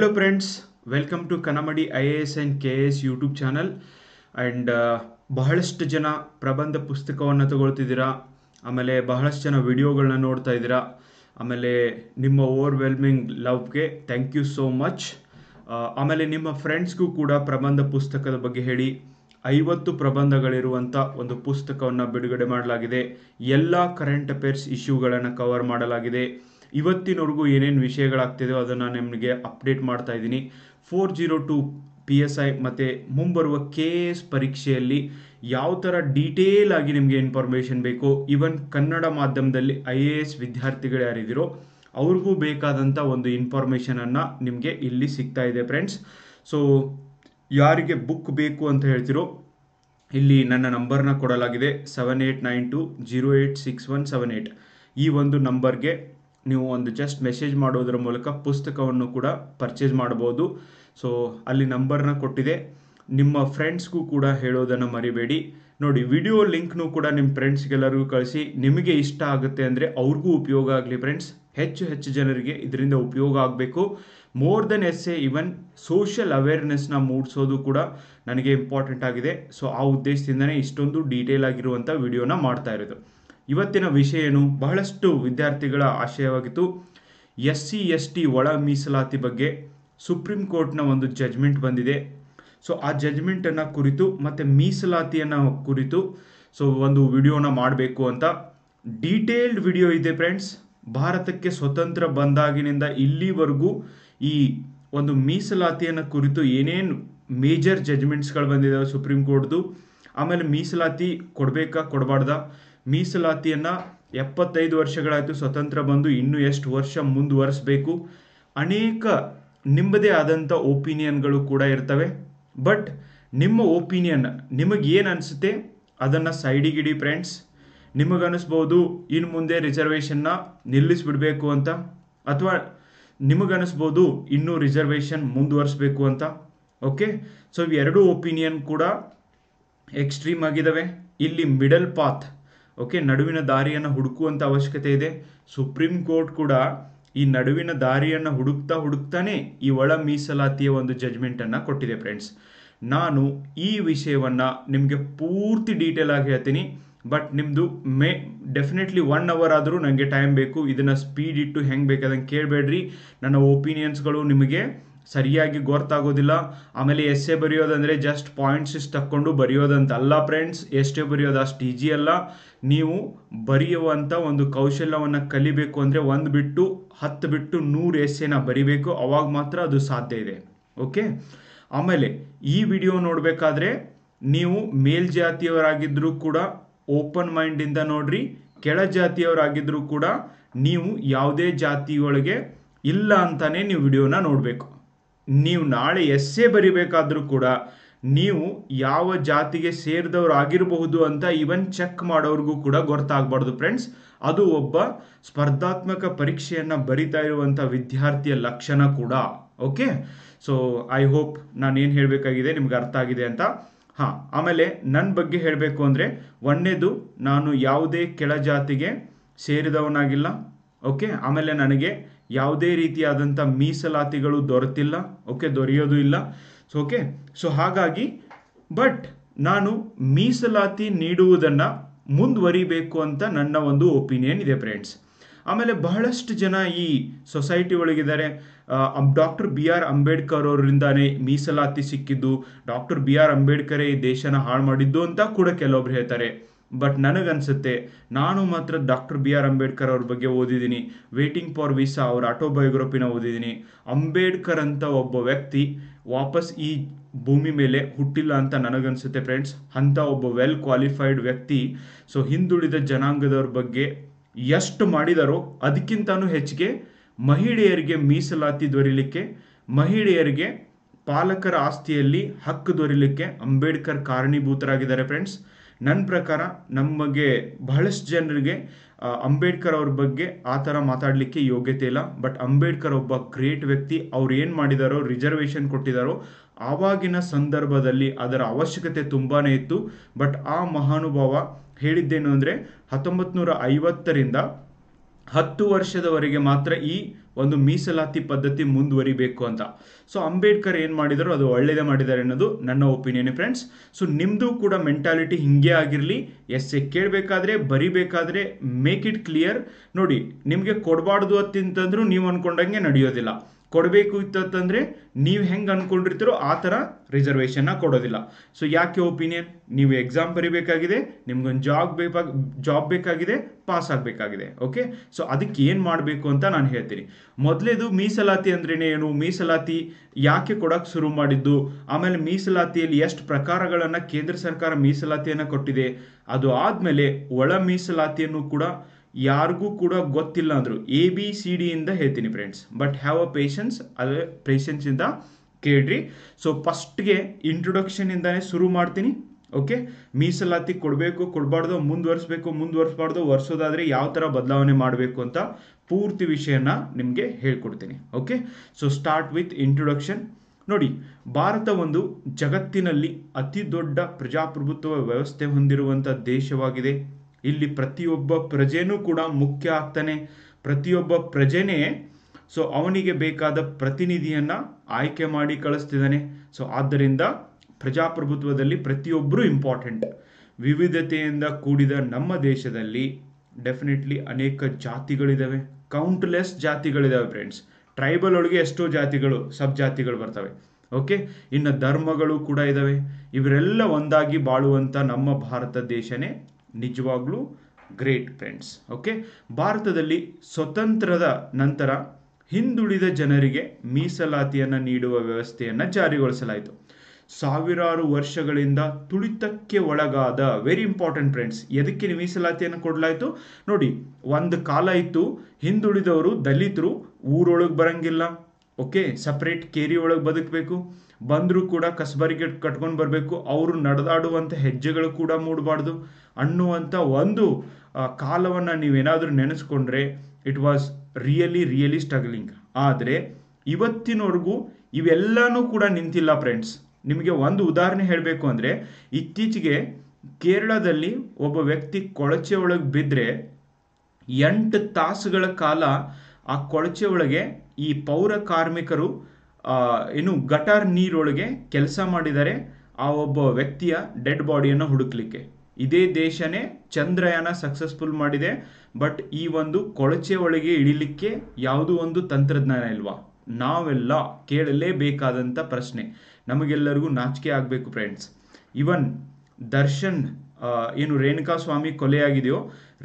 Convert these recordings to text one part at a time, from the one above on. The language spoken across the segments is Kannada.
hello friends welcome to Kanamadi I A S and K A S YouTube channel and ಬಹಳಷ್ಟು ಜನ ಪ್ರಬಂಧ ಪುಸ್ತಕವನ್ನು ತಗೊಳ್ತಿದ್ದೀರಾ ಆಮೇಲೆ ಬಹಳಷ್ಟು ಜನ ವಿಡಿಯೋಗಳನ್ನ ನೋಡ್ತಾ ಇದ್ದೀರಾ ಆಮೇಲೆ ನಿಮ್ಮ ಓವರ್ವೆಲ್ಮಿಂಗ್ ಲವ್ಗೆ ಥ್ಯಾಂಕ್ ಯು ಸೋ ಮಚ್ ಆಮೇಲೆ ನಿಮ್ಮ ಫ್ರೆಂಡ್ಸ್ಗೂ ಕೂಡ ಪ್ರಬಂಧ ಪುಸ್ತಕದ ಬಗ್ಗೆ ಹೇಳಿ ಐವತ್ತು ಪ್ರಬಂಧಗಳಿರುವಂಥ ಒಂದು ಪುಸ್ತಕವನ್ನು ಬಿಡುಗಡೆ ಮಾಡಲಾಗಿದೆ ಎಲ್ಲ ಕರೆಂಟ್ ಅಫೇರ್ಸ್ ಇಶ್ಯೂಗಳನ್ನು ಕವರ್ ಮಾಡಲಾಗಿದೆ ಇವತ್ತಿನವರೆಗೂ ಏನೇನು ವಿಷಯಗಳಾಗ್ತಿದೆಯೋ ಅದನ್ನು ನಿಮಗೆ ಅಪ್ಡೇಟ್ ಮಾಡ್ತಾ ಇದ್ದೀನಿ four zero two P S I ಮತ್ತು ಮುಂಬರುವ ಕೆ ಎಸ್ ಪರೀಕ್ಷೆಯಲ್ಲಿ ಯಾವ ಥರ ಡೀಟೇಲ್ ಆಗಿ ನಿಮಗೆ ಇನ್ಫಾರ್ಮೇಷನ್ ಬೇಕು ಈವನ್ ಕನ್ನಡ ಮಾಧ್ಯಮದಲ್ಲಿ ಐ ಎ ಎಸ್ ವಿದ್ಯಾರ್ಥಿಗಳು ಯಾರಿದ್ದೀರೋ ಅವ್ರಿಗೂ ಬೇಕಾದಂಥ ಒಂದು ಇನ್ಫಾರ್ಮೇಷನನ್ನು ನಿಮಗೆ ಇಲ್ಲಿ ಸಿಗ್ತಾ ಇದೆ ಫ್ರೆಂಡ್ಸ್ ಸೊ ಯಾರಿಗೆ ಬುಕ್ ಬೇಕು ಅಂತ ಹೇಳ್ತಿರೋ ಇಲ್ಲಿ ನನ್ನ ನಂಬರ್ನ ಕೊಡಲಾಗಿದೆ seven eight nine two zero eight six one seven eight ಈ ಒಂದು ನಂಬರ್ಗೆ ನೀವು ಒಂದು ಜಸ್ಟ್ ಮೆಸೇಜ್ ಮಾಡೋದ್ರ ಮೂಲಕ ಪುಸ್ತಕವನ್ನು ಕೂಡ ಪರ್ಚೇಸ್ ಮಾಡ್ಬೋದು ಸೊ ಅಲ್ಲಿ ನಂಬರ್ನ ಕೊಟ್ಟಿದೆ ನಿಮ್ಮ ಫ್ರೆಂಡ್ಸ್ಗೂ ಕೂಡ ಹೇಳೋದನ್ನು ಮರಿಬೇಡಿ ನೋಡಿ ವಿಡಿಯೋ ಲಿಂಕ್ನು ಕೂಡ ನಿಮ್ಮ ಫ್ರೆಂಡ್ಸ್ಗೆಲ್ಲರಿಗೂ ಕಳಿಸಿ ನಿಮಗೆ ಇಷ್ಟ ಆಗುತ್ತೆ ಅಂದರೆ ಅವ್ರಿಗೂ ಉಪಯೋಗ ಆಗಲಿ ಫ್ರೆಂಡ್ಸ್ ಹೆಚ್ಚು ಹೆಚ್ಚು ಜನರಿಗೆ ಇದರಿಂದ ಉಪಯೋಗ ಆಗಬೇಕು more than S A even social ಅವೇರ್ನೆಸ್ನ ಮೂಡಿಸೋದು ಕೂಡ ನನಗೆ ಇಂಪಾರ್ಟೆಂಟ್ ಆಗಿದೆ ಸೊ ಆ ಉದ್ದೇಶದಿಂದನೇ ಇಷ್ಟೊಂದು ಡೀಟೇಲ್ ಆಗಿರುವಂಥ ವಿಡಿಯೋನ ಮಾಡ್ತಾ ಇರೋದು ಇವತ್ತಿನ ವಿಷಯ ಏನು ಬಹಳಷ್ಟು ವಿದ್ಯಾರ್ಥಿಗಳ ಆಶಯವಾಗಿತ್ತು ಎಸ್ ಸಿ ಎಸ್ ಟಿ ಒಳ ಮೀಸಲಾತಿ ಬಗ್ಗೆ ಸುಪ್ರೀಂ ಕೋರ್ಟ್ನ ಒಂದು ಜಜ್ಮೆಂಟ್ ಬಂದಿದೆ ಸೊ ಆ ಜಜ್ಮೆಂಟನ್ನು ಕುರಿತು ಮತ್ತು ಮೀಸಲಾತಿಯನ್ನು ಕುರಿತು ಸೊ ಒಂದು ವಿಡಿಯೋನ ಮಾಡಬೇಕು ಅಂತ ಡೀಟೇಲ್ಡ್ ವಿಡಿಯೋ ಇದೆ ಫ್ರೆಂಡ್ಸ್ ಭಾರತಕ್ಕೆ ಸ್ವತಂತ್ರ ಬಂದಾಗಿನಿಂದ ಇಲ್ಲಿವರೆಗೂ ಈ ಒಂದು ಮೀಸಲಾತಿಯನ್ನು ಕುರಿತು ಏನೇನು ಮೇಜರ್ ಜಜ್ಮೆಂಟ್ಸ್ಗಳು ಬಂದಿದ್ದಾವೆ ಸುಪ್ರೀಂ ಕೋರ್ಟ್ದು ಆಮೇಲೆ ಮೀಸಲಾತಿ ಕೊಡಬೇಕಾ ಕೊಡಬಾರ್ದಾ ಮೀಸಲಾತಿಯನ್ನು ಎಪ್ಪತ್ತೈದು ವರ್ಷಗಳಾಯಿತು ಸ್ವತಂತ್ರ ಬಂದು ಇನ್ನೂ ಎಷ್ಟು ವರ್ಷ ಮುಂದುವರಿಸಬೇಕು ಅನೇಕ ನಿಮ್ಮದೇ ಆದಂಥ ಒಪಿನಿಯನ್ಗಳು ಕೂಡ ಇರ್ತವೆ ಬಟ್ ನಿಮ್ಮ ಒಪಿನಿಯನ್ ನಿಮಗೇನು ಅನಿಸುತ್ತೆ ಅದನ್ನು ಸೈಡಿಗಿಡಿ ಫ್ರೆಂಡ್ಸ್ ನಿಮಗನಿಸ್ಬೋದು ಇನ್ನು ಮುಂದೆ ರಿಸರ್ವೇಷನ್ನ ನಿಲ್ಲಿಸಿಬಿಡಬೇಕು ಅಂತ ಅಥವಾ ನಿಮಗನಿಸ್ಬೋದು ಇನ್ನೂ ರಿಸರ್ವೇಷನ್ ಮುಂದುವರಿಸಬೇಕು ಅಂತ ಓಕೆ ಸೊ ಇವೆರಡೂ ಒಪಿನಿಯನ್ ಕೂಡ ಎಕ್ಸ್ಟ್ರೀಮ್ ಆಗಿದ್ದಾವೆ ಇಲ್ಲಿ ಮಿಡಲ್ ಪಾತ್ ಓಕೆ ನಡುವಿನ ದಾರಿಯನ್ನು ಹುಡುಕುವಂಥ ಅವಶ್ಯಕತೆ ಇದೆ ಸುಪ್ರೀಂ ಕೋರ್ಟ್ ಕೂಡ ಈ ನಡುವಿನ ದಾರಿಯನ್ನು ಹುಡುಕ್ತಾ ಹುಡುಕ್ತಾನೆ ಈ ಒಳ ಮೀಸಲಾತಿಯ ಒಂದು ಜಜ್ಮೆಂಟನ್ನು ಕೊಟ್ಟಿದೆ ಫ್ರೆಂಡ್ಸ್ ನಾನು ಈ ವಿಷಯವನ್ನು ನಿಮಗೆ ಪೂರ್ತಿ ಡೀಟೇಲ್ ಆಗಿ ಹೇಳ್ತೀನಿ ಬಟ್ ನಿಮ್ಮದು ಮೇ ಡೆಫಿನೆಟ್ಲಿ ಒನ್ ಅವರ್ ಆದರೂ ನನಗೆ ಟೈಮ್ ಬೇಕು ಇದನ್ನು ಸ್ಪೀಡ್ ಇಟ್ಟು ಹೆಂಗೆ ಬೇಕಾದಂಗೆ ಕೇಳಬೇಡ್ರಿ ನನ್ನ ಒಪಿನಿಯನ್ಸ್ಗಳು ನಿಮಗೆ ಸರಿಯಾಗಿ ಗೊತ್ತಾಗೋದಿಲ್ಲ ಆಮೇಲೆ ಎಸ್ಸೆ ಬರೆಯೋದಂದರೆ ಜಸ್ಟ್ ಪಾಯಿಂಟ್ಸ್ ಇಷ್ಟು ತಕ್ಕೊಂಡು ಬರೆಯೋದಂತಲ್ಲ ಫ್ರೆಂಡ್ಸ್ ಎಷ್ಟೇ ಬರೆಯೋದು ಅಷ್ಟು ಈಜಿ ಅಲ್ಲ ನೀವು ಬರೆಯುವಂಥ ಒಂದು ಕೌಶಲ್ಯವನ್ನು ಕಲಿಬೇಕು ಅಂದರೆ ಒಂದು ಬಿಟ್ಟು ಹತ್ತು ಬಿಟ್ಟು ನೂರು ಎಸೆನ ಬರಿಬೇಕು ಅವಾಗ ಮಾತ್ರ ಅದು ಸಾಧ್ಯ ಇದೆ ಓಕೆ ಆಮೇಲೆ ಈ ವಿಡಿಯೋ ನೋಡಬೇಕಾದ್ರೆ ನೀವು ಮೇಲ್ಜಾತಿಯವರಾಗಿದ್ದರೂ ಕೂಡ ಓಪನ್ ಮೈಂಡಿಂದ ನೋಡ್ರಿ ಜಾತಿಯವರಾಗಿದ್ದರೂ ಕೂಡ ನೀವು ಯಾವುದೇ ಜಾತಿಯೊಳಗೆ ಇಲ್ಲ ಅಂತಲೇ ನೀವು ವಿಡಿಯೋನ ನೋಡಬೇಕು ನೀವು ನಾಳೆ ಎಸ್ಸೇ ಬರಿಬೇಕಾದರೂ ಕೂಡ ನೀವು ಯಾವ ಜಾತಿಗೆ ಸೇರಿದವ್ರು ಆಗಿರಬಹುದು ಅಂತ ಈವನ್ ಚೆಕ್ ಮಾಡೋರಿಗೂ ಕೂಡ ಗೊತ್ತಾಗಬಾರ್ದು ಫ್ರೆಂಡ್ಸ್ ಅದು ಒಬ್ಬ ಸ್ಪರ್ಧಾತ್ಮಕ ಪರೀಕ್ಷೆಯನ್ನು ಬರಿತಾ ಇರುವಂಥ ವಿದ್ಯಾರ್ಥಿಯ ಲಕ್ಷಣ ಕೂಡ ಓಕೆ ಸೊ ಐ ಹೋಪ್ ನಾನು ಏನು ಹೇಳಬೇಕಾಗಿದೆ ನಿಮ್ಗೆ ಅರ್ಥ ಆಗಿದೆ ಅಂತ ಹಾಂ ಆಮೇಲೆ ನನ್ನ ಬಗ್ಗೆ ಹೇಳಬೇಕು ಅಂದರೆ ಒಂದೇದು ನಾನು ಯಾವುದೇ ಕೆಳ ಜಾತಿಗೆ ಸೇರಿದವನಾಗಿಲ್ಲ ಓಕೆ ಆಮೇಲೆ ನನಗೆ ಯಾವುದೇ ರೀತಿಯಾದಂಥ ಮೀಸಲಾತಿಗಳು ದೊರೆತಿಲ್ಲ ಓಕೆ ದೊರೆಯೋದು ಇಲ್ಲ ಸೊ ಓಕೆ ಸೊ ಹಾಗಾಗಿ ಬಟ್ ನಾನು ಮೀಸಲಾತಿ ನೀಡುವುದನ್ನು ಮುಂದುವರಿಬೇಕು ಅಂತ ನನ್ನ ಒಂದು ಒಪಿನಿಯನ್ ಇದೆ ಫ್ರೆಂಡ್ಸ್ ಆಮೇಲೆ ಬಹಳಷ್ಟು ಜನ ಈ ಸೊಸೈಟಿ ಒಳಗಿದ್ದಾರೆ ಡಾಕ್ಟರ್ ಬಿ ಆರ್ ಅಂಬೇಡ್ಕರ್ ಅವರಿಂದಾನೇ ಮೀಸಲಾತಿ ಸಿಕ್ಕಿದ್ದು ಡಾಕ್ಟರ್ ಬಿ ಆರ್ ಅಂಬೇಡ್ಕರೇ ಈ ದೇಶನ ಹಾಳು ಮಾಡಿದ್ದು ಅಂತ ಕೂಡ ಕೆಲವೊಬ್ರು ಹೇಳ್ತಾರೆ ಬಟ್ ನನಗನ್ಸುತ್ತೆ ನಾನು ಮಾತ್ರ ಡಾಕ್ಟರ್ ಬಿ ಆರ್ ಅಂಬೇಡ್ಕರ್ ಅವ್ರ ಬಗ್ಗೆ ಓದಿದ್ದೀನಿ ವೇಟಿಂಗ್ ಫಾರ್ ವೀಸಾ ಅವ್ರ ಆಟೋಬಯೋಗ್ರಫಿನ ಓದಿದ್ದೀನಿ ಅಂಬೇಡ್ಕರ್ ಅಂತ ಒಬ್ಬ ವ್ಯಕ್ತಿ ವಾಪಸ್ ಈ ಭೂಮಿ ಮೇಲೆ ಹುಟ್ಟಿಲ್ಲ ಅಂತ ನನಗನ್ಸುತ್ತೆ ಫ್ರೆಂಡ್ಸ್ ಅಂತ ಒಬ್ಬ ವೆಲ್ ಕ್ವಾಲಿಫೈಡ್ ವ್ಯಕ್ತಿ ಸೊ ಹಿಂದುಳಿದ ಜನಾಂಗದವ್ರ ಬಗ್ಗೆ ಎಷ್ಟು ಮಾಡಿದಾರೋ ಅದಕ್ಕಿಂತನೂ ಹೆಚ್ಚಿಗೆ ಮಹಿಳೆಯರಿಗೆ ಮೀಸಲಾತಿ ದೊರೀಲಿಕ್ಕೆ ಮಹಿಳೆಯರಿಗೆ ಪಾಲಕರ ಆಸ್ತಿಯಲ್ಲಿ ಹಕ್ಕು ದೊರಿಲಿಕ್ಕೆ ಅಂಬೇಡ್ಕರ್ ಕಾರಣೀಭೂತರಾಗಿದ್ದಾರೆ ಫ್ರೆಂಡ್ಸ್ ನನ್ನ ಪ್ರಕಾರ ನಮಗೆ ಬಹಳಷ್ಟು ಜನರಿಗೆ ಅಂಬೇಡ್ಕರ್ ಅವ್ರ ಬಗ್ಗೆ ಆ ಥರ ಮಾತಾಡಲಿಕ್ಕೆ ಯೋಗ್ಯತೆ ಇಲ್ಲ ಬಟ್ ಅಂಬೇಡ್ಕರ್ ಒಬ್ಬ ಗ್ರೇಟ್ ವ್ಯಕ್ತಿ ಅವ್ರು ಏನು ಮಾಡಿದಾರೋ ರಿಸರ್ವೇಷನ್ ಕೊಟ್ಟಿದ್ದಾರೋ ಆವಾಗಿನ ಸಂದರ್ಭದಲ್ಲಿ ಅದರ ಅವಶ್ಯಕತೆ ತುಂಬಾ ಇತ್ತು ಬಟ್ ಆ ಮಹಾನುಭಾವ ಹೇಳಿದ್ದೇನು ಅಂದರೆ ಹತ್ತೊಂಬತ್ತು ನೂರ ಐವತ್ತರಿಂದ ಹತ್ತು ವರ್ಷದವರೆಗೆ ಮಾತ್ರ ಈ ಒಂದು ಮೀಸಲಾತಿ ಪದ್ಧತಿ ಮುಂದುವರಿಬೇಕು ಅಂತ ಸೊ ಅಂಬೇಡ್ಕರ್ ಏನು ಮಾಡಿದಾರೋ ಅದು ಒಳ್ಳೇದೇ ಮಾಡಿದ್ದಾರೆ ಅನ್ನೋದು ನನ್ನ ಒಪಿನಿಯನ್ ಫ್ರೆಂಡ್ಸ್ ಸೊ ನಿಮ್ಮದು ಕೂಡ ಮೆಂಟಾಲಿಟಿ ಹಿಂಗೆ ಆಗಿರಲಿ ಎಸ್ ಎ ಕೇಳಬೇಕಾದ್ರೆ ಬರಿಬೇಕಾದ್ರೆ ಮೇಕ್ ಇಟ್ ಕ್ಲಿಯರ್ ನೋಡಿ ನಿಮಗೆ ಕೊಡಬಾರ್ದು ಅಂತಂದ್ರೂ ನೀವು ಅಂದ್ಕೊಂಡಂಗೆ ನಡೆಯೋದಿಲ್ಲ ಕೊಡಬೇಕು ಇತ್ತಂದ್ರೆ ನೀವು ಹೆಂಗೆ ಅನ್ಕೊಂಡಿರ್ತೀರೋ ಆ ಥರ ರಿಸರ್ವೇಷನ್ನ ಕೊಡೋದಿಲ್ಲ ಸೊ ಯಾಕೆ ಒಪಿನಿಯನ್ ನೀವು ಎಕ್ಸಾಮ್ ಬರಿಬೇಕಾಗಿದೆ ನಿಮ್ಗೊಂದು ಜಾಬ್ ಬೇಕಾಗಿ ಜಾಬ್ ಬೇಕಾಗಿದೆ ಪಾಸ್ ಆಗಬೇಕಾಗಿದೆ ಓಕೆ ಸೊ ಅದಕ್ಕೆ ಏನು ಮಾಡಬೇಕು ಅಂತ ನಾನು ಹೇಳ್ತೀನಿ ಮೊದಲೇದು ಮೀಸಲಾತಿ ಅಂದ್ರೇನೆ ಏನು ಮೀಸಲಾತಿ ಯಾಕೆ ಕೊಡೋಕೆ ಶುರು ಮಾಡಿದ್ದು ಆಮೇಲೆ ಮೀಸಲಾತಿಯಲ್ಲಿ ಎಷ್ಟು ಪ್ರಕಾರಗಳನ್ನು ಕೇಂದ್ರ ಸರ್ಕಾರ ಮೀಸಲಾತಿಯನ್ನು ಕೊಟ್ಟಿದೆ ಅದು ಆದಮೇಲೆ ಒಳ ಮೀಸಲಾತಿಯನ್ನು ಕೂಡ ಯಾರಿಗೂ ಕೂಡ ಗೊತ್ತಿಲ್ಲ ಅಂದರು ಎ ಬಿ ಸಿ ಇಂದ ಹೇಳ್ತೀನಿ friends but have a patience ಅದೇ ಇಂದ ಕೇಳ್ರಿ ಸೊ ಫಸ್ಟ್ಗೆ ಇಂದಾನೆ ಶುರು ಮಾಡ್ತೀನಿ ಓಕೆ ಮೀಸಲಾತಿ ಕೊಡಬೇಕು ಕೊಡಬಾರ್ದು ಮುಂದುವರ್ಸ್ಬೇಕು ಮುಂದುವರ್ಸ್ಬಾರ್ದು ವರ್ಸೋದಾದ್ರೆ ಯಾವ ಥರ ಬದಲಾವಣೆ ಮಾಡಬೇಕು ಅಂತ ಪೂರ್ತಿ ವಿಷಯನ ನಿಮಗೆ ಹೇಳ್ಕೊಡ್ತೀನಿ okay so start with introduction ನೋಡಿ ಭಾರತ ಒಂದು ಜಗತ್ತಿನಲ್ಲಿ ಅತಿ ದೊಡ್ಡ ಪ್ರಜಾಪ್ರಭುತ್ವ ವ್ಯವಸ್ಥೆ ಹೊಂದಿರುವಂಥ ದೇಶವಾಗಿದೆ ಇಲ್ಲಿ ಪ್ರತಿಯೊಬ್ಬ ಪ್ರಜೆನೂ ಕೂಡ ಮುಖ್ಯ ಆಗ್ತಾನೆ ಪ್ರತಿಯೊಬ್ಬ ಪ್ರಜೆನೇ ಸೊ ಅವನಿಗೆ ಬೇಕಾದ ಪ್ರತಿನಿಧಿಯನ್ನು ಆಯ್ಕೆ ಮಾಡಿ ಕಳಿಸ್ತಿದ್ದಾನೆ ಸೊ ಆದ್ದರಿಂದ ಪ್ರಜಾಪ್ರಭುತ್ವದಲ್ಲಿ ಪ್ರತಿಯೊಬ್ಬರೂ ಇಂಪಾರ್ಟೆಂಟ್ ವಿವಿಧತೆಯಿಂದ ಕೂಡಿದ ನಮ್ಮ ದೇಶದಲ್ಲಿ ಡೆಫಿನೆಟ್ಲಿ ಅನೇಕ ಜಾತಿಗಳಿದ್ದಾವೆ ಕೌಂಟ್ಲೆಸ್ ಜಾತಿಗಳಿದ್ದಾವೆ ಫ್ರೆಂಡ್ಸ್ ಟ್ರೈಬಲ್ ಒಳಗೆ ಎಷ್ಟೋ ಜಾತಿಗಳು ಸಬ್ ಜಾತಿಗಳು ಬರ್ತವೆ ಓಕೆ ಇನ್ನು ಧರ್ಮಗಳು ಕೂಡ ಇದ್ದಾವೆ ಇವರೆಲ್ಲ ಒಂದಾಗಿ ಬಾಳುವಂಥ ನಮ್ಮ ಭಾರತ ದೇಶನೇ ನಿಜವಾಗ್ಲೂ ಗ್ರೇಟ್ ಫ್ರೆಂಡ್ಸ್ ಓಕೆ ಭಾರತದಲ್ಲಿ ಸ್ವತಂತ್ರದ ನಂತರ ಹಿಂದುಳಿದ ಜನರಿಗೆ ಮೀಸಲಾತಿಯನ್ನು ನೀಡುವ ವ್ಯವಸ್ಥೆಯನ್ನು ಜಾರಿಗೊಳಿಸಲಾಯಿತು ಸಾವಿರಾರು ವರ್ಷಗಳಿಂದ ತುಳಿತಕ್ಕೆ ಒಳಗಾದ ವೆರಿ ಇಂಪಾರ್ಟೆಂಟ್ ಫ್ರೆಂಡ್ಸ್ ಎದಕ್ಕೆ ಮೀಸಲಾತಿಯನ್ನು ಕೊಡಲಾಯಿತು ನೋಡಿ ಒಂದು ಕಾಲ ಇತ್ತು ಹಿಂದುಳಿದವರು ದಲಿತರು ಊರೊಳಗೆ ಬರಂಗಿಲ್ಲ ಓಕೆ ಸಪ್ರೇಟ್ ಕೇರಿ ಒಳಗೆ ಬದುಕಬೇಕು ಬಂದರೂ ಕೂಡ ಕಸಬರಿಗೆ ಕಟ್ಕೊಂಡು ಬರಬೇಕು ಅವರು ನಡೆದಾಡುವಂಥ ಹೆಜ್ಜೆಗಳು ಕೂಡ ಮೂಡಬಾರ್ದು ಅನ್ನುವಂಥ ಒಂದು ಕಾಲವನ್ನು ನೀವೇನಾದರೂ ನೆನೆಸ್ಕೊಂಡ್ರೆ it was really really struggling ಆದರೆ ಇವತ್ತಿನವರೆಗೂ ಇವೆಲ್ಲನೂ ಕೂಡ ನಿಂತಿಲ್ಲ ಫ್ರೆಂಡ್ಸ್ ನಿಮಗೆ ಒಂದು ಉದಾಹರಣೆ ಹೇಳಬೇಕು ಅಂದರೆ ಇತ್ತೀಚೆಗೆ ಕೇರಳದಲ್ಲಿ ಒಬ್ಬ ವ್ಯಕ್ತಿ ಕೊಳಚೆ ಒಳಗೆ ಬಿದ್ದರೆ ಎಂಟು ತಾಸುಗಳ ಕಾಲ ಆ ಕೊಳಚೆ ಒಳಗೆ ಈ ಪೌರ ಕಾರ್ಮಿಕರು ಏನು ಗಟಾರ್ ನೀರೊಳಗೆ ಕೆಲಸ ಮಾಡಿದರೆ ಆ ಒಬ್ಬ ವ್ಯಕ್ತಿಯ ಡೆಡ್ ಬಾಡಿಯನ್ನು ಹುಡುಕ್ಲಿಕ್ಕೆ ಇದೇ ದೇಶನೇ ಚಂದ್ರಯಾನ ಸಕ್ಸಸ್ಫುಲ್ ಮಾಡಿದೆ ಬಟ್ ಈ ಒಂದು ಕೊಳಚೆ ಒಳಗೆ ಇಳಿಲಿಕ್ಕೆ ಯಾವುದೋ ಒಂದು ತಂತ್ರಜ್ಞಾನ ಇಲ್ವಾ ನಾವೆಲ್ಲ ಕೇಳಲೇಬೇಕಾದಂಥ ಪ್ರಶ್ನೆ ನಮಗೆಲ್ಲರಿಗೂ ನಾಚಿಕೆ ಆಗಬೇಕು ಫ್ರೆಂಡ್ಸ್ ಇವನ್ ದರ್ಶನ್ ಏನು ರೇಣುಕಾ ಸ್ವಾಮಿ ಕೊಲೆಯಾಗಿದೆಯೋ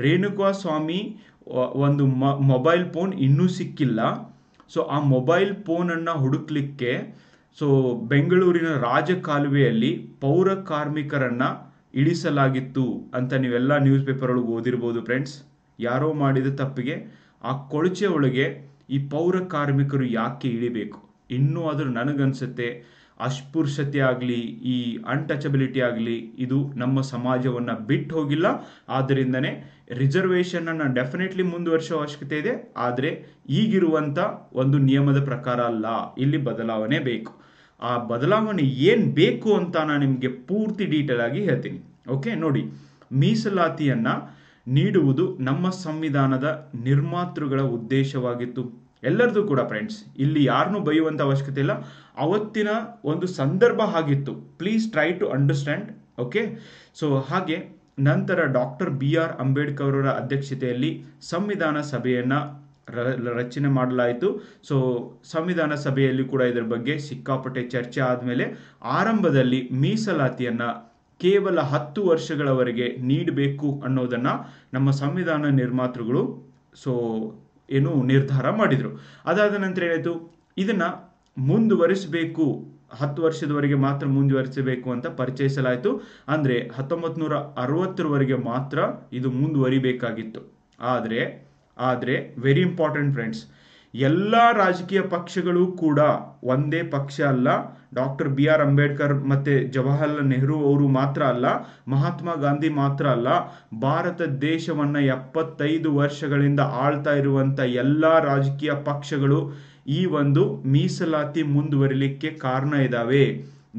ರೇಣುಕಾ ಸ್ವಾಮಿ ಒಂದು ಮೊಬೈಲ್ ಫೋನ್ ಇನ್ನೂ ಸಿಕ್ಕಿಲ್ಲ ಸೊ ಆ ಮೊಬೈಲ್ ಫೋನ್ ಅನ್ನ ಹುಡುಕಲಿಕ್ಕೆ ಸೊ ಬೆಂಗಳೂರಿನ ರಾಜಕಾಲುವೆಯಲ್ಲಿ ಪೌರ ಕಾರ್ಮಿಕರನ್ನ ಇಳಿಸಲಾಗಿತ್ತು ಅಂತ ನೀವೆಲ್ಲ ನ್ಯೂಸ್ ಪೇಪರ್ ಒಳಗೆ ಓದಿರ್ಬೋದು ಫ್ರೆಂಡ್ಸ್ ಯಾರೋ ಮಾಡಿದ ತಪ್ಪಿಗೆ ಆ ಕೊಳಚೆ ಒಳಗೆ ಈ ಪೌರ ಕಾರ್ಮಿಕರು ಯಾಕೆ ಇಳಿಬೇಕು ಇನ್ನೂ ಆದರೂ ನನಗನ್ಸುತ್ತೆ ಅಸ್ಪೃಶ್ಯತೆ ಆಗಲಿ ಈ ಅನ್ಟಚಬಿಲಿಟಿ ಆಗಲಿ ಇದು ನಮ್ಮ ಸಮಾಜವನ್ನು ಬಿಟ್ಟು ಹೋಗಿಲ್ಲ ಆದ್ದರಿಂದನೇ ರಿಸರ್ವೇಷನನ್ನು ಡೆಫಿನೆಟ್ಲಿ ಮುಂದುವರಿಸೋ ಅವಶ್ಯಕತೆ ಇದೆ ಆದರೆ ಈಗಿರುವಂಥ ಒಂದು ನಿಯಮದ ಪ್ರಕಾರ ಅಲ್ಲ ಇಲ್ಲಿ ಬದಲಾವಣೆ ಬೇಕು ಆ ಬದಲಾವಣೆ ಏನು ಬೇಕು ಅಂತ ನಾನು ನಿಮಗೆ ಪೂರ್ತಿ ಡೀಟೇಲ್ ಆಗಿ ಹೇಳ್ತೀನಿ ಓಕೆ ನೋಡಿ ಮೀಸಲಾತಿಯನ್ನು ನೀಡುವುದು ನಮ್ಮ ಸಂವಿಧಾನದ ನಿರ್ಮಾತೃಗಳ ಉದ್ದೇಶವಾಗಿತ್ತು ಎಲ್ಲರದು ಕೂಡ ಫ್ರೆಂಡ್ಸ್ ಇಲ್ಲಿ ಯಾರನ್ನೂ ಬೈಯುವಂಥ ಅವಶ್ಯಕತೆ ಇಲ್ಲ ಅವತ್ತಿನ ಒಂದು ಸಂದರ್ಭ ಆಗಿತ್ತು please try to understand okay so ಹಾಗೆ ನಂತರ ಡಾಕ್ಟರ್ ಬಿ ಆರ್ ಅಂಬೇಡ್ಕರ್ ಅವರ ಅಧ್ಯಕ್ಷತೆಯಲ್ಲಿ ಸಂವಿಧಾನ ಸಭೆಯನ್ನು ರಚನೆ ಮಾಡಲಾಯಿತು ಸೊ ಸಂವಿಧಾನ ಸಭೆಯಲ್ಲಿ ಕೂಡ ಇದರ ಬಗ್ಗೆ ಸಿಕ್ಕಾಪಟ್ಟೆ ಚರ್ಚೆ ಆದಮೇಲೆ ಆರಂಭದಲ್ಲಿ ಮೀಸಲಾತಿಯನ್ನು ಕೇವಲ ಹತ್ತು ವರ್ಷಗಳವರೆಗೆ ನೀಡಬೇಕು ಅನ್ನೋದನ್ನು ನಮ್ಮ ಸಂವಿಧಾನ ನಿರ್ಮಾತೃಗಳು ಸೊ ಏನು ನಿರ್ಧಾರ ಮಾಡಿದರು ಅದಾದ ನಂತರ ಏನಾಯಿತು ಇದನ್ನು ಮುಂದುವರಿಸಬೇಕು ಹತ್ತು ವರ್ಷದವರೆಗೆ ಮಾತ್ರ ಮುಂದುವರಿಸಬೇಕು ಅಂತ ಪರಿಚಯಿಸಲಾಯಿತು ಅಂದರೆ ಹತ್ತೊಂಬತ್ತು ನೂರ ಅರವತ್ತರವರೆಗೆ ಮಾತ್ರ ಇದು ಮುಂದುವರಿಬೇಕಾಗಿತ್ತು ಆದರೆ ಆದರೆ ವೆರಿ ಇಂಪಾರ್ಟೆಂಟ್ ಫ್ರೆಂಡ್ಸ್ ಎಲ್ಲ ರಾಜಕೀಯ ಪಕ್ಷಗಳು ಕೂಡ ಒಂದೇ ಪಕ್ಷ ಅಲ್ಲ ಡಾಕ್ಟರ್ ಬಿ ಆರ್ ಅಂಬೇಡ್ಕರ್ ಮತ್ತು ಜವಾಹರ್ಲಾಲ್ ನೆಹರು ಅವರು ಮಾತ್ರ ಅಲ್ಲ ಮಹಾತ್ಮ ಗಾಂಧಿ ಮಾತ್ರ ಅಲ್ಲ ಭಾರತ ದೇಶವನ್ನು ಎಪ್ಪತ್ತೈದು ವರ್ಷಗಳಿಂದ ಆಳ್ತಾ ಇರುವಂಥ ಎಲ್ಲ ರಾಜಕೀಯ ಪಕ್ಷಗಳು ಈ ಒಂದು ಮೀಸಲಾತಿ ಮುಂದುವರಿಲಿಕ್ಕೆ ಕಾರಣ ಇದಾವೆ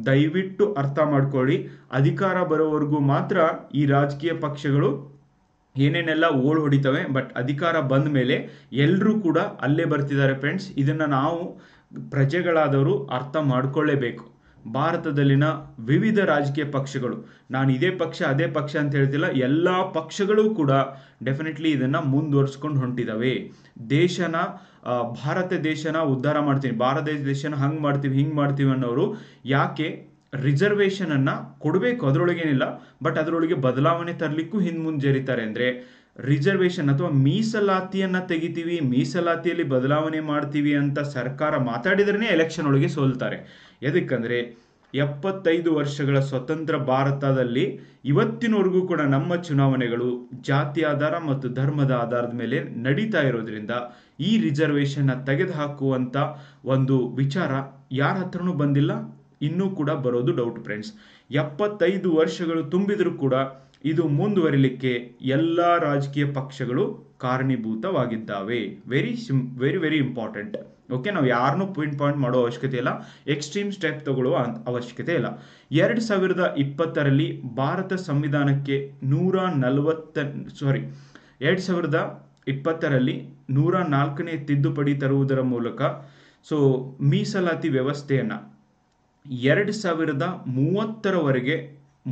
ದಯವಿಟ್ಟು ಅರ್ಥ ಮಾಡ್ಕೊಳ್ಳಿ ಅಧಿಕಾರ ಬರೋವರೆಗೂ ಮಾತ್ರ ಈ ರಾಜಕೀಯ ಪಕ್ಷಗಳು ಏನೇನೆಲ್ಲ ಓಡ್ ಹೊಡಿತವೆ ಬಟ್ ಅಧಿಕಾರ ಬಂದ ಮೇಲೆ ಎಲ್ಲರೂ ಕೂಡ ಅಲ್ಲೇ ಬರ್ತಿದ್ದಾರೆ ಫ್ರೆಂಡ್ಸ್ ಇದನ್ನು ನಾವು ಪ್ರಜೆಗಳಾದವರು ಅರ್ಥ ಮಾಡಿಕೊಳ್ಳೇಬೇಕು ಭಾರತದಲ್ಲಿನ ವಿವಿಧ ರಾಜಕೀಯ ಪಕ್ಷಗಳು ನಾನು ಇದೇ ಪಕ್ಷ ಅದೇ ಪಕ್ಷ ಅಂತ ಹೇಳ್ತಿಲ್ಲ ಎಲ್ಲ ಪಕ್ಷಗಳು ಕೂಡ ಡೆಫಿನೆಟ್ಲಿ ಇದನ್ನು ಮುಂದುವರ್ಸ್ಕೊಂಡು ಹೊಂಟಿದ್ದಾವೆ ದೇಶನ ಭಾರತ ದೇಶನ ಉದ್ಧಾರ ಮಾಡ್ತೀನಿ ಭಾರತ ದೇಶನ ಹಂಗೆ ಮಾಡ್ತೀವಿ ಹಿಂಗೆ ಮಾಡ್ತೀವಿ ಅನ್ನೋರು ಯಾಕೆ ಅನ್ನ ಕೊಡಬೇಕು ಅದರೊಳಗೇನಿಲ್ಲ ಬಟ್ ಅದರೊಳಗೆ ಬದಲಾವಣೆ ತರಲಿಕ್ಕೂ ಹಿಂದ್ ಮುಂಜರಿತಾರೆ ಅಂದ್ರೆ ಅಂದರೆ ರಿಸರ್ವೇಷನ್ ಅಥವಾ ಮೀಸಲಾತಿಯನ್ನ ತೆಗಿತೀವಿ ಮೀಸಲಾತಿಯಲ್ಲಿ ಬದಲಾವಣೆ ಮಾಡ್ತೀವಿ ಅಂತ ಸರ್ಕಾರ ಮಾತಾಡಿದ್ರೇ ಎಲೆಕ್ಷನ್ ಒಳಗೆ ಸೋಲ್ತಾರೆ ಎದಕ್ಕಂದರೆ ಎಪ್ಪತ್ತೈದು ವರ್ಷಗಳ ಸ್ವತಂತ್ರ ಭಾರತದಲ್ಲಿ ಇವತ್ತಿನವರೆಗೂ ಕೂಡ ನಮ್ಮ ಚುನಾವಣೆಗಳು ಜಾತಿ ಆಧಾರ ಮತ್ತು ಧರ್ಮದ ಆಧಾರದ ಮೇಲೆ ನಡೀತಾ ಇರೋದ್ರಿಂದ ಈ ರಿಸರ್ವೇಷನ್ನ ತೆಗೆದುಹಾಕುವಂಥ ಒಂದು ವಿಚಾರ ಯಾರ ಹತ್ರನೂ ಬಂದಿಲ್ಲ ಇನ್ನೂ ಕೂಡ ಬರೋದು ಡೌಟ್ ಫ್ರೆಂಡ್ಸ್ ಎಪ್ಪತ್ತೈದು ವರ್ಷಗಳು ತುಂಬಿದರೂ ಕೂಡ ಇದು ಮುಂದುವರಿಲಿಕ್ಕೆ ಎಲ್ಲ ರಾಜಕೀಯ ಪಕ್ಷಗಳು ಕಾರಣೀಭೂತವಾಗಿದ್ದಾವೆ ವೆರಿ ಸಿಂ ವೆರಿ ವೆರಿ ಇಂಪಾರ್ಟೆಂಟ್ ಓಕೆ ನಾವು ಯಾರನ್ನೂ ಪಾಯಿಂಟ್ ಪಾಯಿಂಟ್ ಮಾಡೋ ಅವಶ್ಯಕತೆ ಇಲ್ಲ ಎಕ್ಸ್ಟ್ರೀಮ್ ಸ್ಟೆಪ್ ತಗೊಳ್ಳುವ ಅವಶ್ಯಕತೆ ಇಲ್ಲ ಎರಡು ಸಾವಿರದ ಇಪ್ಪತ್ತರಲ್ಲಿ ಭಾರತ ಸಂವಿಧಾನಕ್ಕೆ ನೂರ ನಲವತ್ತ ಸಾರಿ ಎರಡು ಸಾವಿರದ ಇಪ್ಪತ್ತರಲ್ಲಿ ನೂರ ನಾಲ್ಕನೇ ತಿದ್ದುಪಡಿ ತರುವುದರ ಮೂಲಕ ಸೊ ಮೀಸಲಾತಿ ವ್ಯವಸ್ಥೆಯನ್ನು ಎರಡು ಸಾವಿರದ ಮೂವತ್ತರವರೆಗೆ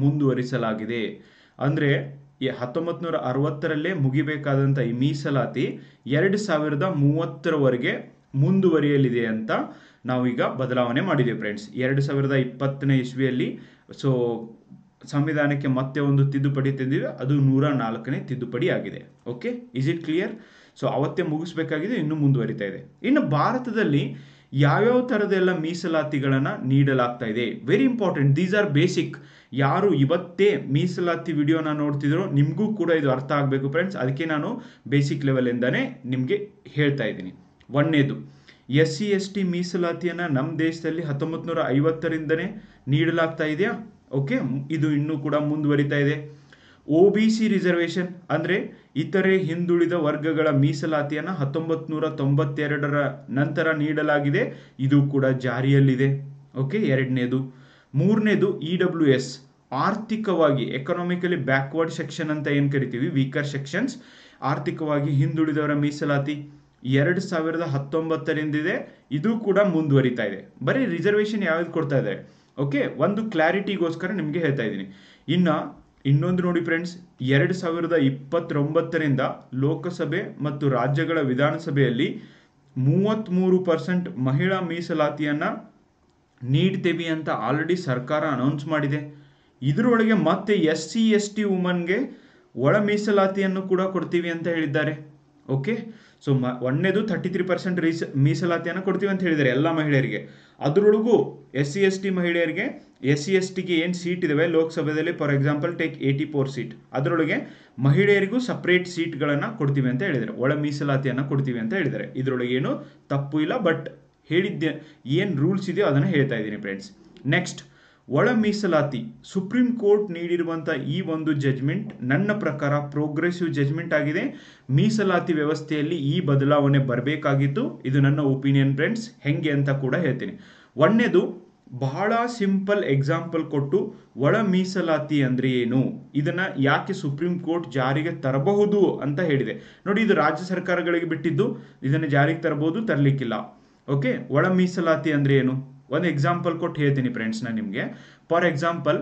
ಮುಂದುವರಿಸಲಾಗಿದೆ ಅಂದರೆ ಹತ್ತೊಂಬತ್ತು ನೂರ ಅರವತ್ತರಲ್ಲೇ ಮುಗಿಬೇಕಾದಂಥ ಈ ಮೀಸಲಾತಿ ಎರಡು ಸಾವಿರದ ಮೂವತ್ತರವರೆಗೆ ಮುಂದುವರಿಯಲಿದೆ ಅಂತ ನಾವೀಗ ಬದಲಾವಣೆ ಮಾಡಿದ್ದೀವಿ ಫ್ರೆಂಡ್ಸ್ ಎರಡು ಸಾವಿರದ ಇಪ್ಪತ್ತನೇ ಇಸ್ವಿಯಲ್ಲಿ ಸೊ ಸಂವಿಧಾನಕ್ಕೆ ಮತ್ತೆ ಒಂದು ತಿದ್ದುಪಡಿ ತಂದಿದೆ ಅದು ನೂರ ನಾಲ್ಕನೇ ತಿದ್ದುಪಡಿ ಆಗಿದೆ okay is it clear so ಅವತ್ತೇ ಮುಗಿಸ್ಬೇಕಾಗಿದೆ ಇನ್ನು ಮುಂದುವರಿತಾ ಇದೆ ಇನ್ನು ಭಾರತದಲ್ಲಿ ಯಾವ್ಯಾವ ಥರದೆಲ್ಲ ಮೀಸಲಾತಿಗಳನ್ನು ನೀಡಲಾಗ್ತಾ ಇದೆ very important these are basic ಯಾರು ಇವತ್ತೇ ಮೀಸಲಾತಿ ವಿಡಿಯೋನ ನೋಡ್ತಿದ್ರೋ ನಿಮಗೂ ಕೂಡ ಇದು ಅರ್ಥ ಆಗಬೇಕು ಫ್ರೆಂಡ್ಸ್ ಅದಕ್ಕೆ ನಾನು ಬೇಸಿಕ್ ಲೆವೆಲಿಂದನೇ ನಿಮಗೆ ಹೇಳ್ತಾ ಇದ್ದೀನಿ ಒಂದನೇದು ಎಸ್ ಸಿ ಎಸ್ ಟಿ ಮೀಸಲಾತಿಯನ್ನು ನಮ್ಮ ದೇಶದಲ್ಲಿ ಹತ್ತೊಂಬತ್ತು ನೂರ ಐವತ್ತರಿಂದನೇ ನೀಡಲಾಗ್ತಾ ಇದೆಯಾ ಓಕೆ ಇದು ಇನ್ನೂ ಕೂಡ ಮುಂದುವರಿತಾ ಇದೆ ಒ ಬಿ ಸಿ ರಿಸರ್ವೇಷನ್ ಅಂದರೆ ಇತರೆ ಹಿಂದುಳಿದ ವರ್ಗಗಳ ಮೀಸಲಾತಿಯನ್ನು ಹತ್ತೊಂಬತ್ತು ನೂರ ತೊಂಬತ್ತೆರಡರ ನಂತರ ನೀಡಲಾಗಿದೆ ಇದು ಕೂಡ ಜಾರಿಯಲ್ಲಿದೆ ಓಕೆ ಎರಡನೇದು ಮೂರನೇದು ಇ e ಡಬ್ಲ್ಯೂ ಎಸ್ ಆರ್ಥಿಕವಾಗಿ ಎಕನಾಮಿಕಲಿ ಬ್ಯಾಕ್ವರ್ಡ್ ಸೆಕ್ಷನ್ ಅಂತ ಏನು ಕರಿತೀವಿ ವೀಕರ್ ಸೆಕ್ಷನ್ಸ್ ಆರ್ಥಿಕವಾಗಿ ಹಿಂದುಳಿದವರ ಮೀಸಲಾತಿ ಎರಡು ಸಾವಿರದ ಹತ್ತೊಂಬತ್ತರಿಂದಿದೆ ಇದೆ ಇದು ಕೂಡ ಮುಂದುವರಿತಾ ಇದೆ ಬರೀ ರಿಸರ್ವೇಶನ್ ಯಾವ್ದು ಕೊಡ್ತಾ ಇದ್ದಾರೆ ಓಕೆ ಒಂದು ಕ್ಲಾರಿಟಿಗೋಸ್ಕರ ನಿಮಗೆ ಹೇಳ್ತಾ ಇದ್ದೀನಿ ಇನ್ನು ಇನ್ನೊಂದು ನೋಡಿ ಫ್ರೆಂಡ್ಸ್ ಎರಡು ಸಾವಿರದ ಇಪ್ಪತ್ತೊಂಬತ್ತರಿಂದ ಲೋಕಸಭೆ ಮತ್ತು ರಾಜ್ಯಗಳ ವಿಧಾನಸಭೆಯಲ್ಲಿ ಮೂವತ್ತ್ಮೂರು ಪರ್ಸೆಂಟ್ ಮಹಿಳಾ ಮೀಸಲಾತಿಯನ್ನು ನೀಡ್ತೀವಿ ಅಂತ ಆಲ್ರೆಡಿ ಸರ್ಕಾರ ಅನೌನ್ಸ್ ಮಾಡಿದೆ ಇದರೊಳಗೆ ಮತ್ತೆ ಎಸ್ ಸಿ ಎಸ್ ಟಿ ವುಮನ್ಗೆ ಒಳ ಮೀಸಲಾತಿಯನ್ನು ಕೂಡ ಕೊಡ್ತೀವಿ ಅಂತ ಹೇಳಿದ್ದಾರೆ ಓಕೆ ಸೊ ಮ ಒಂದೇದು ಥರ್ಟಿ ತ್ರೀ ಪರ್ಸೆಂಟ್ ರೀಸ ಮೀಸಲಾತಿಯನ್ನು ಕೊಡ್ತೀವಿ ಅಂತ ಹೇಳಿದ್ದಾರೆ ಎಲ್ಲ ಮಹಿಳೆಯರಿಗೆ ಅದರೊಳಗೂ ಎಸ್ ಸಿ ಎಸ್ ಟಿ ಮಹಿಳೆಯರಿಗೆ ಎಸ್ ಸಿ ಎಸ್ ಟಿಗೆ ಏನು ಸೀಟ್ ಇದಾವೆ ಲೋಕಸಭೆಯಲ್ಲಿ for example take eighty four seat ಅದರೊಳಗೆ ಮಹಿಳೆಯರಿಗೂ ಸಪ್ರೇಟ್ ಸೀಟ್ಗಳನ್ನು ಕೊಡ್ತೀವಿ ಅಂತ ಹೇಳಿದರೆ ಒಳ ಮೀಸಲಾತಿಯನ್ನು ಕೊಡ್ತೀವಿ ಅಂತ ಹೇಳಿದರೆ ಇದರೊಳಗೆ ಏನು ತಪ್ಪು ಇಲ್ಲ ಬಟ್ ಹೇಳಿದ್ದೆ ಏನು ರೂಲ್ಸ್ ಇದೆಯೋ ಅದನ್ನು ಹೇಳ್ತಾ ಇದ್ದೀನಿ ಫ್ರೆಂಡ್ಸ್ ನೆಕ್ಸ್ಟ್ ಒಳ ಮೀಸಲಾತಿ ಸುಪ್ರೀಂ ಕೋರ್ಟ್ ನೀಡಿರುವಂಥ ಈ ಒಂದು ಜಜ್ಮೆಂಟ್ ನನ್ನ ಪ್ರಕಾರ ಪ್ರೋಗ್ರೆಸಿವ್ ಜಜ್ಮೆಂಟ್ ಆಗಿದೆ ಮೀಸಲಾತಿ ವ್ಯವಸ್ಥೆಯಲ್ಲಿ ಈ ಬದಲಾವಣೆ ಬರಬೇಕಾಗಿತ್ತು ಇದು ನನ್ನ ಒಪಿನಿಯನ್ ಫ್ರೆಂಡ್ಸ್ ಹೆಂಗೆ ಅಂತ ಕೂಡ ಹೇಳ್ತೀನಿ ಒಂದನೇದು ಬಹಳ ಸಿಂಪಲ್ ಎಕ್ಸಾಂಪಲ್ ಕೊಟ್ಟು ಒಳ ಮೀಸಲಾತಿ ಅಂದರೆ ಏನು ಇದನ್ನು ಯಾಕೆ ಸುಪ್ರೀಂ ಕೋರ್ಟ್ ಜಾರಿಗೆ ತರಬಹುದು ಅಂತ ಹೇಳಿದೆ ನೋಡಿ ಇದು ರಾಜ್ಯ ಸರ್ಕಾರಗಳಿಗೆ ಬಿಟ್ಟಿದ್ದು ಇದನ್ನು ಜಾರಿಗೆ ತರಬಹುದು ತರಲಿಕ್ಕಿಲ್ಲ ಓಕೆ ಒಳ ಮೀಸಲಾತಿ ಅಂದರೆ ಏನು ಒಂದು ಎಕ್ಸಾಂಪಲ್ ಕೊಟ್ಟು ಹೇಳ್ತೀನಿ ಫ್ರೆಂಡ್ಸ್ ನಾನು ನಿಮಗೆ ಫಾರ್ ಎಕ್ಸಾಂಪಲ್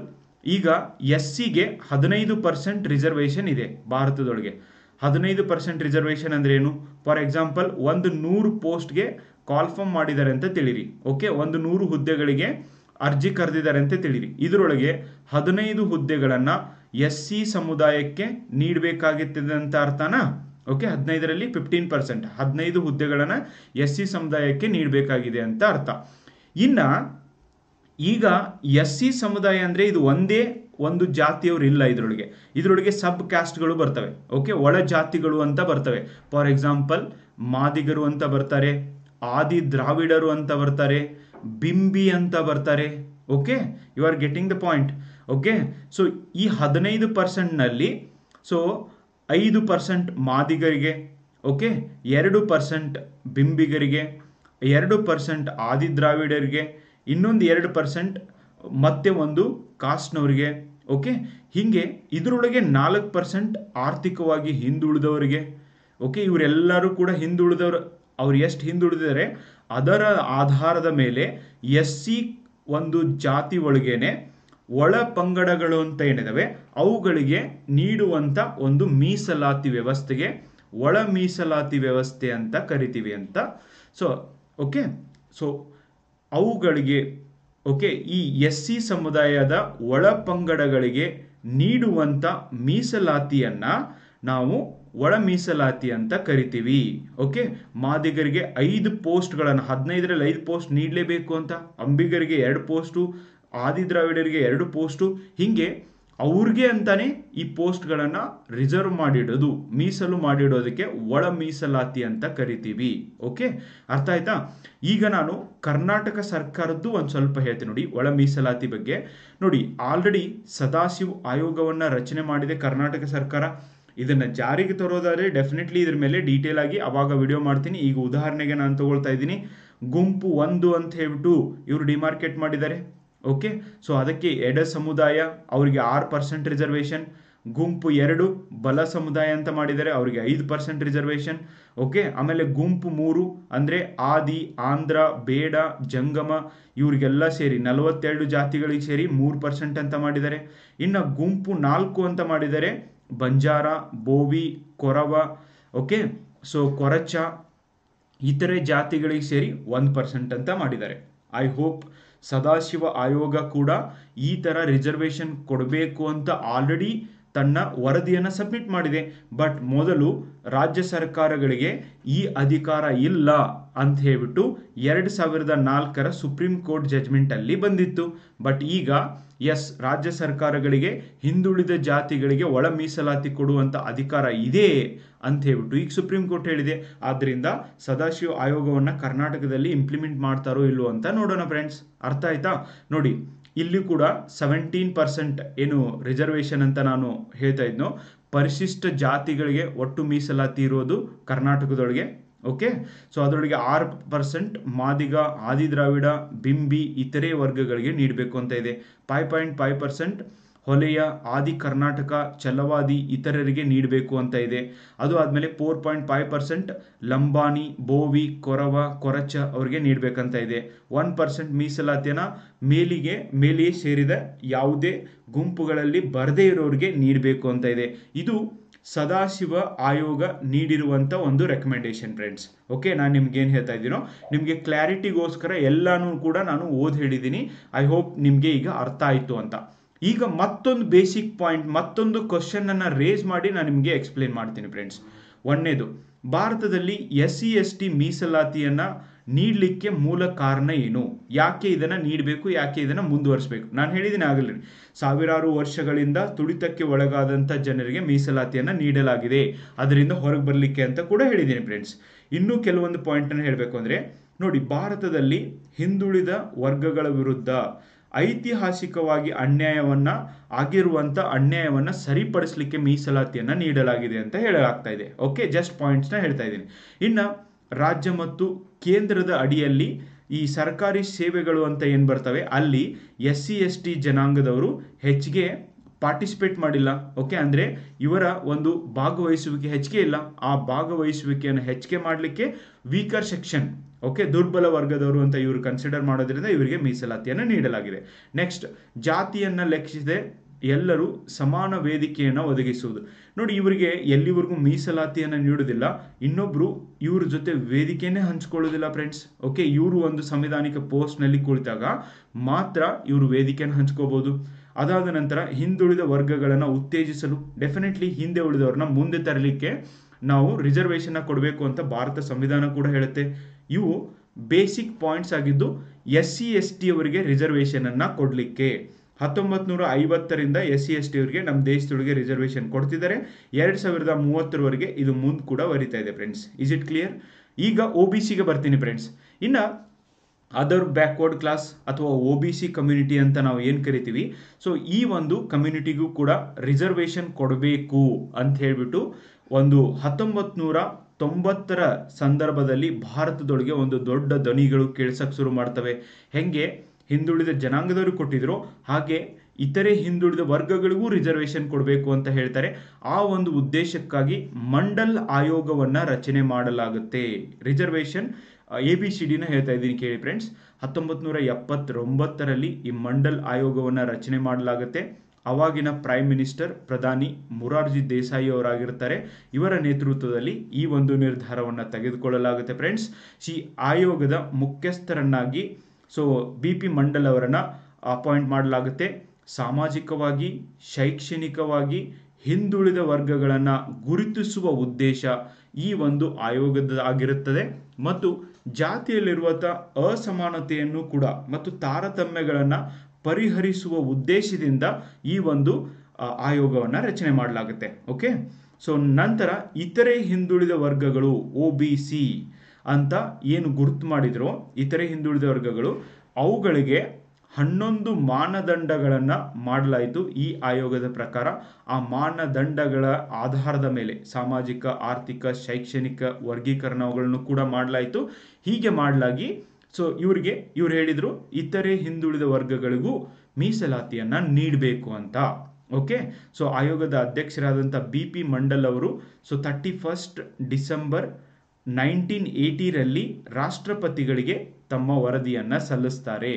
ಈಗ ಎಸ್ ಸಿಗೆ ಹದಿನೈದು ಪರ್ಸೆಂಟ್ ರಿಸರ್ವೇಷನ್ ಇದೆ ಭಾರತದೊಳಗೆ ಹದಿನೈದು ಪರ್ಸೆಂಟ್ ರಿಸರ್ವೇಷನ್ ಅಂದ್ರೆ ಏನು ಫಾರ್ ಎಕ್ಸಾಂಪಲ್ ಒಂದು ನೂರು ಪೋಸ್ಟ್ಗೆ ಕಾಲ್ಫರ್ಮ್ ಮಾಡಿದ್ದಾರೆ ಅಂತ ತಿಳಿರಿ ಓಕೆ ಒಂದು ನೂರು ಹುದ್ದೆಗಳಿಗೆ ಅರ್ಜಿ ಕರೆದಿದ್ದಾರೆ ಅಂತ ತಿಳಿರಿ ಇದರೊಳಗೆ ಹದಿನೈದು ಹುದ್ದೆಗಳನ್ನು ಎಸ್ ಸಿ ಸಮುದಾಯಕ್ಕೆ ನೀಡಬೇಕಾಗಿತ್ತದೆ ಅಂತ ಅರ್ಥನ ಓಕೆ ಹದಿನೈದರಲ್ಲಿ ಫಿಫ್ಟೀನ್ ಪರ್ಸೆಂಟ್ ಹದಿನೈದು ಹುದ್ದೆಗಳನ್ನು ಎಸ್ ಸಿ ಸಮುದಾಯಕ್ಕೆ ನೀಡಬೇಕಾಗಿದೆ ಅಂತ ಅರ್ಥ ಇನ್ನು ಈಗ ಎಸ್ ಸಿ ಸಮುದಾಯ ಅಂದರೆ ಇದು ಒಂದೇ ಒಂದು ಜಾತಿಯವರು ಇಲ್ಲ ಇದರೊಳಗೆ ಇದರೊಳಗೆ ಸಬ್ ಕ್ಯಾಸ್ಟ್ಗಳು ಬರ್ತವೆ ಓಕೆ ಒಳ ಜಾತಿಗಳು ಅಂತ ಬರ್ತವೆ ಫಾರ್ ಎಕ್ಸಾಂಪಲ್ ಮಾದಿಗರು ಅಂತ ಬರ್ತಾರೆ ಆದಿ ದ್ರಾವಿಡರು ಅಂತ ಬರ್ತಾರೆ ಬಿಂಬಿ ಅಂತ ಬರ್ತಾರೆ okay you are getting the point okay so ಈ ಹದಿನೈದು ಪರ್ಸೆಂಟ್ನಲ್ಲಿ ಸೊ ಐದು ಪರ್ಸೆಂಟ್ ಮಾದಿಗರಿಗೆ ಓಕೆ ಎರಡು ಪರ್ಸೆಂಟ್ ಬಿಂಬಿಗರಿಗೆ ಎರಡು ಪರ್ಸೆಂಟ್ ಆದಿ ದ್ರಾವಿಡರಿಗೆ ಇನ್ನೊಂದು ಎರಡು ಪರ್ಸೆಂಟ್ ಮತ್ತೆ ಒಂದು ಕಾಸ್ಟ್ನವ್ರಿಗೆ ಓಕೆ ಹೀಗೆ ಇದರೊಳಗೆ ನಾಲ್ಕು ಪರ್ಸೆಂಟ್ ಆರ್ಥಿಕವಾಗಿ ಹಿಂದುಳಿದವರಿಗೆ ಓಕೆ ಇವರೆಲ್ಲರೂ ಕೂಡ ಹಿಂದುಳಿದವರು ಅವ್ರು ಎಷ್ಟು ಹಿಂದುಳಿದಿದ್ದಾರೆ ಅದರ ಆಧಾರದ ಮೇಲೆ ಎಸ್ ಸಿ ಒಂದು ಜಾತಿ ಒಳಗೇನೆ ಒಳ ಪಂಗಡಗಳು ಅಂತ ಏನಿದಾವೆ ಅವುಗಳಿಗೆ ನೀಡುವಂಥ ಒಂದು ಮೀಸಲಾತಿ ವ್ಯವಸ್ಥೆಗೆ ಒಳ ಮೀಸಲಾತಿ ವ್ಯವಸ್ಥೆ ಅಂತ ಕರಿತೀವಿ ಅಂತ ಸೊ ಓಕೆ ಸೊ ಅವುಗಳಿಗೆ ಓಕೆ ಈ ಎಸ್ ಸಿ ಸಮುದಾಯದ ಒಳ ಪಂಗಡಗಳಿಗೆ ನೀಡುವಂಥ ಮೀಸಲಾತಿಯನ್ನು ನಾವು ಒಳ ಮೀಸಲಾತಿ ಅಂತ ಕರಿತೀವಿ ಓಕೆ ಮಾದಿಗರಿಗೆ ಐದು ಪೋಸ್ಟ್ಗಳನ್ನು ಹದಿನೈದರಲ್ಲಿ ಐದು ಪೋಸ್ಟ್ ನೀಡಲೇಬೇಕು ಅಂತ ಅಂಬಿಗರಿಗೆ ಎರಡು ಪೋಸ್ಟು ಆದಿ ದ್ರಾವಿಡರಿಗೆ ಎರಡು ಪೋಸ್ಟು ಹೀಗೆ ಅವ್ರಿಗೆ ಅಂತಾನೆ ಈ ಪೋಸ್ಟ್ಗಳನ್ನು ರಿಸರ್ವ್ ಮಾಡಿಡೋದು ಮೀಸಲು ಮಾಡಿಡೋದಕ್ಕೆ ಒಳ ಮೀಸಲಾತಿ ಅಂತ ಕರಿತೀವಿ ಓಕೆ ಅರ್ಥ ಆಯ್ತಾ ಈಗ ನಾನು ಕರ್ನಾಟಕ ಸರ್ಕಾರದ್ದು ಒಂದು ಸ್ವಲ್ಪ ಹೇಳ್ತೀನಿ ನೋಡಿ ಒಳ ಮೀಸಲಾತಿ ಬಗ್ಗೆ ನೋಡಿ ಆಲ್ರೆಡಿ ಸದಾಶಿವ್ ಆಯೋಗವನ್ನು ರಚನೆ ಮಾಡಿದೆ ಕರ್ನಾಟಕ ಸರ್ಕಾರ ಇದನ್ನು ಜಾರಿಗೆ ತರೋದಾದರೆ ಡೆಫಿನೆಟ್ಲಿ ಇದ್ರ ಮೇಲೆ ಡೀಟೇಲ್ ಆಗಿ ಅವಾಗ ವಿಡಿಯೋ ಮಾಡ್ತೀನಿ ಈಗ ಉದಾಹರಣೆಗೆ ನಾನು ತಗೊಳ್ತಾ ಇದ್ದೀನಿ ಗುಂಪು ಒಂದು ಅಂತ ಹೇಳ್ಬಿಟ್ಟು ಇವರು ಡಿಮಾರ್ಕೆಟ್ ಮಾಡಿದ್ದಾರೆ ಓಕೆ ಸೊ ಅದಕ್ಕೆ ಎಡ ಸಮುದಾಯ ಅವರಿಗೆ ಆರು ಪರ್ಸೆಂಟ್ ರಿಸರ್ವೇಷನ್ ಗುಂಪು ಎರಡು ಬಲ ಸಮುದಾಯ ಅಂತ ಮಾಡಿದ್ದಾರೆ ಅವರಿಗೆ ಐದು ಪರ್ಸೆಂಟ್ ರಿಸರ್ವೇಷನ್ ಓಕೆ ಆಮೇಲೆ ಗುಂಪು ಮೂರು ಅಂದರೆ ಆದಿ ಆಂಧ್ರ ಬೇಡ ಜಂಗಮ ಇವರಿಗೆಲ್ಲ ಸೇರಿ ನಲವತ್ತೆರಡು ಜಾತಿಗಳಿಗೆ ಸೇರಿ ಮೂರು ಪರ್ಸೆಂಟ್ ಅಂತ ಮಾಡಿದ್ದಾರೆ ಇನ್ನು ಗುಂಪು ನಾಲ್ಕು ಅಂತ ಮಾಡಿದರೆ ಬಂಜಾರ ಬೋವಿ ಕೊರವ ಓಕೆ ಸೊ ಕೊರಚ ಇತರೆ ಜಾತಿಗಳಿಗೆ ಸೇರಿ ಒಂದು ಪರ್ಸೆಂಟ್ ಅಂತ ಮಾಡಿದ್ದಾರೆ ಐ ಹೋಪ್ ಸದಾಶಿವ ಆಯೋಗ ಕೂಡ ಈ ಥರ ರಿಸರ್ವೇಷನ್ ಕೊಡಬೇಕು ಅಂತ ಆಲ್ರೆಡಿ ತನ್ನ ವರದಿಯನ್ನು ಸಬ್ಮಿಟ್ ಮಾಡಿದೆ ಬಟ್ ಮೊದಲು ರಾಜ್ಯ ಸರ್ಕಾರಗಳಿಗೆ ಈ ಅಧಿಕಾರ ಇಲ್ಲ ಅಂತ ಹೇಳ್ಬಿಟ್ಟು ಎರಡು ಸಾವಿರದ ನಾಲ್ಕರ ಸುಪ್ರೀಂ ಕೋರ್ಟ್ ಜಜ್ಮೆಂಟಲ್ಲಿ ಬಂದಿತ್ತು ಬಟ್ ಈಗ ಎಸ್ ರಾಜ್ಯ ಸರ್ಕಾರಗಳಿಗೆ ಹಿಂದುಳಿದ ಜಾತಿಗಳಿಗೆ ಒಳ ಮೀಸಲಾತಿ ಕೊಡುವಂಥ ಅಧಿಕಾರ ಇದೆ ಅಂತ ಹೇಳ್ಬಿಟ್ಟು ಈಗ ಸುಪ್ರೀಂ ಕೋರ್ಟ್ ಹೇಳಿದೆ ಆದ್ದರಿಂದ ಸದಾಶಿವ ಆಯೋಗವನ್ನು ಕರ್ನಾಟಕದಲ್ಲಿ ಇಂಪ್ಲಿಮೆಂಟ್ ಮಾಡ್ತಾರೋ ಇಲ್ಲೋ ಅಂತ ನೋಡೋಣ ಫ್ರೆಂಡ್ಸ್ ಅರ್ಥ ಆಯ್ತಾ ನೋಡಿ ಇಲ್ಲಿ ಕೂಡ ಸೆವೆಂಟೀನ್ ಪರ್ಸೆಂಟ್ ಏನು ರಿಸರ್ವೇಷನ್ ಅಂತ ನಾನು ಹೇಳ್ತಾ ಇದ್ನೋ ಪರಿಶಿಷ್ಟ ಜಾತಿಗಳಿಗೆ ಒಟ್ಟು ಮೀಸಲಾತಿ ಇರೋದು ಕರ್ನಾಟಕದೊಳಗೆ ಓಕೆ ಸೊ ಅದರೊಳಗೆ ಆರು ಪರ್ಸೆಂಟ್ ಮಾದಿಗ ದ್ರಾವಿಡ ಬಿಂಬಿ ಇತರೆ ವರ್ಗಗಳಿಗೆ ನೀಡಬೇಕು ಅಂತ ಇದೆ five point five percent Holeya Adi Karnataka Chalavadi ಇತರರಿಗೆ ನೀಡಬೇಕು ಅಂತ ಇದೆ ಅದು ಆದಮೇಲೆ four point five percent Lambani Bhovi Korava Koracha ಅವರಿಗೆ ನೀಡಬೇಕಂತ ಇದೆ ಒನ್ ಪರ್ಸೆಂಟ್ ಮೀಸಲಾತಿಯನ್ನ ಮೇಲಿಗೆ ಮೇಲೆಯೇ ಸೇರಿದ ಯಾವುದೇ ಗುಂಪುಗಳಲ್ಲಿ ಬರದೇ ಇರೋರಿಗೆ ನೀಡಬೇಕು ಅಂತ ಇದೆ ಇದು ಸದಾಶಿವ ಆಯೋಗ ನೀಡಿರುವಂಥ ಒಂದು ರೆಕಮೆಂಡೇಶನ್ ಫ್ರೆಂಡ್ಸ್ ಓಕೆ ನಾನು ನಿಮ್ಗೆ ಏನು ಹೇಳ್ತಾ ಇದ್ದೀನೋ ನಿಮಗೆ ಕ್ಲಾರಿಟಿಗೋಸ್ಕರ ಎಲ್ಲನೂ ಕೂಡ ನಾನು ಓದಿ ಹೇಳಿದ್ದೀನಿ ಐ ಹೋಪ್ ನಿಮಗೆ ಈಗ ಅರ್ಥ ಆಯಿತು ಅಂತ ಈಗ ಮತ್ತೊಂದು ಬೇಸಿಕ್ ಪಾಯಿಂಟ್ ಮತ್ತೊಂದು ಕ್ವಶನನ್ನು ರೇಸ್ ಮಾಡಿ ನಾನು ನಿಮಗೆ ಎಕ್ಸ್ಪ್ಲೇನ್ ಮಾಡ್ತೀನಿ ಫ್ರೆಂಡ್ಸ್ ಒಂದನೇದು ಭಾರತದಲ್ಲಿ S C e S T ಮೀಸಲಾತಿಯನ್ನು ನೀಡಲಿಕ್ಕೆ ಮೂಲ ಕಾರಣ ಏನು ಯಾಕೆ ಇದನ್ನು ನೀಡಬೇಕು ಯಾಕೆ ಇದನ್ನು ಮುಂದುವರಿಸಬೇಕು ನಾನು ಹೇಳಿದ್ದೀನಿ ಆಗಲಿ ಸಾವಿರಾರು ವರ್ಷಗಳಿಂದ ತುಡಿತಕ್ಕೆ ಒಳಗಾದಂಥ ಜನರಿಗೆ ಮೀಸಲಾತಿಯನ್ನು ನೀಡಲಾಗಿದೆ ಅದರಿಂದ ಹೊರಗೆ ಬರಲಿಕ್ಕೆ ಅಂತ ಕೂಡ ಹೇಳಿದ್ದೀನಿ ಫ್ರೆಂಡ್ಸ್ ಇನ್ನೂ ಕೆಲವೊಂದು ಪಾಯಿಂಟನ್ನು ಹೇಳಬೇಕು ಅಂದರೆ ನೋಡಿ ಭಾರತದಲ್ಲಿ ಹಿಂದುಳಿದ ವರ್ಗಗಳ ವಿರುದ್ಧ ಐತಿಹಾಸಿಕವಾಗಿ ಅನ್ಯಾಯವನ್ನು ಆಗಿರುವಂಥ ಅನ್ಯಾಯವನ್ನು ಸರಿಪಡಿಸಲಿಕ್ಕೆ ಮೀಸಲಾತಿಯನ್ನು ನೀಡಲಾಗಿದೆ ಅಂತ ಹೇಳಲಾಗ್ತಾ ಇದೆ ಓಕೆ ಜಸ್ಟ್ ಪಾಯಿಂಟ್ಸ್ನ ಹೇಳ್ತಾ ಇದ್ದೀನಿ ಇನ್ನು ರಾಜ್ಯ ಮತ್ತು ಕೇಂದ್ರದ ಅಡಿಯಲ್ಲಿ ಈ ಸರ್ಕಾರಿ ಸೇವೆಗಳು ಅಂತ ಏನು ಬರ್ತವೆ ಅಲ್ಲಿ ಎಸ್ ಸಿ ಎಸ್ ಟಿ ಜನಾಂಗದವರು ಹೆಚ್ಚಿಗೆ ಪಾರ್ಟಿಸಿಪೇಟ್ ಮಾಡಿಲ್ಲ ಓಕೆ ಅಂದರೆ ಇವರ ಒಂದು ಭಾಗವಹಿಸುವಿಕೆ ಹೆಚ್ಚಿಗೆ ಇಲ್ಲ ಆ ಭಾಗವಹಿಸುವಿಕೆಯನ್ನು ಹೆಚ್ಚಿಗೆ ಮಾಡಲಿಕ್ಕೆ ವೀಕರ್ ಸೆಕ್ಷನ್ ಓಕೆ ದುರ್ಬಲ ವರ್ಗದವರು ಅಂತ ಇವರು ಕನ್ಸಿಡರ್ ಮಾಡೋದ್ರಿಂದ ಇವರಿಗೆ ಮೀಸಲಾತಿಯನ್ನು ನೀಡಲಾಗಿದೆ ನೆಕ್ಸ್ಟ್ ಜಾತಿಯನ್ನು ಲೆಕ್ಕಿಸದೆ ಎಲ್ಲರೂ ಸಮಾನ ವೇದಿಕೆಯನ್ನು ಒದಗಿಸುವುದು ನೋಡಿ ಇವರಿಗೆ ಎಲ್ಲಿವರೆಗೂ ಮೀಸಲಾತಿಯನ್ನು ನೀಡುವುದಿಲ್ಲ ಇನ್ನೊಬ್ಬರು ಇವ್ರ ಜೊತೆ ವೇದಿಕೆನೇ ಹಂಚ್ಕೊಳ್ಳೋದಿಲ್ಲ ಫ್ರೆಂಡ್ಸ್ ಓಕೆ ಇವರು ಒಂದು ಸಂವಿಧಾನಿಕ ಪೋಸ್ಟ್ನಲ್ಲಿ ಕುಳಿತಾಗ ಮಾತ್ರ ಇವರು ವೇದಿಕೆಯನ್ನು ಹಂಚ್ಕೋಬೋದು ಅದಾದ ನಂತರ ಹಿಂದುಳಿದ ವರ್ಗಗಳನ್ನು ಉತ್ತೇಜಿಸಲು ಡೆಫಿನೆಟ್ಲಿ ಹಿಂದೆ ಉಳಿದವ್ರನ್ನ ಮುಂದೆ ತರಲಿಕ್ಕೆ ನಾವು ರಿಸರ್ವೇಷನ್ನ ಕೊಡಬೇಕು ಅಂತ ಭಾರತ ಸಂವಿಧಾನ ಕೂಡ ಹೇಳುತ್ತೆ ಇವು ಬೇಸಿಕ್ ಪಾಯಿಂಟ್ಸ್ ಆಗಿದ್ದು ಎಸ್ ಸಿ ಎಸ್ ಟಿ ಅವರಿಗೆ ರಿಸರ್ವೇಷನನ್ನು ಕೊಡಲಿಕ್ಕೆ ಹತ್ತೊಂಬತ್ತು ನೂರ ಐವತ್ತರಿಂದ ಎಸ್ ಸಿ ಎಸ್ ಟಿ ಅವರಿಗೆ ನಮ್ಮ ದೇಶದೊಳಗೆ ರಿಸರ್ವೇಷನ್ ಕೊಡ್ತಿದ್ದಾರೆ ಎರಡು ಸಾವಿರದ ಮೂವತ್ತರವರೆಗೆ ಇದು ಮುಂದೆ ಕೂಡ ವರಿತಾ ಇದೆ ಫ್ರೆಂಡ್ಸ್ ಇಸ್ ಇಟ್ ಕ್ಲಿಯರ್ ಈಗ ಒ ಬಿ ಸಿಗೆ ಬರ್ತೀನಿ ಫ್ರೆಂಡ್ಸ್ ಇನ್ನು ಅದರ್ ಬ್ಯಾಕ್ವರ್ಡ್ ಕ್ಲಾಸ್ ಅಥವಾ ಒ ಬಿ ಸಿ ಕಮ್ಯುನಿಟಿ ಅಂತ ನಾವು ಏನು ಕರಿತೀವಿ ಸೊ ಈ ಒಂದು ಕಮ್ಯುನಿಟಿಗೂ ಕೂಡ ರಿಸರ್ವೇಷನ್ ಕೊಡಬೇಕು ಅಂತ ಹೇಳಿಬಿಟ್ಟು ಒಂದು ಹತ್ತೊಂಬತ್ತು ನೂರ ತೊಂಬತ್ತರ ಸಂದರ್ಭದಲ್ಲಿ ಭಾರತದೊಳಗೆ ಒಂದು ದೊಡ್ಡ ಧ್ವನಿಗಳು ಕೇಳ್ಸಕ್ಕೆ ಶುರು ಮಾಡ್ತವೆ ಹೆಂಗೆ ಹಿಂದುಳಿದ ಜನಾಂಗದವರು ಕೊಟ್ಟಿದ್ರು ಹಾಗೆ ಇತರೆ ಹಿಂದುಳಿದ ವರ್ಗಗಳಿಗೂ ರಿಸರ್ವೇಷನ್ ಕೊಡಬೇಕು ಅಂತ ಹೇಳ್ತಾರೆ ಆ ಒಂದು ಉದ್ದೇಶಕ್ಕಾಗಿ ಮಂಡಲ್ ಆಯೋಗವನ್ನು ರಚನೆ ಮಾಡಲಾಗುತ್ತೆ ರಿಸರ್ವೇಷನ್ ಎ ಬಿ ಸಿ ಡಿನ ಹೇಳ್ತಾ ಇದ್ದೀನಿ ಕೇಳಿ ಫ್ರೆಂಡ್ಸ್ ಹತ್ತೊಂಬತ್ತು ನೂರ ಎಪ್ಪತ್ತೊಂಬತ್ತರಲ್ಲಿ ಈ ಮಂಡಲ್ ಆಯೋಗವನ್ನು ರಚನೆ ಮಾಡಲಾಗುತ್ತೆ ಅವಾಗಿನ ಪ್ರೈಮ್ ಮಿನಿಸ್ಟರ್ ಪ್ರಧಾನಿ ಮುರಾರ್ಜಿ ದೇಸಾಯಿ ಅವರಾಗಿರ್ತಾರೆ ಇವರ ನೇತೃತ್ವದಲ್ಲಿ ಈ ಒಂದು ನಿರ್ಧಾರವನ್ನು ತೆಗೆದುಕೊಳ್ಳಲಾಗುತ್ತೆ ಫ್ರೆಂಡ್ಸ್ ಈ ಆಯೋಗದ ಮುಖ್ಯಸ್ಥರನ್ನಾಗಿ ಸೊ ಬಿ ಪಿ ಮಂಡಲ್ ಅವರನ್ನು ಅಪಾಯಿಂಟ್ ಮಾಡಲಾಗುತ್ತೆ ಸಾಮಾಜಿಕವಾಗಿ ಶೈಕ್ಷಣಿಕವಾಗಿ ಹಿಂದುಳಿದ ವರ್ಗಗಳನ್ನು ಗುರುತಿಸುವ ಉದ್ದೇಶ ಈ ಒಂದು ಆಯೋಗದಾಗಿರುತ್ತದೆ ಮತ್ತು ಜಾತಿಯಲ್ಲಿರುವಂಥ ಅಸಮಾನತೆಯನ್ನು ಕೂಡ ಮತ್ತು ತಾರತಮ್ಯಗಳನ್ನು ಪರಿಹರಿಸುವ ಉದ್ದೇಶದಿಂದ ಈ ಒಂದು ಆಯೋಗವನ್ನು ರಚನೆ ಮಾಡಲಾಗುತ್ತೆ ಓಕೆ ಸೊ ನಂತರ ಇತರೆ ಹಿಂದುಳಿದ ವರ್ಗಗಳು ಒ ಬಿ ಸಿ ಅಂತ ಏನು ಗುರುತು ಮಾಡಿದ್ರು ಇತರೆ ಹಿಂದುಳಿದ ವರ್ಗಗಳು ಅವುಗಳಿಗೆ ಹನ್ನೊಂದು ಮಾನದಂಡಗಳನ್ನು ಮಾಡಲಾಯಿತು ಈ ಆಯೋಗದ ಪ್ರಕಾರ ಆ ಮಾನದಂಡಗಳ ಆಧಾರದ ಮೇಲೆ ಸಾಮಾಜಿಕ ಆರ್ಥಿಕ ಶೈಕ್ಷಣಿಕ ವರ್ಗೀಕರಣಗಳನ್ನು ಕೂಡ ಮಾಡಲಾಯಿತು ಹೀಗೆ ಮಾಡಲಾಗಿ ಸೊ ಇವರಿಗೆ ಇವ್ರು ಹೇಳಿದರು ಇತರೆ ಹಿಂದುಳಿದ ವರ್ಗಗಳಿಗೂ ಮೀಸಲಾತಿಯನ್ನು ನೀಡಬೇಕು ಅಂತ ಓಕೆ ಸೊ ಆಯೋಗದ ಅಧ್ಯಕ್ಷರಾದಂಥ ಬಿ ಪಿ ಮಂಡಲ್ ಅವರು so thirty first December nineteen ಏಯ್ಟಿರಲ್ಲಿ ರಾಷ್ಟ್ರಪತಿಗಳಿಗೆ ತಮ್ಮ ವರದಿಯನ್ನು ಸಲ್ಲಿಸ್ತಾರೆ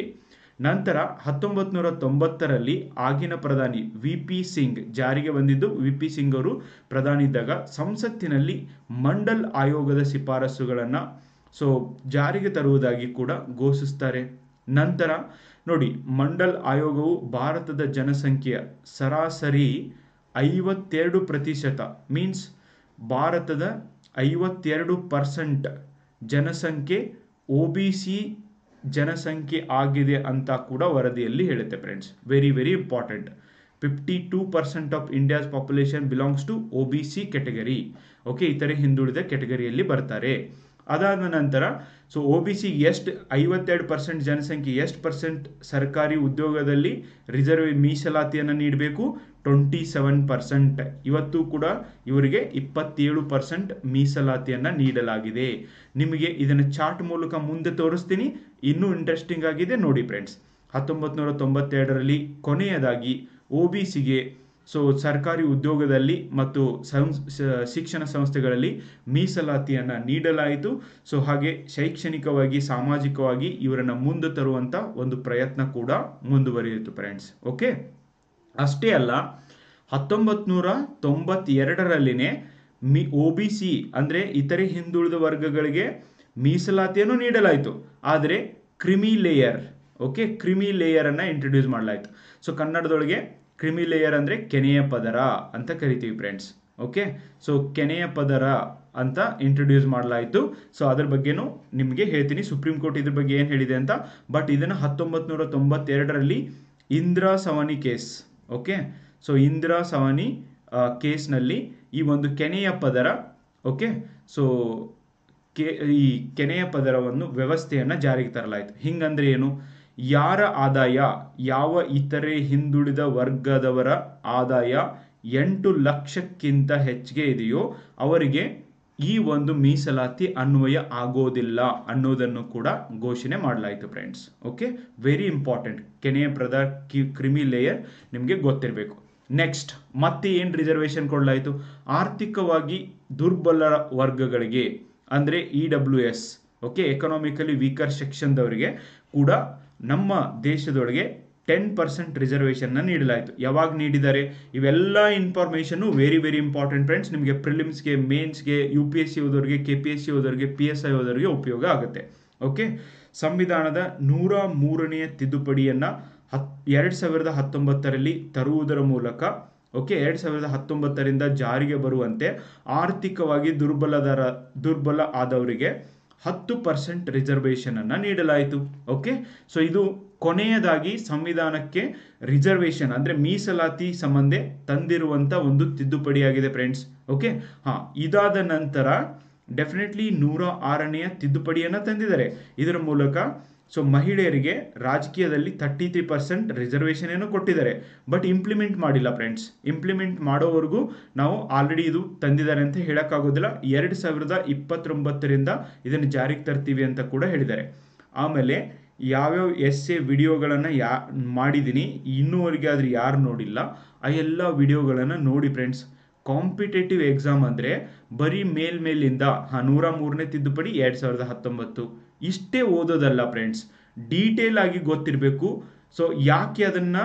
ನಂತರ ಹತ್ತೊಂಬತ್ತು ನೂರ ತೊಂಬತ್ತರಲ್ಲಿ ಆಗಿನ ಪ್ರಧಾನಿ ವಿ ಪಿ ಸಿಂಗ್ ಜಾರಿಗೆ ಬಂದಿದ್ದು ವಿ ಪಿ ಸಿಂಗ್ ಅವರು ಪ್ರಧಾನಿದ್ದಾಗ ಸಂಸತ್ತಿನಲ್ಲಿ ಮಂಡಲ್ ಆಯೋಗದ ಶಿಫಾರಸುಗಳನ್ನು ಸೊ ಜಾರಿಗೆ ತರುವುದಾಗಿ ಕೂಡ ಘೋಷಿಸ್ತಾರೆ ನಂತರ ನೋಡಿ ಮಂಡಲ್ ಆಯೋಗವು ಭಾರತದ ಜನಸಂಖ್ಯೆಯ ಸರಾಸರಿ ಐವತ್ತೆರಡು ಪ್ರತಿಶತ ಮೀನ್ಸ್ ಭಾರತದ ಐವತ್ತೆರಡು ಪರ್ಸೆಂಟ್ ಜನಸಂಖ್ಯೆ ಒ ಬಿ ಸಿ ಜನಸಂಖ್ಯೆ ಆಗಿದೆ ಅಂತ ಕೂಡ ವರದಿಯಲ್ಲಿ ಹೇಳುತ್ತೆ friends very very important fifty two percent of India's population belongs to O B C category okay ಇತರೆ ಹಿಂದುಳಿದ ಕೆಟಗರಿಯಲ್ಲಿ ಬರ್ತಾರೆ ಅದಾದ ನಂತರ ಸೊ ಒ ಬಿ ಸಿ ಎಷ್ಟು ಐವತ್ತೆರಡು ಪರ್ಸೆಂಟ್ ಜನಸಂಖ್ಯೆ ಎಷ್ಟು ಪರ್ಸೆಂಟ್ ಸರ್ಕಾರಿ ಉದ್ಯೋಗದಲ್ಲಿ ರಿಸರ್ವ್ ಮೀಸಲಾತಿಯನ್ನು ನೀಡಬೇಕು ಟ್ವೆಂಟಿ ಸೆವೆನ್ ಪರ್ಸೆಂಟ್ ಇವತ್ತು ಕೂಡ ಇವರಿಗೆ ಇಪ್ಪತ್ತೇಳು ಪರ್ಸೆಂಟ್ ಮೀಸಲಾತಿಯನ್ನು ನೀಡಲಾಗಿದೆ ನಿಮಗೆ ಇದನ್ನು ಚಾರ್ಟ್ ಮೂಲಕ ಮುಂದೆ ತೋರಿಸ್ತೀನಿ ಇನ್ನೂ ಇಂಟ್ರೆಸ್ಟಿಂಗ್ ಆಗಿದೆ ನೋಡಿ ಫ್ರೆಂಡ್ಸ್ ಹತ್ತೊಂಬತ್ತು ನೂರ ತೊಂಬತ್ತೆರಡರಲ್ಲಿ ಕೊನೆಯದಾಗಿ ಒ ಬಿ ಸಿಗೆ ಸೊ ಸರ್ಕಾರಿ ಉದ್ಯೋಗದಲ್ಲಿ ಮತ್ತು ಶಿಕ್ಷಣ ಸಂಸ್ಥೆಗಳಲ್ಲಿ ಮೀಸಲಾತಿಯನ್ನು ನೀಡಲಾಯಿತು ಸೊ ಹಾಗೆ ಶೈಕ್ಷಣಿಕವಾಗಿ ಸಾಮಾಜಿಕವಾಗಿ ಇವರನ್ನು ಮುಂದೆ ತರುವಂಥ ಒಂದು ಪ್ರಯತ್ನ ಕೂಡ ಮುಂದುವರಿಯಿತು ಫ್ರೆಂಡ್ಸ್ ಓಕೆ ಅಷ್ಟೇ ಅಲ್ಲ ಹತ್ತೊಂಬತ್ ನೂರ ಎರಡರಲ್ಲಿನೇ ಮಿ ಒ ಬಿ ಸಿ ಅಂದರೆ ಇತರೆ ಹಿಂದುಳಿದ ವರ್ಗಗಳಿಗೆ ಮೀಸಲಾತಿಯನ್ನು ನೀಡಲಾಯಿತು ಆದರೆ ಕ್ರಿಮಿ ಲೇಯರ್ ಓಕೆ ಕ್ರಿಮಿ ಲೇಯರನ್ನು ಇಂಟ್ರೊಡ್ಯೂಸ್ ಮಾಡಲಾಯಿತು ಸೊ ಕನ್ನಡದೊಳಗೆ ಕ್ರಿಮಿ ಲೇಯರ್ ಅಂದರೆ ಕೆನೆಯ ಪದರ ಅಂತ ಕರಿತೀವಿ ಫ್ರೆಂಡ್ಸ್ ಓಕೆ ಸೊ ಕೆನೆಯ ಪದರ ಅಂತ ಇಂಟ್ರೊಡ್ಯೂಸ್ ಮಾಡಲಾಯಿತು ಸೊ ಅದ್ರ ಬಗ್ಗೆನೂ ನಿಮಗೆ ಹೇಳ್ತೀನಿ ಸುಪ್ರೀಂ ಕೋರ್ಟ್ ಇದ್ರ ಬಗ್ಗೆ ಏನು ಹೇಳಿದೆ ಅಂತ ಬಟ್ ಇದನ್ನು ಹತ್ತೊಂಬತ್ತು ನೂರ ತೊಂಬತ್ತೆರಡರಲ್ಲಿ Indra Sawhney case okay so Indira Sawhney ಕೇಸ್ನಲ್ಲಿ ಈ ಒಂದು ಕೆನೆಯ ಪದರ ಓಕೆ ಸೊ ಕೆ ಈ ಕೆನೆಯ ಪದರವನ್ನು ವ್ಯವಸ್ಥೆಯನ್ನು ಜಾರಿಗೆ ತರಲಾಯಿತು ಹಿಂಗಂದ್ರೆ ಏನು ಯಾರ ಆದಾಯ ಯಾವ ಇತರೆ ಹಿಂದುಳಿದ ವರ್ಗದವರ ಆದಾಯ ಎಂಟು ಲಕ್ಷಕ್ಕಿಂತ ಹೆಚ್ಚಿಗೆ ಇದೆಯೋ ಅವರಿಗೆ ಈ ಒಂದು ಮೀಸಲಾತಿ ಅನ್ವಯ ಆಗೋದಿಲ್ಲ ಅನ್ನೋದನ್ನು ಕೂಡ ಘೋಷಣೆ ಮಾಡಲಾಯಿತು ಫ್ರೆಂಡ್ಸ್ ಓಕೆ ವೆರಿ ಇಂಪಾರ್ಟೆಂಟ್ ಕೆನೆಯಪುರದ ಕಿ ಕ್ರಿಮಿ ಲೇಯರ್ ನಿಮಗೆ ಗೊತ್ತಿರಬೇಕು ನೆಕ್ಸ್ಟ್ ಮತ್ತೆ ಏನು ರಿಸರ್ವೇಷನ್ ಕೊಡಲಾಯಿತು ಆರ್ಥಿಕವಾಗಿ ದುರ್ಬಲ ವರ್ಗಗಳಿಗೆ ಅಂದರೆ E W S okay economically weaker ಸೆಕ್ಷನ್ದವರಿಗೆ ಕೂಡ ನಮ್ಮ ದೇಶದೊಳಗೆ ಟೆನ್ ಪರ್ಸೆಂಟ್ ರಿಸರ್ವೇಷನ್ನ ನೀಡಲಾಯಿತು ಯಾವಾಗ ನೀಡಿದ್ದಾರೆ ಇವೆಲ್ಲ information very very important friends ನಿಮಗೆ ಪ್ರಿಲಿಮ್ಸ್ಗೆ ಮೇನ್ಸ್ಗೆ ಯು ಪಿ ಎಸ್ ಸಿ ಓದೋರಿಗೆ ಕೆ ಪಿ ಎಸ್ ಸಿ ಓದೋರಿಗೆ ಪಿ ಎಸ್ ಐ ಓದೋರಿಗೆ ಉಪಯೋಗ ಆಗುತ್ತೆ ಓಕೆ ಸಂವಿಧಾನದ ನೂರ ಮೂರನೆಯ ತಿದ್ದುಪಡಿಯನ್ನು ಹತ್ ಎರಡು ಸಾವಿರದ ಹತ್ತೊಂಬತ್ತರಲ್ಲಿ ತರುವುದರ ಮೂಲಕ ಓಕೆ ಎರಡು ಸಾವಿರದ ಹತ್ತೊಂಬತ್ತರಿಂದ ಜಾರಿಗೆ ಬರುವಂತೆ ಆರ್ಥಿಕವಾಗಿ ದುರ್ಬಲದರ ದುರ್ಬಲ ಆದವರಿಗೆ ಹತ್ತು ಪರ್ಸೆಂಟ್ ರಿಸರ್ವೇಷನನ್ನು ನೀಡಲಾಯಿತು ಓಕೆ ಸೊ ಇದು ಕೊನೆಯದಾಗಿ ಸಂವಿಧಾನಕ್ಕೆ ರಿಸರ್ವೇಶನ್ ಅಂದರೆ ಮೀಸಲಾತಿ ಸಂಬಂಧ ತಂದಿರುವಂಥ ಒಂದು ತಿದ್ದುಪಡಿಯಾಗಿದೆ ಫ್ರೆಂಡ್ಸ್ ಓಕೆ ಹಾಂ ಇದಾದ ನಂತರ ಡೆಫಿನೆಟ್ಲಿ ನೂರ ಆರನೆಯ ತಿದ್ದುಪಡಿಯನ್ನು ತಂದಿದ್ದಾರೆ ಇದರ ಮೂಲಕ ಸೊ ಮಹಿಳೆಯರಿಗೆ ರಾಜಕೀಯದಲ್ಲಿ ತರ್ಟಿ ತ್ರೀ ಪರ್ಸೆಂಟ್ ರಿಸರ್ವೇಷನ್ ಏನು ಕೊಟ್ಟಿದ್ದಾರೆ ಬಟ್ ಇಂಪ್ಲಿಮೆಂಟ್ ಮಾಡಿಲ್ಲ ಫ್ರೆಂಡ್ಸ್ ಇಂಪ್ಲಿಮೆಂಟ್ ಮಾಡೋವರೆಗೂ ನಾವು ಆಲ್ರೆಡಿ ಇದು ತಂದಿದ್ದಾರೆ ಅಂತ ಹೇಳೋಕ್ಕಾಗೋದಿಲ್ಲ ಎರಡು ಸಾವಿರದ ಇಪ್ಪತ್ತೊಂಬತ್ತರಿಂದ ಇದನ್ನು ಜಾರಿಗೆ ತರ್ತೀವಿ ಅಂತ ಕೂಡ ಹೇಳಿದ್ದಾರೆ ಆಮೇಲೆ ಯಾವ್ಯಾವ ಎಸ್ ಎ ವಿಡಿಯೋಗಳನ್ನು ಯಾ ಮಾಡಿದ್ದೀನಿ ಇನ್ನೂವರೆಗೆ ಆದರೆ ಯಾರು ನೋಡಿಲ್ಲ ಆ ಎಲ್ಲ ವಿಡಿಯೋಗಳನ್ನು ನೋಡಿ ಫ್ರೆಂಡ್ಸ್ ಕಾಂಪಿಟೇಟಿವ್ ಎಕ್ಸಾಮ್ ಅಂದರೆ ಬರೀ ಮೇಲ್ಮೇಲಿಂದ ಹಾ ನೂರ ಮೂರನೇ ತಿದ್ದುಪಡಿ ಎರಡು ಸಾವಿರದ ಹತ್ತೊಂಬತ್ತು ಇಷ್ಟೇ ಓದೋದಲ್ಲ ಫ್ರೆಂಡ್ಸ್ ಡೀಟೇಲ್ ಆಗಿ ಗೊತ್ತಿರಬೇಕು ಸೊ ಯಾಕೆ ಅದನ್ನು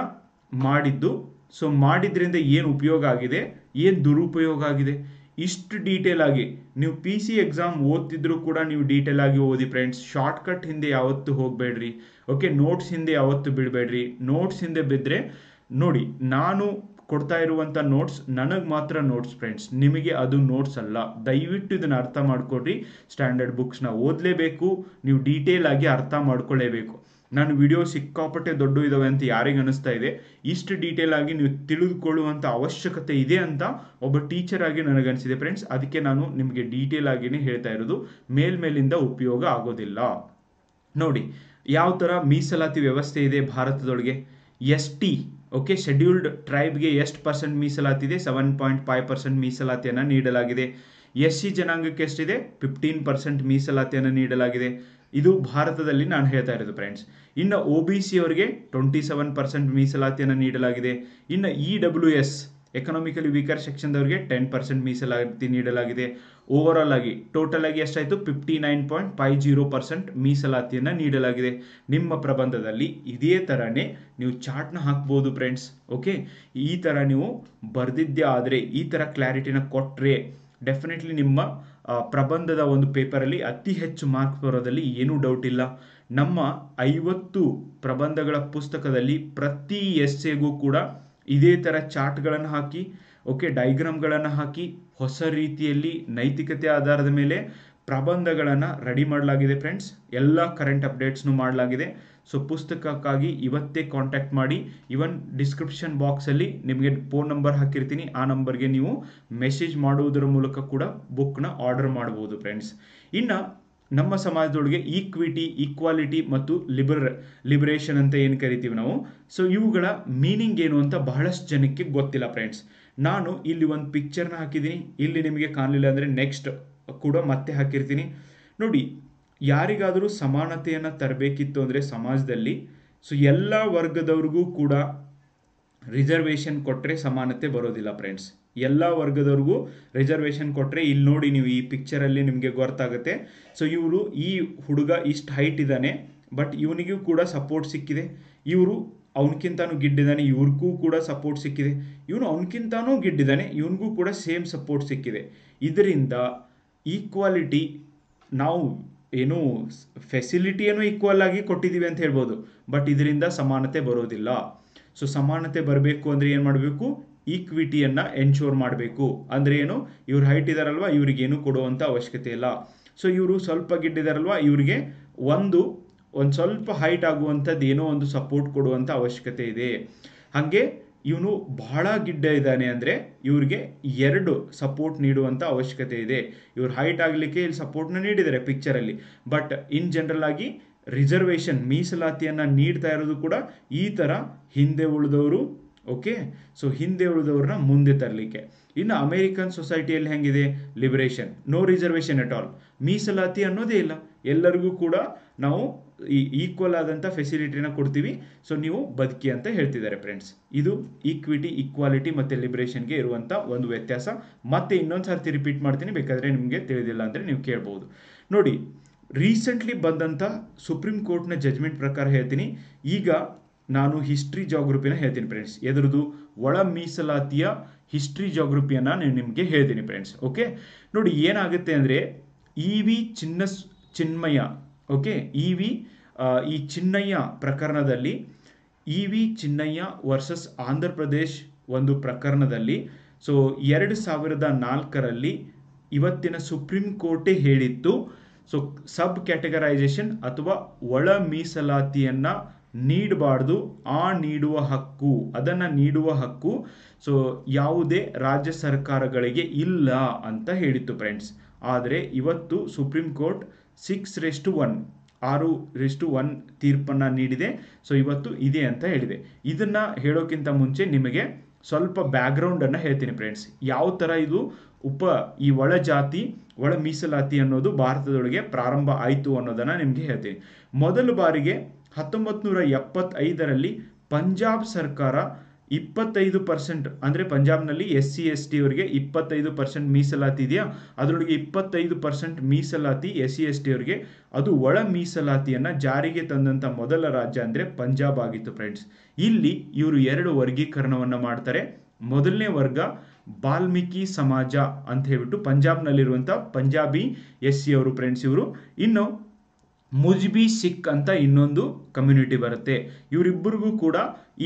ಮಾಡಿದ್ದು ಸೊ ಮಾಡಿದ್ರಿಂದ ಏನು ಉಪಯೋಗ ಆಗಿದೆ ಏನು ದುರುಪಯೋಗ ಆಗಿದೆ ಇಷ್ಟು ಡೀಟೇಲ್ ಆಗಿ ನೀವು ಪಿ ಸಿ ಎಕ್ಸಾಮ್ ಓದ್ತಿದ್ರು ಕೂಡ ನೀವು ಡೀಟೇಲ್ ಆಗಿ ಓದಿ ಫ್ರೆಂಡ್ಸ್ ಶಾರ್ಟ್ಕಟ್ ಹಿಂದೆ ಯಾವತ್ತೂ ಹೋಗಬೇಡ್ರಿ ಓಕೆ ನೋಟ್ಸ್ ಹಿಂದೆ ಯಾವತ್ತೂ ಬಿಡಬೇಡ್ರಿ ನೋಟ್ಸ್ ಹಿಂದೆ ಬಿದ್ದರೆ ನೋಡಿ ನಾನು ಕೊಡ್ತಾ ಇರುವಂಥ ನೋಟ್ಸ್ ನನಗೆ ಮಾತ್ರ ನೋಟ್ಸ್ ಫ್ರೆಂಡ್ಸ್ ನಿಮಗೆ ಅದು ನೋಟ್ಸ್ ಅಲ್ಲ ದಯವಿಟ್ಟು ಇದನ್ನು ಅರ್ಥ ಮಾಡ್ಕೊಡ್ರಿ ಸ್ಟ್ಯಾಂಡರ್ಡ್ ಬುಕ್ಸ್ನ ಓದಲೇಬೇಕು ನೀವು ಡೀಟೇಲ್ ಆಗಿ ಅರ್ಥ ಮಾಡ್ಕೊಳ್ಳೇಬೇಕು ನಾನು ವಿಡಿಯೋ ಸಿಕ್ಕಾಪಟ್ಟೆ ದೊಡ್ಡ ಇದಾವೆ ಅಂತ ಯಾರಿಗೆ ಅನಿಸ್ತಾ ಇದೆ ಇಷ್ಟು ಡೀಟೇಲ್ ಆಗಿ ನೀವು ತಿಳಿದುಕೊಳ್ಳುವಂಥ ಅವಶ್ಯಕತೆ ಇದೆ ಅಂತ ಒಬ್ಬ ಟೀಚರ್ ಆಗಿ ನನಗನಿಸಿದೆ ಫ್ರೆಂಡ್ಸ್ ಅದಕ್ಕೆ ನಾನು ನಿಮಗೆ ಡೀಟೇಲ್ ಆಗಿನೇ ಹೇಳ್ತಾ ಇರೋದು ಮೇಲ್ಮೇಲಿಂದ ಉಪಯೋಗ ಆಗೋದಿಲ್ಲ ನೋಡಿ ಯಾವ ಥರ ಮೀಸಲಾತಿ ವ್ಯವಸ್ಥೆ ಇದೆ ಭಾರತದೊಳಗೆ ಎಸ್ ಟಿ ಓಕೆ ಶೆಡ್ಯೂಲ್ಡ್ ಟ್ರೈಬ್ಗೆ ಎಷ್ಟು ಪರ್ಸೆಂಟ್ ಮೀಸಲಾತಿ ಇದೆ ಸೆವೆನ್ ಪಾಯಿಂಟ್ ಫೈವ್ ಪರ್ಸೆಂಟ್ ಮೀಸಲಾತಿಯನ್ನು ನೀಡಲಾಗಿದೆ ಎಸ್ ಸಿ ಜನಾಂಗಕ್ಕೆ ಎಷ್ಟಿದೆ ಫಿಫ್ಟೀನ್ ಪರ್ಸೆಂಟ್ ಮೀಸಲಾತಿಯನ್ನು ನೀಡಲಾಗಿದೆ ಇದು ಭಾರತದಲ್ಲಿ ನಾನು ಹೇಳ್ತಾ ಇರೋದು ಫ್ರೆಂಡ್ಸ್ ಇನ್ನು ಒ ಬಿ ಸಿ ಅವರಿಗೆ ಟ್ವೆಂಟಿ ಸೆವೆನ್ ಪರ್ಸೆಂಟ್ ಮೀಸಲಾತಿಯನ್ನು ನೀಡಲಾಗಿದೆ ಇನ್ನು E W S economically weaker ಸೆಕ್ಷನ್ದವರಿಗೆ ಟೆನ್ ಪರ್ಸೆಂಟ್ ಮೀಸಲಾತಿ ನೀಡಲಾಗಿದೆ ಓವರ್ ಆಲ್ ಆಗಿ ಟೋಟಲ್ ಆಗಿ ಎಷ್ಟಾಯಿತು fifty nine point five zero percent ಮೀಸಲಾತಿಯನ್ನು ನೀಡಲಾಗಿದೆ ನಿಮ್ಮ ಪ್ರಬಂಧದಲ್ಲಿ ಇದೇ ಥರನೇ ನೀವು ಚಾರ್ಟ್ನ ಹಾಕ್ಬೋದು ಫ್ರೆಂಡ್ಸ್ ಓಕೆ ಈ ಥರ ನೀವು ಬರೆದಿದ್ದೆ ಆದರೆ ಈ ಥರ ಕ್ಲಾರಿಟಿನ ಕೊಟ್ಟರೆ ಡೆಫಿನೆಟ್ಲಿ ನಿಮ್ಮ ಪ್ರಬಂಧದ ಒಂದು ಪೇಪರಲ್ಲಿ ಅತಿ ಹೆಚ್ಚು ಮಾರ್ಕ್ಸ್ ಬರೋದಲ್ಲಿ ಏನೂ ಡೌಟ್ ಇಲ್ಲ ನಮ್ಮ ಐವತ್ತು ಪ್ರಬಂಧಗಳ ಪುಸ್ತಕದಲ್ಲಿ ಪ್ರತಿ ಎಸ್ಸೆಗೂ ಕೂಡ ಇದೇ ಥರ ಚಾರ್ಟ್ಗಳನ್ನು ಹಾಕಿ ಓಕೆ ಡೈಗ್ರಾಮ್ಗಳನ್ನು ಹಾಕಿ ಹೊಸ ರೀತಿಯಲ್ಲಿ ನೈತಿಕತೆ ಆಧಾರದ ಮೇಲೆ ಪ್ರಬಂಧಗಳನ್ನು ರೆಡಿ ಮಾಡಲಾಗಿದೆ ಫ್ರೆಂಡ್ಸ್ ಎಲ್ಲ ಕರೆಂಟ್ ಅಪ್ಡೇಟ್ಸ್ನು ಮಾಡಲಾಗಿದೆ ಸೊ ಪುಸ್ತಕಕ್ಕಾಗಿ ಇವತ್ತೇ ಕಾಂಟ್ಯಾಕ್ಟ್ ಮಾಡಿ ಇವನ್ ಡಿಸ್ಕ್ರಿಪ್ಷನ್ ಬಾಕ್ಸಲ್ಲಿ ನಿಮಗೆ ಫೋನ್ ನಂಬರ್ ಹಾಕಿರ್ತೀನಿ ಆ ನಂಬರ್ಗೆ ನೀವು ಮೆಸೇಜ್ ಮಾಡುವುದರ ಮೂಲಕ ಕೂಡ ಬುಕ್ನ ಆರ್ಡರ್ ಮಾಡ್ಬೋದು ಫ್ರೆಂಡ್ಸ್ ಇನ್ನು ನಮ್ಮ ಸಮಾಜದೊಳಗೆ ಈಕ್ವಿಟಿ ಈಕ್ವಾಲಿಟಿ ಮತ್ತು ಲಿಬರ್ ಲಿಬರೇಷನ್ ಅಂತ ಏನು ಕರಿತೀವಿ ನಾವು ಸೊ ಇವುಗಳ ಮೀನಿಂಗ್ ಏನು ಅಂತ ಬಹಳಷ್ಟು ಜನಕ್ಕೆ ಗೊತ್ತಿಲ್ಲ ಫ್ರೆಂಡ್ಸ್ ನಾನು ಇಲ್ಲಿ ಒಂದು ಪಿಕ್ಚರ್ನ ಹಾಕಿದ್ದೀನಿ ಇಲ್ಲಿ ನಿಮಗೆ ಕಾಣಲಿಲ್ಲ ಅಂದರೆ ನೆಕ್ಸ್ಟ್ ಕೂಡ ಮತ್ತೆ ಹಾಕಿರ್ತೀನಿ ನೋಡಿ ಯಾರಿಗಾದರೂ ಸಮಾನತೆಯನ್ನು ತರಬೇಕಿತ್ತು ಅಂದರೆ ಸಮಾಜದಲ್ಲಿ ಸೊ ಎಲ್ಲ ವರ್ಗದವ್ರಿಗೂ ಕೂಡ ರಿಸರ್ವೇಷನ್ ಕೊಟ್ಟರೆ ಸಮಾನತೆ ಬರೋದಿಲ್ಲ ಫ್ರೆಂಡ್ಸ್ ಎಲ್ಲ ವರ್ಗದವ್ರಿಗೂ ರಿಸರ್ವೇಷನ್ ಕೊಟ್ಟರೆ ಇಲ್ಲಿ ನೋಡಿ ನೀವು ಈ ಪಿಕ್ಚರಲ್ಲಿ ನಿಮಗೆ ಗೊತ್ತಾಗುತ್ತೆ ಸೊ ಇವರು ಈ ಹುಡುಗ ಇಷ್ಟು ಹೈಟ್ ಇದ್ದಾನೆ ಬಟ್ ಇವನಿಗೂ ಕೂಡ ಸಪೋರ್ಟ್ ಸಿಕ್ಕಿದೆ ಇವರು ಅವನಕ್ಕಿಂತಾನು ಗಿಡ್ಡಿದ್ದಾನೆ ಇವ್ರಿಗೂ ಕೂಡ ಸಪೋರ್ಟ್ ಸಿಕ್ಕಿದೆ ಇವನು ಅವನಕ್ಕಿಂತಾನೂ ಗಿಡ್ಡಿದ್ದಾನೆ ಇವನಿಗೂ ಕೂಡ ಸೇಮ್ ಸಪೋರ್ಟ್ ಸಿಕ್ಕಿದೆ ಇದರಿಂದ ಈಕ್ವಾಲಿಟಿ ನಾವು ಏನು ಫೆಸಿಲಿಟಿಯನ್ನು ಈಕ್ವಲ್ ಆಗಿ ಕೊಟ್ಟಿದ್ದೀವಿ ಅಂತ ಹೇಳ್ಬೋದು ಬಟ್ ಇದರಿಂದ ಸಮಾನತೆ ಬರೋದಿಲ್ಲ ಸೊ ಸಮಾನತೆ ಬರಬೇಕು ಅಂದರೆ ಏನು ಮಾಡಬೇಕು ಈಕ್ವಿಟಿಯನ್ನು ಎನ್ಶೋರ್ ಮಾಡಬೇಕು ಅಂದರೆ ಏನು ಇವ್ರು ಹೈಟ್ ಇದ್ದಾರಲ್ವ ಏನು ಕೊಡುವಂಥ ಅವಶ್ಯಕತೆ ಇಲ್ಲ ಸೊ ಇವರು ಸ್ವಲ್ಪ ಗಿಡ್ಡಿದಾರಲ್ವ ಇವರಿಗೆ ಒಂದು ಒಂದು ಸ್ವಲ್ಪ ಹೈಟ್ ಆಗುವಂಥದ್ದು ಏನೋ ಒಂದು ಸಪೋರ್ಟ್ ಕೊಡುವಂಥ ಅವಶ್ಯಕತೆ ಇದೆ ಹಾಗೆ ಇವನು ಬಹಳ ಗಿಡ್ಡ ಇದ್ದಾನೆ ಅಂದರೆ ಇವ್ರಿಗೆ ಎರಡು ಸಪೋರ್ಟ್ ನೀಡುವಂಥ ಅವಶ್ಯಕತೆ ಇದೆ ಇವ್ರು ಹೈಟ್ ಆಗಲಿಕ್ಕೆ ಇಲ್ಲಿ ಸಪೋರ್ಟ್ನ ನೀಡಿದ್ದಾರೆ ಪಿಕ್ಚರಲ್ಲಿ ಬಟ್ ಇನ್ ಜನರಲ್ ಆಗಿ ರಿಸರ್ವೇಷನ್ ಮೀಸಲಾತಿಯನ್ನು ನೀಡ್ತಾ ಇರೋದು ಕೂಡ ಈ ಥರ ಹಿಂದೆ ಉಳಿದವರು ಓಕೆ ಸೊ ಹಿಂದೆ ಉಳಿದವ್ರನ್ನ ಮುಂದೆ ತರಲಿಕ್ಕೆ ಇನ್ನು ಅಮೇರಿಕನ್ ಸೊಸೈಟಿಯಲ್ಲಿ ಹೆಂಗಿದೆ liberation no reservation at all ಮೀಸಲಾತಿ ಅನ್ನೋದೇ ಇಲ್ಲ ಎಲ್ಲರಿಗೂ ಕೂಡ ನಾವು ಈ ಈಕ್ವಲ್ ಆದಂಥ ಫೆಸಿಲಿಟಿನ ಕೊಡ್ತೀವಿ ಸೊ ನೀವು ಬದುಕಿ ಅಂತ ಹೇಳ್ತಿದ್ದಾರೆ ಫ್ರೆಂಡ್ಸ್ ಇದು ಈಕ್ವಿಟಿ ಈಕ್ವಾಲಿಟಿ ಮತ್ತು ಲಿಬರೇಷನ್ಗೆ ಇರುವಂಥ ಒಂದು ವ್ಯತ್ಯಾಸ ಮತ್ತೆ ಇನ್ನೊಂದು ಸರ್ತಿ ರಿಪೀಟ್ ಮಾಡ್ತೀನಿ ಬೇಕಾದರೆ ನಿಮಗೆ ತಿಳಿದಿಲ್ಲ ಅಂದರೆ ನೀವು ಕೇಳ್ಬೋದು ನೋಡಿ ರೀಸೆಂಟ್ಲಿ ಬಂದಂಥ ಸುಪ್ರೀಂ ಕೋರ್ಟ್ನ ಜಜ್ಮೆಂಟ್ ಪ್ರಕಾರ ಹೇಳ್ತೀನಿ ಈಗ ನಾನು ಹಿಸ್ಟ್ರಿ ಜಾಗ್ರಫಿನ ಹೇಳ್ತೀನಿ ಫ್ರೆಂಡ್ಸ್ ಎದುರುದು ಒಳ ಮೀಸಲಾತಿಯ ಹಿಸ್ಟ್ರಿ ಜಾಗ್ರಫಿಯನ್ನು ನಾನು ನಿಮಗೆ ಹೇಳ್ತೀನಿ ಫ್ರೆಂಡ್ಸ್ ಓಕೆ ನೋಡಿ ಏನಾಗುತ್ತೆ ಅಂದರೆ ಇ e ವಿ ಚಿನ್ನ ಚಿನ್ಮಯ ಓಕೆ ಇ ವಿ ಈ ಚಿನ್ನಯ್ಯ ಪ್ರಕರಣದಲ್ಲಿ E e V Chinnaiah versus Andhra Pradesh ಒಂದು ಪ್ರಕರಣದಲ್ಲಿ ಸೊ ಎರಡು ಸಾವಿರದ ನಾಲ್ಕರಲ್ಲಿ ಇವತ್ತಿನ ಸುಪ್ರೀಂ ಕೋರ್ಟೇ ಹೇಳಿತ್ತು ಸೊ ಸಬ್ ಕ್ಯಾಟಗರೈಸೇಷನ್ ಅಥವಾ ಒಳ ಮೀಸಲಾತಿಯನ್ನು ನೀಡಬಾರ್ದು ಆ ನೀಡುವ ಹಕ್ಕು ಅದನ್ನು ನೀಡುವ ಹಕ್ಕು ಸೊ ಯಾವುದೇ ರಾಜ್ಯ ಸರ್ಕಾರಗಳಿಗೆ ಇಲ್ಲ ಅಂತ ಹೇಳಿತ್ತು ಫ್ರೆಂಡ್ಸ್ ಆದರೆ ಇವತ್ತು ಸುಪ್ರೀಂ ಕೋರ್ಟ್ ಸಿಕ್ಸ್ ರೆಸ್ಟು ಒನ್ ಆರು ರೆಸ್ಟು ಒನ್ ತೀರ್ಪನ್ನು ನೀಡಿದೆ ಸೊ ಇವತ್ತು ಇದೆ ಅಂತ ಹೇಳಿದೆ ಇದನ್ನು ಹೇಳೋಕ್ಕಿಂತ ಮುಂಚೆ ನಿಮಗೆ ಸ್ವಲ್ಪ ಬ್ಯಾಕ್ಗ್ರೌಂಡನ್ನು ಹೇಳ್ತೀನಿ ಫ್ರೆಂಡ್ಸ್ ಯಾವ ಥರ ಇದು ಉಪ ಈ ಒಳ ಜಾತಿ ಒಳ ಮೀಸಲಾತಿ ಅನ್ನೋದು ಭಾರತದೊಳಗೆ ಪ್ರಾರಂಭ ಆಯಿತು ಅನ್ನೋದನ್ನು ನಿಮಗೆ ಹೇಳ್ತೀನಿ ಮೊದಲ ಬಾರಿಗೆ ಹತ್ತೊಂಬತ್ತು ನೂರ ಎಪ್ಪತ್ತೈದರಲ್ಲಿ ಪಂಜಾಬ್ ಸರ್ಕಾರ ಇಪ್ಪತ್ತೈದು ಪರ್ಸೆಂಟ್ ಅಂದರೆ ಪಂಜಾಬ್ನಲ್ಲಿ ಎಸ್ ಸಿ ಎಸ್ ಟಿ ಅವರಿಗೆ ಇಪ್ಪತ್ತೈದು ಪರ್ಸೆಂಟ್ ಮೀಸಲಾತಿ ಇದೆಯಾ ಅದರೊಳಗೆ ಇಪ್ಪತ್ತೈದು ಪರ್ಸೆಂಟ್ ಮೀಸಲಾತಿ ಎಸ್ ಸಿ ಎಸ್ ಟಿ ಅವರಿಗೆ ಅದು ಒಳ ಮೀಸಲಾತಿಯನ್ನು ಜಾರಿಗೆ ತಂದಂಥ ಮೊದಲ ರಾಜ್ಯ ಅಂದರೆ ಪಂಜಾಬ್ ಆಗಿತ್ತು ಫ್ರೆಂಡ್ಸ್ ಇಲ್ಲಿ ಇವರು ಎರಡು ವರ್ಗೀಕರಣವನ್ನು ಮಾಡ್ತಾರೆ ಮೊದಲನೇ ವರ್ಗ ವಾಲ್ಮೀಕಿ ಸಮಾಜ ಅಂತ ಹೇಳ್ಬಿಟ್ಟು ಪಂಜಾಬ್ನಲ್ಲಿರುವಂಥ ಪಂಜಾಬಿ ಎಸ್ ಸಿ ಅವರು ಫ್ರೆಂಡ್ಸ್ ಇವರು ಇನ್ನು ಮುಜ್ಬಿ ಸಿಖ್ ಅಂತ ಇನ್ನೊಂದು ಕಮ್ಯುನಿಟಿ ಬರುತ್ತೆ ಇವರಿಬ್ಬರಿಗೂ ಕೂಡ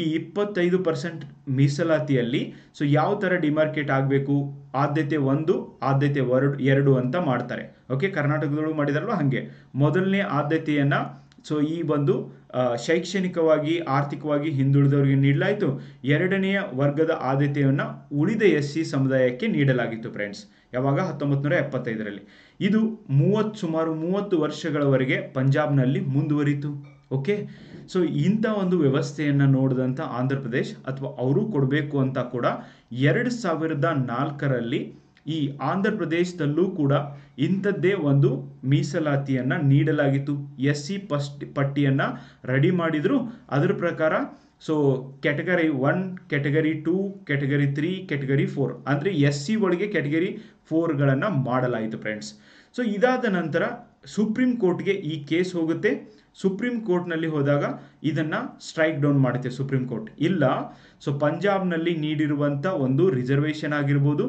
ಈ ಇಪ್ಪತ್ತೈದು ಪರ್ಸೆಂಟ್ ಮೀಸಲಾತಿಯಲ್ಲಿ ಸೊ ಯಾವ ಥರ ಡಿಮಾರ್ಕೇಟ್ ಆಗಬೇಕು ಆದ್ಯತೆ ಒಂದು ಆದ್ಯತೆ ಎರಡು ಎರಡು ಅಂತ ಮಾಡ್ತಾರೆ ಓಕೆ ಕರ್ನಾಟಕದಲ್ಲೂ ಮಾಡಿದಾರಲ್ಲ ಹಾಗೆ ಮೊದಲನೇ ಆದ್ಯತೆಯನ್ನು ಸೊ ಈ ಒಂದು ಶೈಕ್ಷಣಿಕವಾಗಿ ಆರ್ಥಿಕವಾಗಿ ಹಿಂದುಳಿದವರಿಗೆ ನೀಡಲಾಯಿತು ಎರಡನೆಯ ವರ್ಗದ ಆದ್ಯತೆಯನ್ನು ಉಳಿದ ಎಸ್ ಸಿ ಸಮುದಾಯಕ್ಕೆ ನೀಡಲಾಗಿತ್ತು ಫ್ರೆಂಡ್ಸ್ ಯಾವಾಗ ಹತ್ತೊಂಬತ್ತು ನೂರ ಎಪ್ಪತ್ತೈದರಲ್ಲಿ ಇದು ಮೂವತ್ತು ಸುಮಾರು ಮೂವತ್ತು ವರ್ಷಗಳವರೆಗೆ ಪಂಜಾಬ್ನಲ್ಲಿ ಮುಂದುವರಿತು ಓಕೆ ಸೊ ಇಂಥ ಒಂದು ವ್ಯವಸ್ಥೆಯನ್ನು ನೋಡಿದಂಥ ಆಂಧ್ರ ಪ್ರದೇಶ್ ಅಥವಾ ಅವರು ಕೊಡಬೇಕು ಅಂತ ಕೂಡ ಎರಡು ಸಾವಿರದ ನಾಲ್ಕರಲ್ಲಿ ಈ ಆಂಧ್ರ ಪ್ರದೇಶದಲ್ಲೂ ಕೂಡ ಇಂಥದ್ದೇ ಒಂದು ಮೀಸಲಾತಿಯನ್ನು ನೀಡಲಾಗಿತ್ತು ಎಸ್ ಸಿ ಪಸ್ಟ್ ಪಟ್ಟಿಯನ್ನು ರೆಡಿ ಮಾಡಿದರು ಅದರ ಪ್ರಕಾರ so category one category two category three category four ಅಂದರೆ ಎಸ್ ಸಿ ಒಳಗೆ ಕ್ಯಾಟಗರಿ ಫೋರ್ಗಳನ್ನು ಮಾಡಲಾಯಿತು ಫ್ರೆಂಡ್ಸ್ ಸೊ ಇದಾದ ನಂತರ ಸುಪ್ರೀಂ ಕೋರ್ಟ್ಗೆ ಈ ಕೇಸ್ ಹೋಗುತ್ತೆ ಸುಪ್ರೀಂ ಕೋರ್ಟ್ನಲ್ಲಿ ಹೋದಾಗ ಇದನ್ನು ಸ್ಟ್ರೈಕ್ ಡೌನ್ ಮಾಡುತ್ತೆ ಸುಪ್ರೀಂ ಕೋರ್ಟ್ ಇಲ್ಲ ಸೊ ಪಂಜಾಬ್ನಲ್ಲಿ ನೀಡಿರುವಂಥ ಒಂದು ರಿಸರ್ವೇಷನ್ ಆಗಿರ್ಬೋದು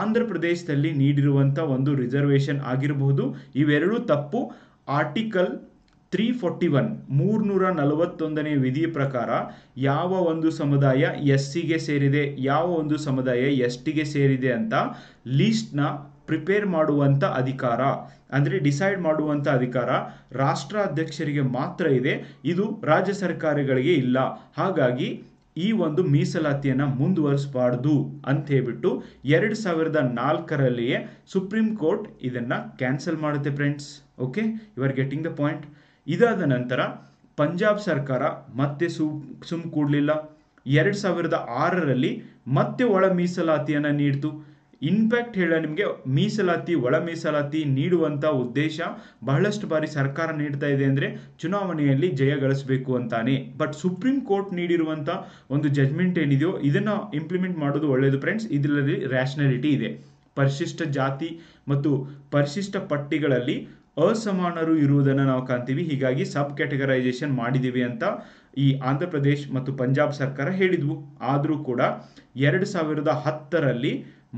ಆಂಧ್ರ ಪ್ರದೇಶದಲ್ಲಿ ನೀಡಿರುವಂಥ ಒಂದು ರಿಸರ್ವೇಷನ್ ಆಗಿರಬಹುದು ಇವೆರಡೂ ತಪ್ಪು ಆರ್ಟಿಕಲ್ ತ್ರೀ ಫೋರ್ಟಿ ಒನ್ ಮೂರ್ನೂರ ನಲವತ್ತೊಂದನೇ ವಿಧಿ ಪ್ರಕಾರ ಯಾವ ಒಂದು ಸಮುದಾಯ ಸಿಗೆ ಸೇರಿದೆ ಯಾವ ಒಂದು ಸಮುದಾಯ ಟಿಗೆ ಸೇರಿದೆ ಅಂತ ಲೀಸ್ಟ್ನ ಪ್ರಿಪೇರ್ ಮಾಡುವಂಥ ಅಧಿಕಾರ ಅಂದರೆ ಡಿಸೈಡ್ ಮಾಡುವಂಥ ಅಧಿಕಾರ ರಾಷ್ಟ್ರಾಧ್ಯಕ್ಷರಿಗೆ ಮಾತ್ರ ಇದೆ ಇದು ರಾಜ್ಯ ಸರ್ಕಾರಗಳಿಗೆ ಇಲ್ಲ ಹಾಗಾಗಿ ಈ ಒಂದು ಮೀಸಲಾತಿಯನ್ನು ಮುಂದುವರಿಸಬಾರ್ದು ಅಂತ ಹೇಳ್ಬಿಟ್ಟು ಎರಡು ಸಾವಿರದ ನಾಲ್ಕರಲ್ಲಿಯೇ ಸುಪ್ರೀಂ ಕೋರ್ಟ್ ಇದನ್ನು ಕ್ಯಾನ್ಸಲ್ ಮಾಡುತ್ತೆ friends okay you are getting the point ಇದಾದ ನಂತರ ಪಂಜಾಬ್ ಸರ್ಕಾರ ಮತ್ತೆ ಸು ಸುಮ್ ಕೂಡಲಿಲ್ಲ ಎರಡು ಸಾವಿರದ ಆರರಲ್ಲಿ ಮತ್ತೆ ಒಳ ಮೀಸಲಾತಿಯನ್ನು ನೀಡಿತು ಇನ್ಫ್ಯಾಕ್ಟ್ ಹೇಳ ನಿಮಗೆ ಮೀಸಲಾತಿ ಒಳ ಮೀಸಲಾತಿ ನೀಡುವಂಥ ಉದ್ದೇಶ ಬಹಳಷ್ಟು ಬಾರಿ ಸರ್ಕಾರ ನೀಡ್ತಾ ಇದೆ ಅಂದರೆ ಚುನಾವಣೆಯಲ್ಲಿ ಜಯ ಗಳಿಸಬೇಕು ಅಂತಾನೆ ಬಟ್ ಸುಪ್ರೀಂ ಕೋರ್ಟ್ ನೀಡಿರುವಂಥ ಒಂದು ಜಜ್ಮೆಂಟ್ ಏನಿದೆಯೋ ಇದನ್ನು ಇಂಪ್ಲಿಮೆಂಟ್ ಮಾಡೋದು ಒಳ್ಳೆಯದು ಫ್ರೆಂಡ್ಸ್ ಇದರಲ್ಲಿ ರ್ಯಾಷನಾಲಿಟಿ ಇದೆ ಪರಿಶಿಷ್ಟ ಜಾತಿ ಮತ್ತು ಪರಿಶಿಷ್ಟ ಪಟ್ಟಿಗಳಲ್ಲಿ ಅಸಮಾನರು ಇರುವುದನ್ನು ನಾವು ಕಾಣ್ತೀವಿ ಹೀಗಾಗಿ ಸಬ್ ಕ್ಯಾಟಗರೈಸೇಷನ್ ಮಾಡಿದ್ದೀವಿ ಅಂತ ಈ ಆಂಧ್ರ ಪ್ರದೇಶ್ ಮತ್ತು ಪಂಜಾಬ್ ಸರ್ಕಾರ ಹೇಳಿದ್ವು ಆದರೂ ಕೂಡ ಎರಡು ಸಾವಿರದ ಹತ್ತರಲ್ಲಿ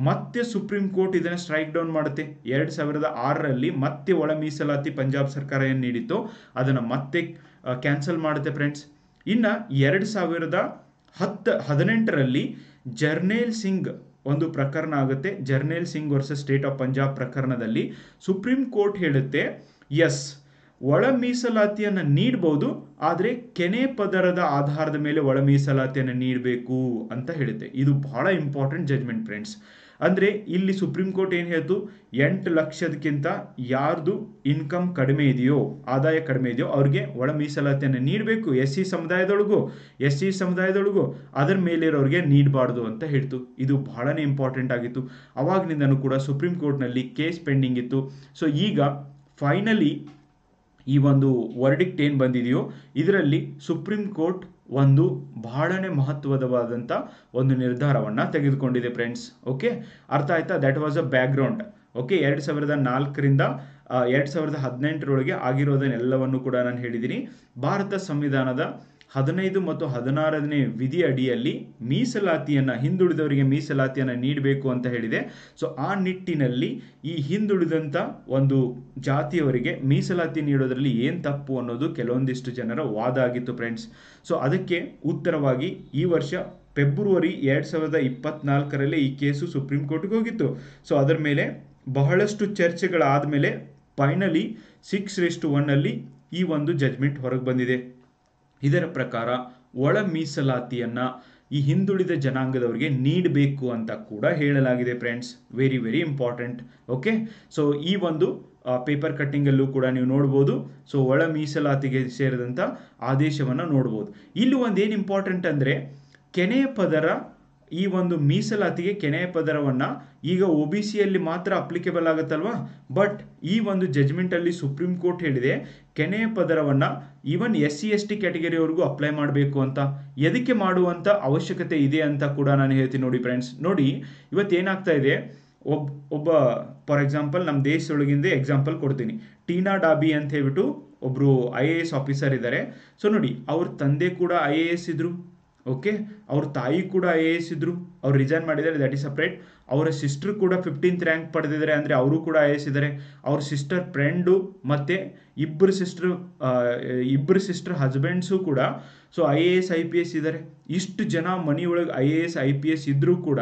ಮತ್ತೆ ಸುಪ್ರೀಂ ಕೋರ್ಟ್ ಇದನ್ನು ಸ್ಟ್ರೈಕ್ ಡೌನ್ ಮಾಡುತ್ತೆ ಎರಡು ಸಾವಿರದ ಆರರಲ್ಲಿ ಮತ್ತೆ ಒಳ ಮೀಸಲಾತಿ ಪಂಜಾಬ್ ಸರ್ಕಾರ ಏನು ನೀಡಿತ್ತು ಅದನ್ನು ಮತ್ತೆ ಕ್ಯಾನ್ಸಲ್ ಮಾಡುತ್ತೆ ಫ್ರೆಂಡ್ಸ್ ಇನ್ನು ಎರಡು ಸಾವಿರದ ಹತ್ತು ಹದಿನೆಂಟರಲ್ಲಿ ಜರ್ನೇಲ್ ಸಿಂಗ್ ಒಂದು ಪ್ರಕರಣ ಆಗುತ್ತೆ Jarnail Singh versus state of Punjab ಪ್ರಕರಣದಲ್ಲಿ ಸುಪ್ರೀಂ ಕೋರ್ಟ್ ಹೇಳುತ್ತೆ ಎಸ್ ಒಳ ಮೀಸಲಾತಿಯನ್ನು ನೀಡಬಹುದು ಆದರೆ ಕೆನೆ ಪದರದ ಆಧಾರದ ಮೇಲೆ ಒಳ ಮೀಸಲಾತಿಯನ್ನು ನೀಡಬೇಕು ಅಂತ ಹೇಳುತ್ತೆ ಇದು ಬಹಳ ಇಂಪಾರ್ಟೆಂಟ್ ಜಜ್ಮೆಂಟ್ ಫ್ರೆಂಡ್ಸ್ ಅಂದರೆ ಇಲ್ಲಿ ಸುಪ್ರೀಂ ಕೋರ್ಟ್ ಏನು ಹೇಳ್ತು ಎಂಟು ಲಕ್ಷದಕ್ಕಿಂತ ಯಾರ್ದು ಇನ್ಕಮ್ ಕಡಿಮೆ ಇದೆಯೋ ಆದಾಯ ಕಡಿಮೆ ಇದೆಯೋ ಅವ್ರಿಗೆ ಒಳ ಮೀಸಲಾತಿಯನ್ನು ನೀಡಬೇಕು ಎಸ್ ಸಿ ಸಮುದಾಯದೊಳಗು ಎಸ್ ಸಿ ಸಮುದಾಯದೊಳಗು ಅದರ ಮೇಲಿರೋರಿಗೆ ನೀಡಬಾರ್ದು ಅಂತ ಹೇಳ್ತು ಇದು ಬಹಳನೇ ಇಂಪಾರ್ಟೆಂಟ್ ಆಗಿತ್ತು ಅವಾಗಿನಿಂದನೂ ಕೂಡ ಸುಪ್ರೀಂ ಕೋರ್ಟ್ನಲ್ಲಿ ಕೇಸ್ ಪೆಂಡಿಂಗ್ ಇತ್ತು ಸೊ ಈಗ ಫೈನಲಿ ಈ ಒಂದು ವರ್ಡಿಕ್ಟ್ ಏನು ಬಂದಿದೆಯೋ ಇದರಲ್ಲಿ ಸುಪ್ರೀಂ ಕೋರ್ಟ್ ಒಂದು ಬಹಳನೇ ಮಹತ್ವದವಾದಂಥ ಒಂದು ನಿರ್ಧಾರವನ್ನು ತೆಗೆದುಕೊಂಡಿದೆ ಫ್ರೆಂಡ್ಸ್ ಓಕೆ ಅರ್ಥ ಆಯ್ತಾ that was a background okay ಎರಡು ಸಾವಿರದ ನಾಲ್ಕರಿಂದ ಎರಡು ಸಾವಿರದ ಹದಿನೆಂಟರೊಳಗೆ ಆಗಿರೋದನ್ನೆಲ್ಲವನ್ನು ಕೂಡ ನಾನು ಹೇಳಿದ್ದೀನಿ ಭಾರತ ಸಂವಿಧಾನದ ಹದಿನೈದು ಮತ್ತು ಹದಿನಾರನೇ ವಿಧಿ ಅಡಿಯಲ್ಲಿ ಮೀಸಲಾತಿಯನ್ನು ಹಿಂದುಳಿದವರಿಗೆ ಮೀಸಲಾತಿಯನ್ನು ನೀಡಬೇಕು ಅಂತ ಹೇಳಿದೆ ಸೊ ಆ ನಿಟ್ಟಿನಲ್ಲಿ ಈ ಹಿಂದುಳಿದಂಥ ಒಂದು ಜಾತಿಯವರಿಗೆ ಮೀಸಲಾತಿ ನೀಡೋದರಲ್ಲಿ ಏನು ತಪ್ಪು ಅನ್ನೋದು ಕೆಲವೊಂದಿಷ್ಟು ಜನರ ವಾದ ಆಗಿತ್ತು ಫ್ರೆಂಡ್ಸ್ ಸೊ ಅದಕ್ಕೆ ಉತ್ತರವಾಗಿ ಈ ವರ್ಷ ಫೆಬ್ರವರಿ ಎರಡು ಸಾವಿರದ ಇಪ್ಪತ್ನಾಲ್ಕರಲ್ಲೇ ಈ ಕೇಸು ಸುಪ್ರೀಂ ಕೋರ್ಟ್ಗೆ ಹೋಗಿತ್ತು ಸೊ ಅದರ ಮೇಲೆ ಬಹಳಷ್ಟು ಚರ್ಚೆಗಳಾದ ಮೇಲೆ ಫೈನಲಿ ಸಿಕ್ಸ್ ರೆಸ್ಟ್ ಒನ್ನಲ್ಲಿ ಈ ಒಂದು ಜಜ್ಮೆಂಟ್ ಹೊರಗೆ ಬಂದಿದೆ ಇದರ ಪ್ರಕಾರ ಒಳ ಮೀಸಲಾತಿಯನ್ನು ಈ ಹಿಂದುಳಿದ ಜನಾಂಗದವರಿಗೆ ನೀಡಬೇಕು ಅಂತ ಕೂಡ ಹೇಳಲಾಗಿದೆ friends very very important okay so ಈ ಒಂದು ಪೇಪರ್ ಕಟ್ಟಿಂಗಲ್ಲೂ ಕೂಡ ನೀವು ನೋಡ್ಬೋದು ಸೊ ಒಳ ಮೀಸಲಾತಿಗೆ ಸೇರಿದಂಥ ಆದೇಶವನ್ನು ನೋಡ್ಬೋದು ಇಲ್ಲಿ ಒಂದು ಏನು ಇಂಪಾರ್ಟೆಂಟ್ ಅಂದರೆ ಕೆನೆಯ ಪದರ ಈ ಒಂದು ಮೀಸಲಾತಿಗೆ ಕೆನೆಯ ಪದರವನ್ನು ಈಗ ಒ ಬಿ ಸಿಯಲ್ಲಿ ಮಾತ್ರ ಅಪ್ಲಿಕೇಬಲ್ ಆಗುತ್ತಲ್ವಾ ಬಟ್ ಈ ಒಂದು ಜಜ್ಮೆಂಟಲ್ಲಿ ಸುಪ್ರೀಂ ಕೋರ್ಟ್ ಹೇಳಿದೆ ಕೆನೆಯ ಪದರವನ್ನು even S C S T ಕ್ಯಾಟಗರಿವರೆಗೂ ಅಪ್ಲೈ ಮಾಡಬೇಕು ಅಂತ ಎದಕ್ಕೆ ಮಾಡುವಂಥ ಅವಶ್ಯಕತೆ ಇದೆ ಅಂತ ಕೂಡ ನಾನು ಹೇಳ್ತೀನಿ ನೋಡಿ ಫ್ರೆಂಡ್ಸ್ ನೋಡಿ ಇವತ್ತೇನಾಗ್ತಾ ಇದೆ ಒಬ್ಬ ಒಬ್ಬ ಫಾರ್ ಎಕ್ಸಾಂಪಲ್ ನಮ್ಮ ದೇಶದೊಳಗಿಂದ ಎಕ್ಸಾಂಪಲ್ ಕೊಡ್ತೀನಿ ಟೀನಾ ಡಾಬಿ ಅಂತ ಹೇಳ್ಬಿಟ್ಟು ಒಬ್ಬರು ಐ ಎ ಎಸ್ ಆಫೀಸರ್ ಇದ್ದಾರೆ ಸೊ ನೋಡಿ ಅವ್ರ ತಂದೆ ಕೂಡ ಐ ಎ ಎಸ್ ಇದ್ರು ಓಕೆ ಅವ್ರ ತಾಯಿ ಕೂಡ ಐ ಎ ಎಸ್ ಇದ್ದರು ಅವ್ರು ರಿಸೈನ್ ಮಾಡಿದ್ದಾರೆ ದಟ್ ಈಸ್ ಸಪ್ರೇಟ್ ಅವರ ಸಿಸ್ಟ್ರ್ ಕೂಡ ಫಿಫ್ಟೀನ್ತ್ ರ್ಯಾಂಕ್ ಪಡೆದಿದ್ದಾರೆ ಅಂದರೆ ಅವರು ಕೂಡ ಐ ಎ ಎಸ್ ಇದ್ದಾರೆ ಅವ್ರ ಸಿಸ್ಟರ್ ಫ್ರೆಂಡು ಮತ್ತು ಇಬ್ಬರು ಸಿಸ್ಟ್ರು ಇಬ್ಬರು ಸಿಸ್ಟರ್ ಹಸ್ಬೆಂಡ್ಸು ಕೂಡ so I A S I P S ಇದ್ದಾರೆ ಇಷ್ಟು ಜನ ಮನೆಯೊಳಗೆ I A S I P S ಇದ್ದರೂ ಕೂಡ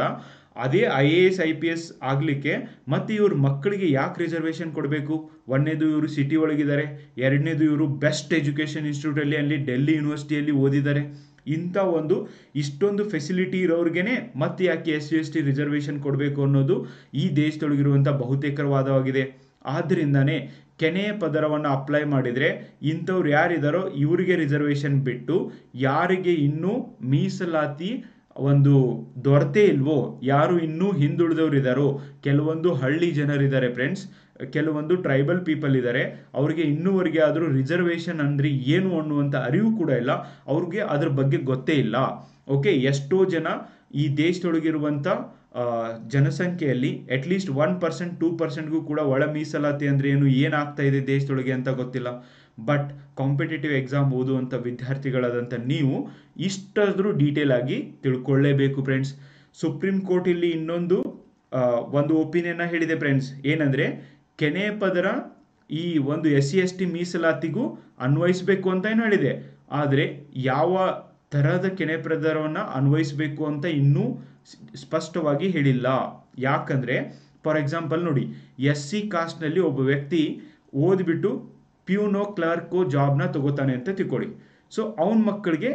ಅದೇ I A S I P S ಆಗಲಿಕ್ಕೆ ಮತ್ತು ಇವ್ರ ಮಕ್ಕಳಿಗೆ ಯಾಕೆ ರಿಸರ್ವೇಷನ್ ಕೊಡಬೇಕು ಒಂದನೇದು ಇವರು ಸಿಟಿ ಒಳಗಿದ್ದಾರೆ ಎರಡನೇದು ಇವರು ಬೆಸ್ಟ್ ಎಜುಕೇಷನ್ ಇನ್ಸ್ಟಿಟ್ಯೂಟಲ್ಲಿ ಅಲ್ಲಿ ಡೆಲ್ಲಿ ಯೂನಿವರ್ಸಿಟಿಯಲ್ಲಿ ಓದಿದ್ದಾರೆ ಇಂಥ ಒಂದು ಇಷ್ಟೊಂದು ಫೆಸಿಲಿಟಿ ಇರೋರಿಗೇನೆ ಮತ್ತೆ ಯಾಕೆ S C S T reservation ಕೊಡಬೇಕು ಅನ್ನೋದು ಈ ದೇಶದೊಳಗಿರುವಂಥ ಬಹುತೇಕ ವಾದವಾಗಿದೆ ಆದ್ದರಿಂದನೇ ಕೆನೆಯ ಪದರವನ್ನು ಅಪ್ಲೈ ಮಾಡಿದರೆ ಇಂಥವ್ರು ಯಾರಿದ್ದಾರೋ ಇವರಿಗೆ ರಿಸರ್ವೇಷನ್ ಬಿಟ್ಟು ಯಾರಿಗೆ ಇನ್ನೂ ಮೀಸಲಾತಿ ಒಂದು ದೊರತೆ ಇಲ್ವೋ ಯಾರು ಇನ್ನೂ ಹಿಂದುಳಿದವರಿದ್ದಾರೋ ಕೆಲವೊಂದು ಹಳ್ಳಿ ಜನರಿದ್ದಾರೆ ಫ್ರೆಂಡ್ಸ್ ಕೆಲವೊಂದು ಟ್ರೈಬಲ್ ಪೀಪಲ್ ಇದ್ದಾರೆ ಅವ್ರಿಗೆ ಇನ್ನೂವರೆಗೆ ಆದರೂ ರಿಸರ್ವೇಷನ್ ಅಂದರೆ ಏನು ಅನ್ನುವಂಥ ಅರಿವು ಕೂಡ ಇಲ್ಲ ಅವ್ರಿಗೆ ಅದ್ರ ಬಗ್ಗೆ ಗೊತ್ತೇ ಇಲ್ಲ ಓಕೆ ಎಷ್ಟೋ ಜನ ಈ ದೇಶದೊಳಗಿರುವಂಥ ಜನಸಂಖ್ಯೆಯಲ್ಲಿ ಅಟ್ಲೀಸ್ಟ್ ಒನ್ ಪರ್ಸೆಂಟ್ ಟೂ ಪರ್ಸೆಂಟ್ಗೂ ಕೂಡ ಒಳ ಮೀಸಲಾತಿ ಅಂದರೆ ಏನು ಏನಾಗ್ತಾ ಇದೆ ದೇಶದೊಳಗೆ ಅಂತ ಗೊತ್ತಿಲ್ಲ ಬಟ್ ಕಾಂಪಿಟೇಟಿವ್ ಎಕ್ಸಾಮ್ ಓದುವಂಥ ವಿದ್ಯಾರ್ಥಿಗಳಾದಂಥ ನೀವು ಇಷ್ಟಾದರೂ ಡೀಟೇಲ್ ಆಗಿ ತಿಳ್ಕೊಳ್ಳೇಬೇಕು ಫ್ರೆಂಡ್ಸ್ ಸುಪ್ರೀಂ ಕೋರ್ಟ್ ಇಲ್ಲಿ ಇನ್ನೊಂದು ಒಂದು ಒಪಿನಿಯನ್ನ ಹೇಳಿದೆ ಫ್ರೆಂಡ್ಸ್ ಏನಂದರೆ ಕೆನೆ ಪದರ ಈ ಒಂದು ಎಸ್ ಸಿ ಎಸ್ ಟಿ ಮೀಸಲಾತಿಗೂ ಅನ್ವಯಿಸಬೇಕು ಅಂತ ಏನು ಹೇಳಿದೆ ಆದರೆ ಯಾವ ತರಹದ ಕೆನೆ ಪದರವನ್ನು ಅನ್ವಯಿಸಬೇಕು ಅಂತ ಇನ್ನೂ ಸ್ಪಷ್ಟವಾಗಿ ಹೇಳಿಲ್ಲ ಯಾಕಂದರೆ ಫಾರ್ ಎಕ್ಸಾಂಪಲ್ ನೋಡಿ ಎಸ್ ಸಿ ಕಾಸ್ಟ್ನಲ್ಲಿ ಒಬ್ಬ ವ್ಯಕ್ತಿ ಓದ್ಬಿಟ್ಟು ಪ್ಯೂನೋ ಕ್ಲರ್ಕೋ ಜಾಬ್ನ ತಗೋತಾನೆ ಅಂತ ತಿಳ್ಕೊಳ್ಳಿ ಸೊ ಅವನ ಮಕ್ಕಳಿಗೆ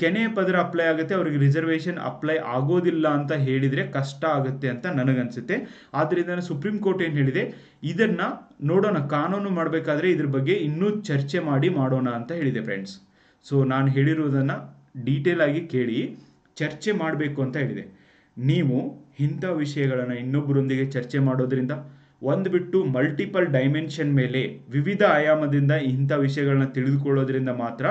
ಕೆನೆ ಪದರ ಅಪ್ಲೈ ಆಗುತ್ತೆ ಅವರಿಗೆ ರಿಸರ್ವೇಷನ್ ಅಪ್ಲೈ ಆಗೋದಿಲ್ಲ ಅಂತ ಹೇಳಿದರೆ ಕಷ್ಟ ಆಗುತ್ತೆ ಅಂತ ನನಗನ್ಸುತ್ತೆ ಆದ್ದರಿಂದ ಸುಪ್ರೀಂ ಕೋರ್ಟ್ ಏನು ಹೇಳಿದೆ ಇದನ್ನು ನೋಡೋಣ ಕಾನೂನು ಮಾಡಬೇಕಾದ್ರೆ ಇದ್ರ ಬಗ್ಗೆ ಇನ್ನೂ ಚರ್ಚೆ ಮಾಡಿ ಮಾಡೋಣ ಅಂತ ಹೇಳಿದೆ ಫ್ರೆಂಡ್ಸ್ ಸೊ ನಾನು ಹೇಳಿರುವುದನ್ನು ಡೀಟೇಲ್ ಆಗಿ ಕೇಳಿ ಚರ್ಚೆ ಮಾಡಬೇಕು ಅಂತ ಹೇಳಿದೆ ನೀವು ಇಂಥ ವಿಷಯಗಳನ್ನು ಇನ್ನೊಬ್ಬರೊಂದಿಗೆ ಚರ್ಚೆ ಮಾಡೋದ್ರಿಂದ ಒಂದು ಬಿಟ್ಟು ಮಲ್ಟಿಪಲ್ ಡೈಮೆನ್ಷನ್ ಮೇಲೆ ವಿವಿಧ ಆಯಾಮದಿಂದ ಇಂಥ ವಿಷಯಗಳನ್ನ ತಿಳಿದುಕೊಳ್ಳೋದ್ರಿಂದ ಮಾತ್ರ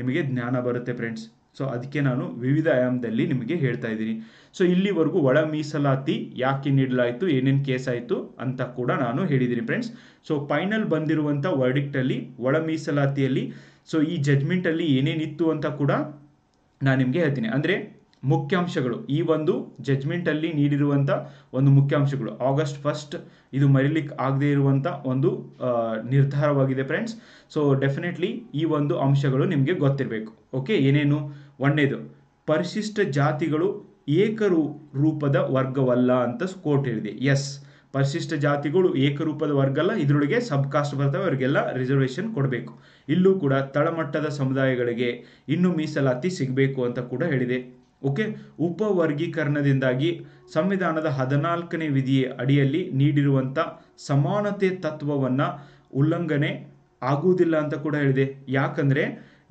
ನಿಮಗೆ ಜ್ಞಾನ ಬರುತ್ತೆ ಫ್ರೆಂಡ್ಸ್ ಸೊ ಅದಕ್ಕೆ ನಾನು ವಿವಿಧ ಆಯಾಮದಲ್ಲಿ ನಿಮಗೆ ಹೇಳ್ತಾ ಇದ್ದೀನಿ ಸೊ ಇಲ್ಲಿವರೆಗೂ ಒಳ ಮೀಸಲಾತಿ ಯಾಕೆ ನೀಡಲಾಯಿತು ಏನೇನು ಕೇಸ್ ಆಯಿತು ಅಂತ ಕೂಡ ನಾನು ಹೇಳಿದ್ದೀನಿ ಫ್ರೆಂಡ್ಸ್ ಸೊ ಫೈನಲ್ ಬಂದಿರುವಂಥ ವರ್ಡಿಕ್ಟಲ್ಲಿ ಒಳ ಮೀಸಲಾತಿಯಲ್ಲಿ ಸೊ ಈ ಜಜ್ಮೆಂಟಲ್ಲಿ ಏನೇನಿತ್ತು ಅಂತ ಕೂಡ ನಾನು ನಿಮಗೆ ಹೇಳ್ತೀನಿ ಅಂದರೆ ಮುಖ್ಯಾಂಶಗಳು ಈ ಒಂದು ಅಲ್ಲಿ ನೀಡಿರುವಂಥ ಒಂದು ಮುಖ್ಯಾಂಶಗಳು ಆಗಸ್ಟ್ ಫಸ್ಟ್ ಇದು ಮರಿಲಿಕ್ಕೆ ಆಗದೇ ಇರುವಂಥ ಒಂದು ನಿರ್ಧಾರವಾಗಿದೆ ಫ್ರೆಂಡ್ಸ್ ಸೊ ಡೆಫಿನೆಟ್ಲಿ ಈ ಒಂದು ಅಂಶಗಳು ನಿಮಗೆ ಗೊತ್ತಿರಬೇಕು ಓಕೆ ಏನೇನು ಒಂದನೇದು ಪರಿಶಿಷ್ಟ ಜಾತಿಗಳು ಏಕರೂ ರೂಪದ ವರ್ಗವಲ್ಲ ಅಂತ ಕೋರ್ಟ್ ಹೇಳಿದೆ ಎಸ್ ಪರಿಶಿಷ್ಟ ಜಾತಿಗಳು ಏಕರೂಪದ ವರ್ಗ ಅಲ್ಲ ಇದರೊಳಗೆ ಸಬ್ ಕಾಸ್ಟ್ ಬರ್ತವೆ ಅವರಿಗೆಲ್ಲ ರಿಸರ್ವೇಷನ್ ಕೊಡಬೇಕು ಇಲ್ಲೂ ಕೂಡ ತಳಮಟ್ಟದ ಸಮುದಾಯಗಳಿಗೆ ಇನ್ನೂ ಮೀಸಲಾತಿ ಸಿಗಬೇಕು ಅಂತ ಕೂಡ ಹೇಳಿದೆ ಓಕೆ ಉಪವರ್ಗೀಕರಣದಿಂದಾಗಿ ಸಂವಿಧಾನದ ಹದಿನಾಲ್ಕನೇ ವಿಧಿಯ ಅಡಿಯಲ್ಲಿ ನೀಡಿರುವಂಥ ಸಮಾನತೆ ತತ್ವವನ್ನು ಉಲ್ಲಂಘನೆ ಆಗುವುದಿಲ್ಲ ಅಂತ ಕೂಡ ಹೇಳಿದೆ ಯಾಕಂದರೆ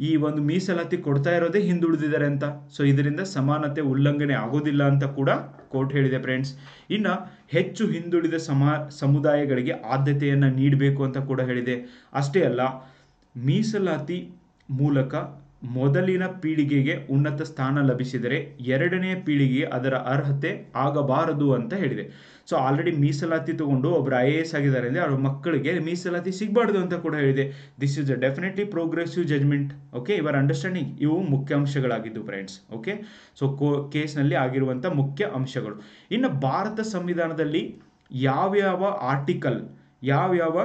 ಈ ಒಂದು ಮೀಸಲಾತಿ ಕೊಡ್ತಾ ಇರೋದೇ ಹಿಂದುಳಿದಿದ್ದಾರೆ ಅಂತ ಸೊ ಇದರಿಂದ ಸಮಾನತೆ ಉಲ್ಲಂಘನೆ ಆಗೋದಿಲ್ಲ ಅಂತ ಕೂಡ ಕೋರ್ಟ್ ಹೇಳಿದೆ ಫ್ರೆಂಡ್ಸ್ ಇನ್ನು ಹೆಚ್ಚು ಹಿಂದುಳಿದ ಸಮಾ ಸಮುದಾಯಗಳಿಗೆ ಆದ್ಯತೆಯನ್ನು ನೀಡಬೇಕು ಅಂತ ಕೂಡ ಹೇಳಿದೆ ಅಷ್ಟೇ ಅಲ್ಲ ಮೀಸಲಾತಿ ಮೂಲಕ ಮೊದಲಿನ ಪೀಳಿಗೆಗೆ ಉನ್ನತ ಸ್ಥಾನ ಲಭಿಸಿದರೆ ಎರಡನೇ ಪೀಳಿಗೆಗೆ ಅದರ ಅರ್ಹತೆ ಆಗಬಾರದು ಅಂತ ಹೇಳಿದೆ ಸೊ ಆಲ್ರೆಡಿ ಮೀಸಲಾತಿ ತಗೊಂಡು ಒಬ್ರು ಐ ಎ ಎಸ್ ಆಗಿದ್ದಾರೆ ಅಂದರೆ ಅವ್ರ ಮಕ್ಕಳಿಗೆ ಮೀಸಲಾತಿ ಸಿಗಬಾರ್ದು ಅಂತ ಕೂಡ ಹೇಳಿದೆ this is a definitely progressive judgment okay ಇವರ್ ಅಂಡರ್ಸ್ಟ್ಯಾಂಡಿಂಗ್ ಇವು ಮುಖ್ಯ ಅಂಶಗಳಾಗಿದ್ದು ಫ್ರೆಂಡ್ಸ್ ಓಕೆ ಸೊ ಕೋ ಕೇಸ್ನಲ್ಲಿ ಆಗಿರುವಂಥ ಮುಖ್ಯ ಅಂಶಗಳು ಇನ್ನು ಭಾರತ ಸಂವಿಧಾನದಲ್ಲಿ ಯಾವ್ಯಾವ ಆರ್ಟಿಕಲ್ ಯಾವ್ಯಾವ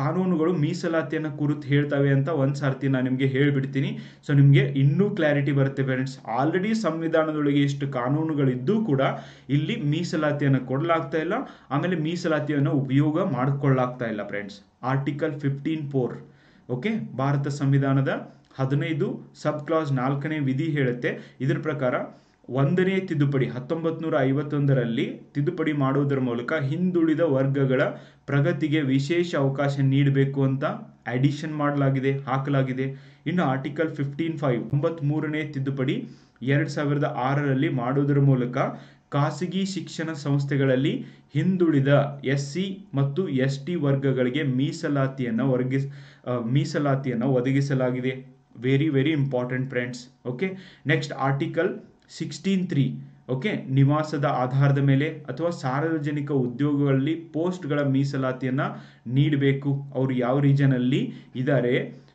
ಕಾನೂನುಗಳು ಮೀಸಲಾತಿಯನ್ನು ಕುರಿತು ಹೇಳ್ತವೆ ಅಂತ ಒಂದು ಸಾರ್ತಿ ನಾನು ನಿಮಗೆ ಹೇಳಿಬಿಡ್ತೀನಿ ಸೊ ನಿಮಗೆ ಇನ್ನೂ ಕ್ಲಾರಿಟಿ ಬರುತ್ತೆ ಫ್ರೆಂಡ್ಸ್ ಆಲ್ರೆಡಿ ಸಂವಿಧಾನದೊಳಗೆ ಎಷ್ಟು ಕಾನೂನುಗಳಿದ್ದೂ ಕೂಡ ಇಲ್ಲಿ ಮೀಸಲಾತಿಯನ್ನು ಕೊಡಲಾಗ್ತಾ ಇಲ್ಲ ಆಮೇಲೆ ಮೀಸಲಾತಿಯನ್ನು ಉಪಯೋಗ ಮಾಡಿಕೊಳ್ಳಾಗ್ತಾ ಇಲ್ಲ friends article fifteen four okay Bharat ಸಂವಿಧಾನದ ಹದಿನೈದು ಸಬ್ ಕ್ಲಾಸ್ ನಾಲ್ಕನೇ ವಿಧಿ ಹೇಳುತ್ತೆ ಇದರ ಪ್ರಕಾರ ಒಂದನೇ ತಿದ್ದುಪಡಿ ಹತ್ತೊಂಬತ್ತು ನೂರ ಐವತ್ತೊಂದರಲ್ಲಿ ತಿದ್ದುಪಡಿ ಮಾಡುವುದರ ಮೂಲಕ ಹಿಂದುಳಿದ ವರ್ಗಗಳ ಪ್ರಗತಿಗೆ ವಿಶೇಷ ಅವಕಾಶ ನೀಡಬೇಕು ಅಂತ ಅಡಿಷನ್ ಮಾಡಲಾಗಿದೆ ಹಾಕಲಾಗಿದೆ ಇನ್ನು ಆರ್ಟಿಕಲ್ ಫಿಫ್ಟೀನ್ ಫೈವ್ ಒಂಬತ್ಮೂರನೇ ತಿದ್ದುಪಡಿ ಎರಡು ಸಾವಿರದ ಆರರಲ್ಲಿ ಮಾಡುವುದರ ಮೂಲಕ ಖಾಸಗಿ ಶಿಕ್ಷಣ ಸಂಸ್ಥೆಗಳಲ್ಲಿ ಹಿಂದುಳಿದ ಎಸ್ ಸಿ ಮತ್ತು ಎಸ್ ಟಿ ವರ್ಗಗಳಿಗೆ ಮೀಸಲಾತಿಯನ್ನು ವರ್ಗಿಸ್ ಮೀಸಲಾತಿಯನ್ನು ಒದಗಿಸಲಾಗಿದೆ very very important friends okay next article sixteen three okay ನಿವಾಸದ ಆಧಾರದ ಮೇಲೆ ಅಥವಾ ಸಾರ್ವಜನಿಕ ಉದ್ಯೋಗಗಳಲ್ಲಿ ಪೋಸ್ಟ್ಗಳ ಮೀಸಲಾತಿಯನ್ನು ನೀಡಬೇಕು ಅವರು ಯಾವ ರೀಜನಲ್ಲಿ ಇದ್ದಾರೆ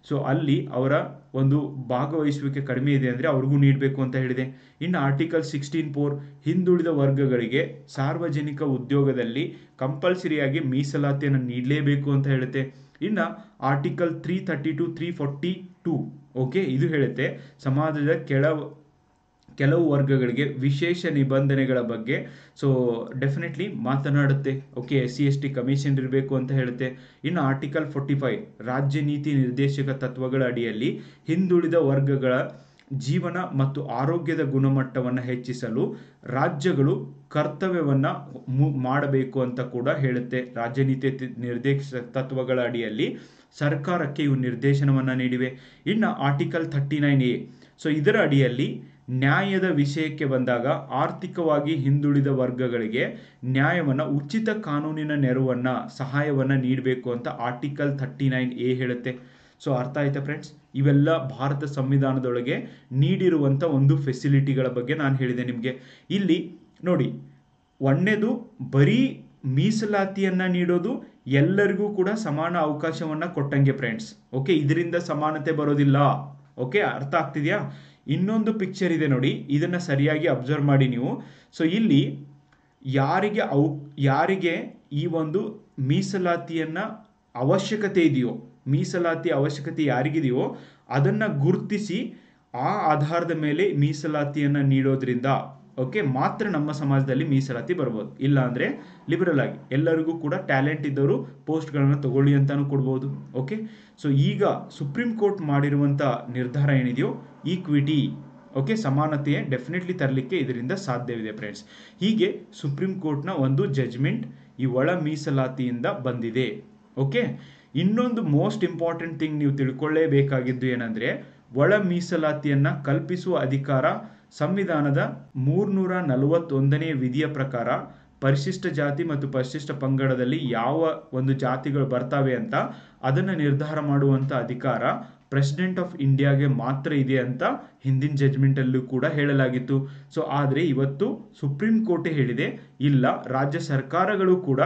ಸೊ ಅಲ್ಲಿ ಅವರ ಒಂದು ಭಾಗವಹಿಸುವಿಕೆ ಕಡಿಮೆ ಇದೆ ಅಂದರೆ ಅವ್ರಿಗೂ ನೀಡಬೇಕು ಅಂತ ಹೇಳಿದೆ ಇನ್ನು ಆರ್ಟಿಕಲ್ ಸಿಕ್ಸ್ಟೀನ್ ಫೋರ್ ಹಿಂದುಳಿದ ವರ್ಗಗಳಿಗೆ ಸಾರ್ವಜನಿಕ ಉದ್ಯೋಗದಲ್ಲಿ ಕಂಪಲ್ಸರಿಯಾಗಿ ಮೀಸಲಾತಿಯನ್ನು ನೀಡಲೇಬೇಕು ಅಂತ ಹೇಳುತ್ತೆ ಇನ್ನು article three thirty two three forty two okay ಇದು ಹೇಳುತ್ತೆ ಸಮಾಜದ ಕೆಳ ಕೆಲವು ವರ್ಗಗಳಿಗೆ ವಿಶೇಷ ನಿಬಂಧನೆಗಳ ಬಗ್ಗೆ ಸೊ ಡೆಫಿನೆಟ್ಲಿ ಮಾತನಾಡುತ್ತೆ okay S C S T commission ಇರಬೇಕು ಅಂತ ಹೇಳುತ್ತೆ ಇನ್ನು ಆರ್ಟಿಕಲ್ ಫೋರ್ಟಿ ಫೈವ್ ರಾಜ್ಯ ನೀತಿ ನಿರ್ದೇಶಕ ತತ್ವಗಳ ಅಡಿಯಲ್ಲಿ ಹಿಂದುಳಿದ ವರ್ಗಗಳ ಜೀವನ ಮತ್ತು ಆರೋಗ್ಯದ ಗುಣಮಟ್ಟವನ್ನು ಹೆಚ್ಚಿಸಲು ರಾಜ್ಯಗಳು ಕರ್ತವ್ಯವನ್ನು ಮಾಡಬೇಕು ಅಂತ ಕೂಡ ಹೇಳುತ್ತೆ ರಾಜ್ಯ ನೀತಿ ನಿರ್ದೇಶ ತತ್ವಗಳ ಅಡಿಯಲ್ಲಿ ಸರ್ಕಾರಕ್ಕೆ ಇವು ನಿರ್ದೇಶನವನ್ನು ನೀಡಿವೆ ಇನ್ನು article thirty nine A so ಇದರ ಅಡಿಯಲ್ಲಿ ನ್ಯಾಯದ ವಿಷಯಕ್ಕೆ ಬಂದಾಗ ಆರ್ಥಿಕವಾಗಿ ಹಿಂದುಳಿದ ವರ್ಗಗಳಿಗೆ ನ್ಯಾಯವನ್ನು ಉಚಿತ ಕಾನೂನಿನ ನೆರವನ್ನು ಸಹಾಯವನ್ನು ನೀಡಬೇಕು ಅಂತ ಆರ್ಟಿಕಲ್ ಥರ್ಟಿ ನೈನ್ ಎ ಹೇಳುತ್ತೆ ಸೊ ಅರ್ಥ ಆಯ್ತಾ ಫ್ರೆಂಡ್ಸ್ ಇವೆಲ್ಲ ಭಾರತ ಸಂವಿಧಾನದೊಳಗೆ ನೀಡಿರುವಂಥ ಒಂದು ಫೆಸಿಲಿಟಿಗಳ ಬಗ್ಗೆ ನಾನು ಹೇಳಿದೆ ನಿಮಗೆ ಇಲ್ಲಿ ನೋಡಿ ಒಂದೇದು ಬರೀ ಮೀಸಲಾತಿಯನ್ನು ನೀಡೋದು ಎಲ್ಲರಿಗೂ ಕೂಡ ಸಮಾನ ಅವಕಾಶವನ್ನು ಕೊಟ್ಟಂಗೆ ಫ್ರೆಂಡ್ಸ್ ಓಕೆ ಇದರಿಂದ ಸಮಾನತೆ ಬರೋದಿಲ್ಲ ಓಕೆ ಅರ್ಥ ಆಗ್ತಿದೆಯಾ ಇನ್ನೊಂದು ಪಿಕ್ಚರ್ ಇದೆ ನೋಡಿ ಇದನ್ನು ಸರಿಯಾಗಿ ಅಬ್ಸರ್ವ್ ಮಾಡಿ ನೀವು ಸೊ ಇಲ್ಲಿ ಯಾರಿಗೆ ಅವು ಯಾರಿಗೆ ಈ ಒಂದು ಮೀಸಲಾತಿಯನ್ನು ಅವಶ್ಯಕತೆ ಇದೆಯೋ ಮೀಸಲಾತಿ ಅವಶ್ಯಕತೆ ಯಾರಿಗಿದೆಯೋ ಅದನ್ನು ಗುರುತಿಸಿ ಆ ಆಧಾರದ ಮೇಲೆ ಮೀಸಲಾತಿಯನ್ನು ನೀಡೋದ್ರಿಂದ ಓಕೆ ಮಾತ್ರ ನಮ್ಮ ಸಮಾಜದಲ್ಲಿ ಮೀಸಲಾತಿ ಬರ್ಬೋದು ಇಲ್ಲಾಂದರೆ ಲಿಬರಲ್ ಆಗಿ ಎಲ್ಲರಿಗೂ ಕೂಡ ಟ್ಯಾಲೆಂಟ್ ಇದ್ದವರು ಪೋಸ್ಟ್ಗಳನ್ನು ತಗೊಳ್ಳಿ ಅಂತಲೂ ಕೊಡ್ಬೋದು ಓಕೆ ಸೊ ಈಗ ಸುಪ್ರೀಂ ಕೋರ್ಟ್ ಮಾಡಿರುವಂಥ ನಿರ್ಧಾರ ಏನಿದೆಯೋ ಈಕ್ವಿಟಿ ಓಕೆ ಸಮಾನತೆಯ ಡೆಫಿನೆಟ್ಲಿ ತರಲಿಕ್ಕೆ ಇದರಿಂದ ಸಾಧ್ಯವಿದೆ ಫ್ರೆಂಡ್ಸ್ ಹೀಗೆ ಸುಪ್ರೀಂ ಕೋರ್ಟ್ನ ಒಂದು ಜಜ್ಮೆಂಟ್ ಈ ಒಳ ಮೀಸಲಾತಿಯಿಂದ ಬಂದಿದೆ ಓಕೆ ಇನ್ನೊಂದು ಮೋಸ್ಟ್ ಇಂಪಾರ್ಟೆಂಟ್ ಥಿಂಗ್ ನೀವು ತಿಳ್ಕೊಳ್ಳೇಬೇಕಾಗಿದ್ದು ಏನಂದರೆ ಒಳ ಮೀಸಲಾತಿಯನ್ನು ಕಲ್ಪಿಸುವ ಅಧಿಕಾರ ಸಂವಿಧಾನದ ಮೂರ್ನೂರ ನಲವತ್ತೊಂದನೇ ವಿಧಿಯ ಪ್ರಕಾರ ಪರಿಶಿಷ್ಟ ಜಾತಿ ಮತ್ತು ಪರಿಶಿಷ್ಟ ಪಂಗಡದಲ್ಲಿ ಯಾವ ಒಂದು ಜಾತಿಗಳು ಬರ್ತವೆ ಅಂತ ಅದನ್ನು ನಿರ್ಧಾರ ಮಾಡುವಂಥ ಅಧಿಕಾರ ಪ್ರೆಸಿಡೆಂಟ್ ಆಫ್ ಇಂಡಿಯಾಗೆ ಮಾತ್ರ ಇದೆ ಅಂತ ಹಿಂದಿನ ಜಜ್ಮೆಂಟಲ್ಲೂ ಕೂಡ ಹೇಳಲಾಗಿತ್ತು ಸೊ ಆದರೆ ಇವತ್ತು ಸುಪ್ರೀಂ ಕೋರ್ಟೇ ಹೇಳಿದೆ ಇಲ್ಲ ರಾಜ್ಯ ಸರ್ಕಾರಗಳು ಕೂಡ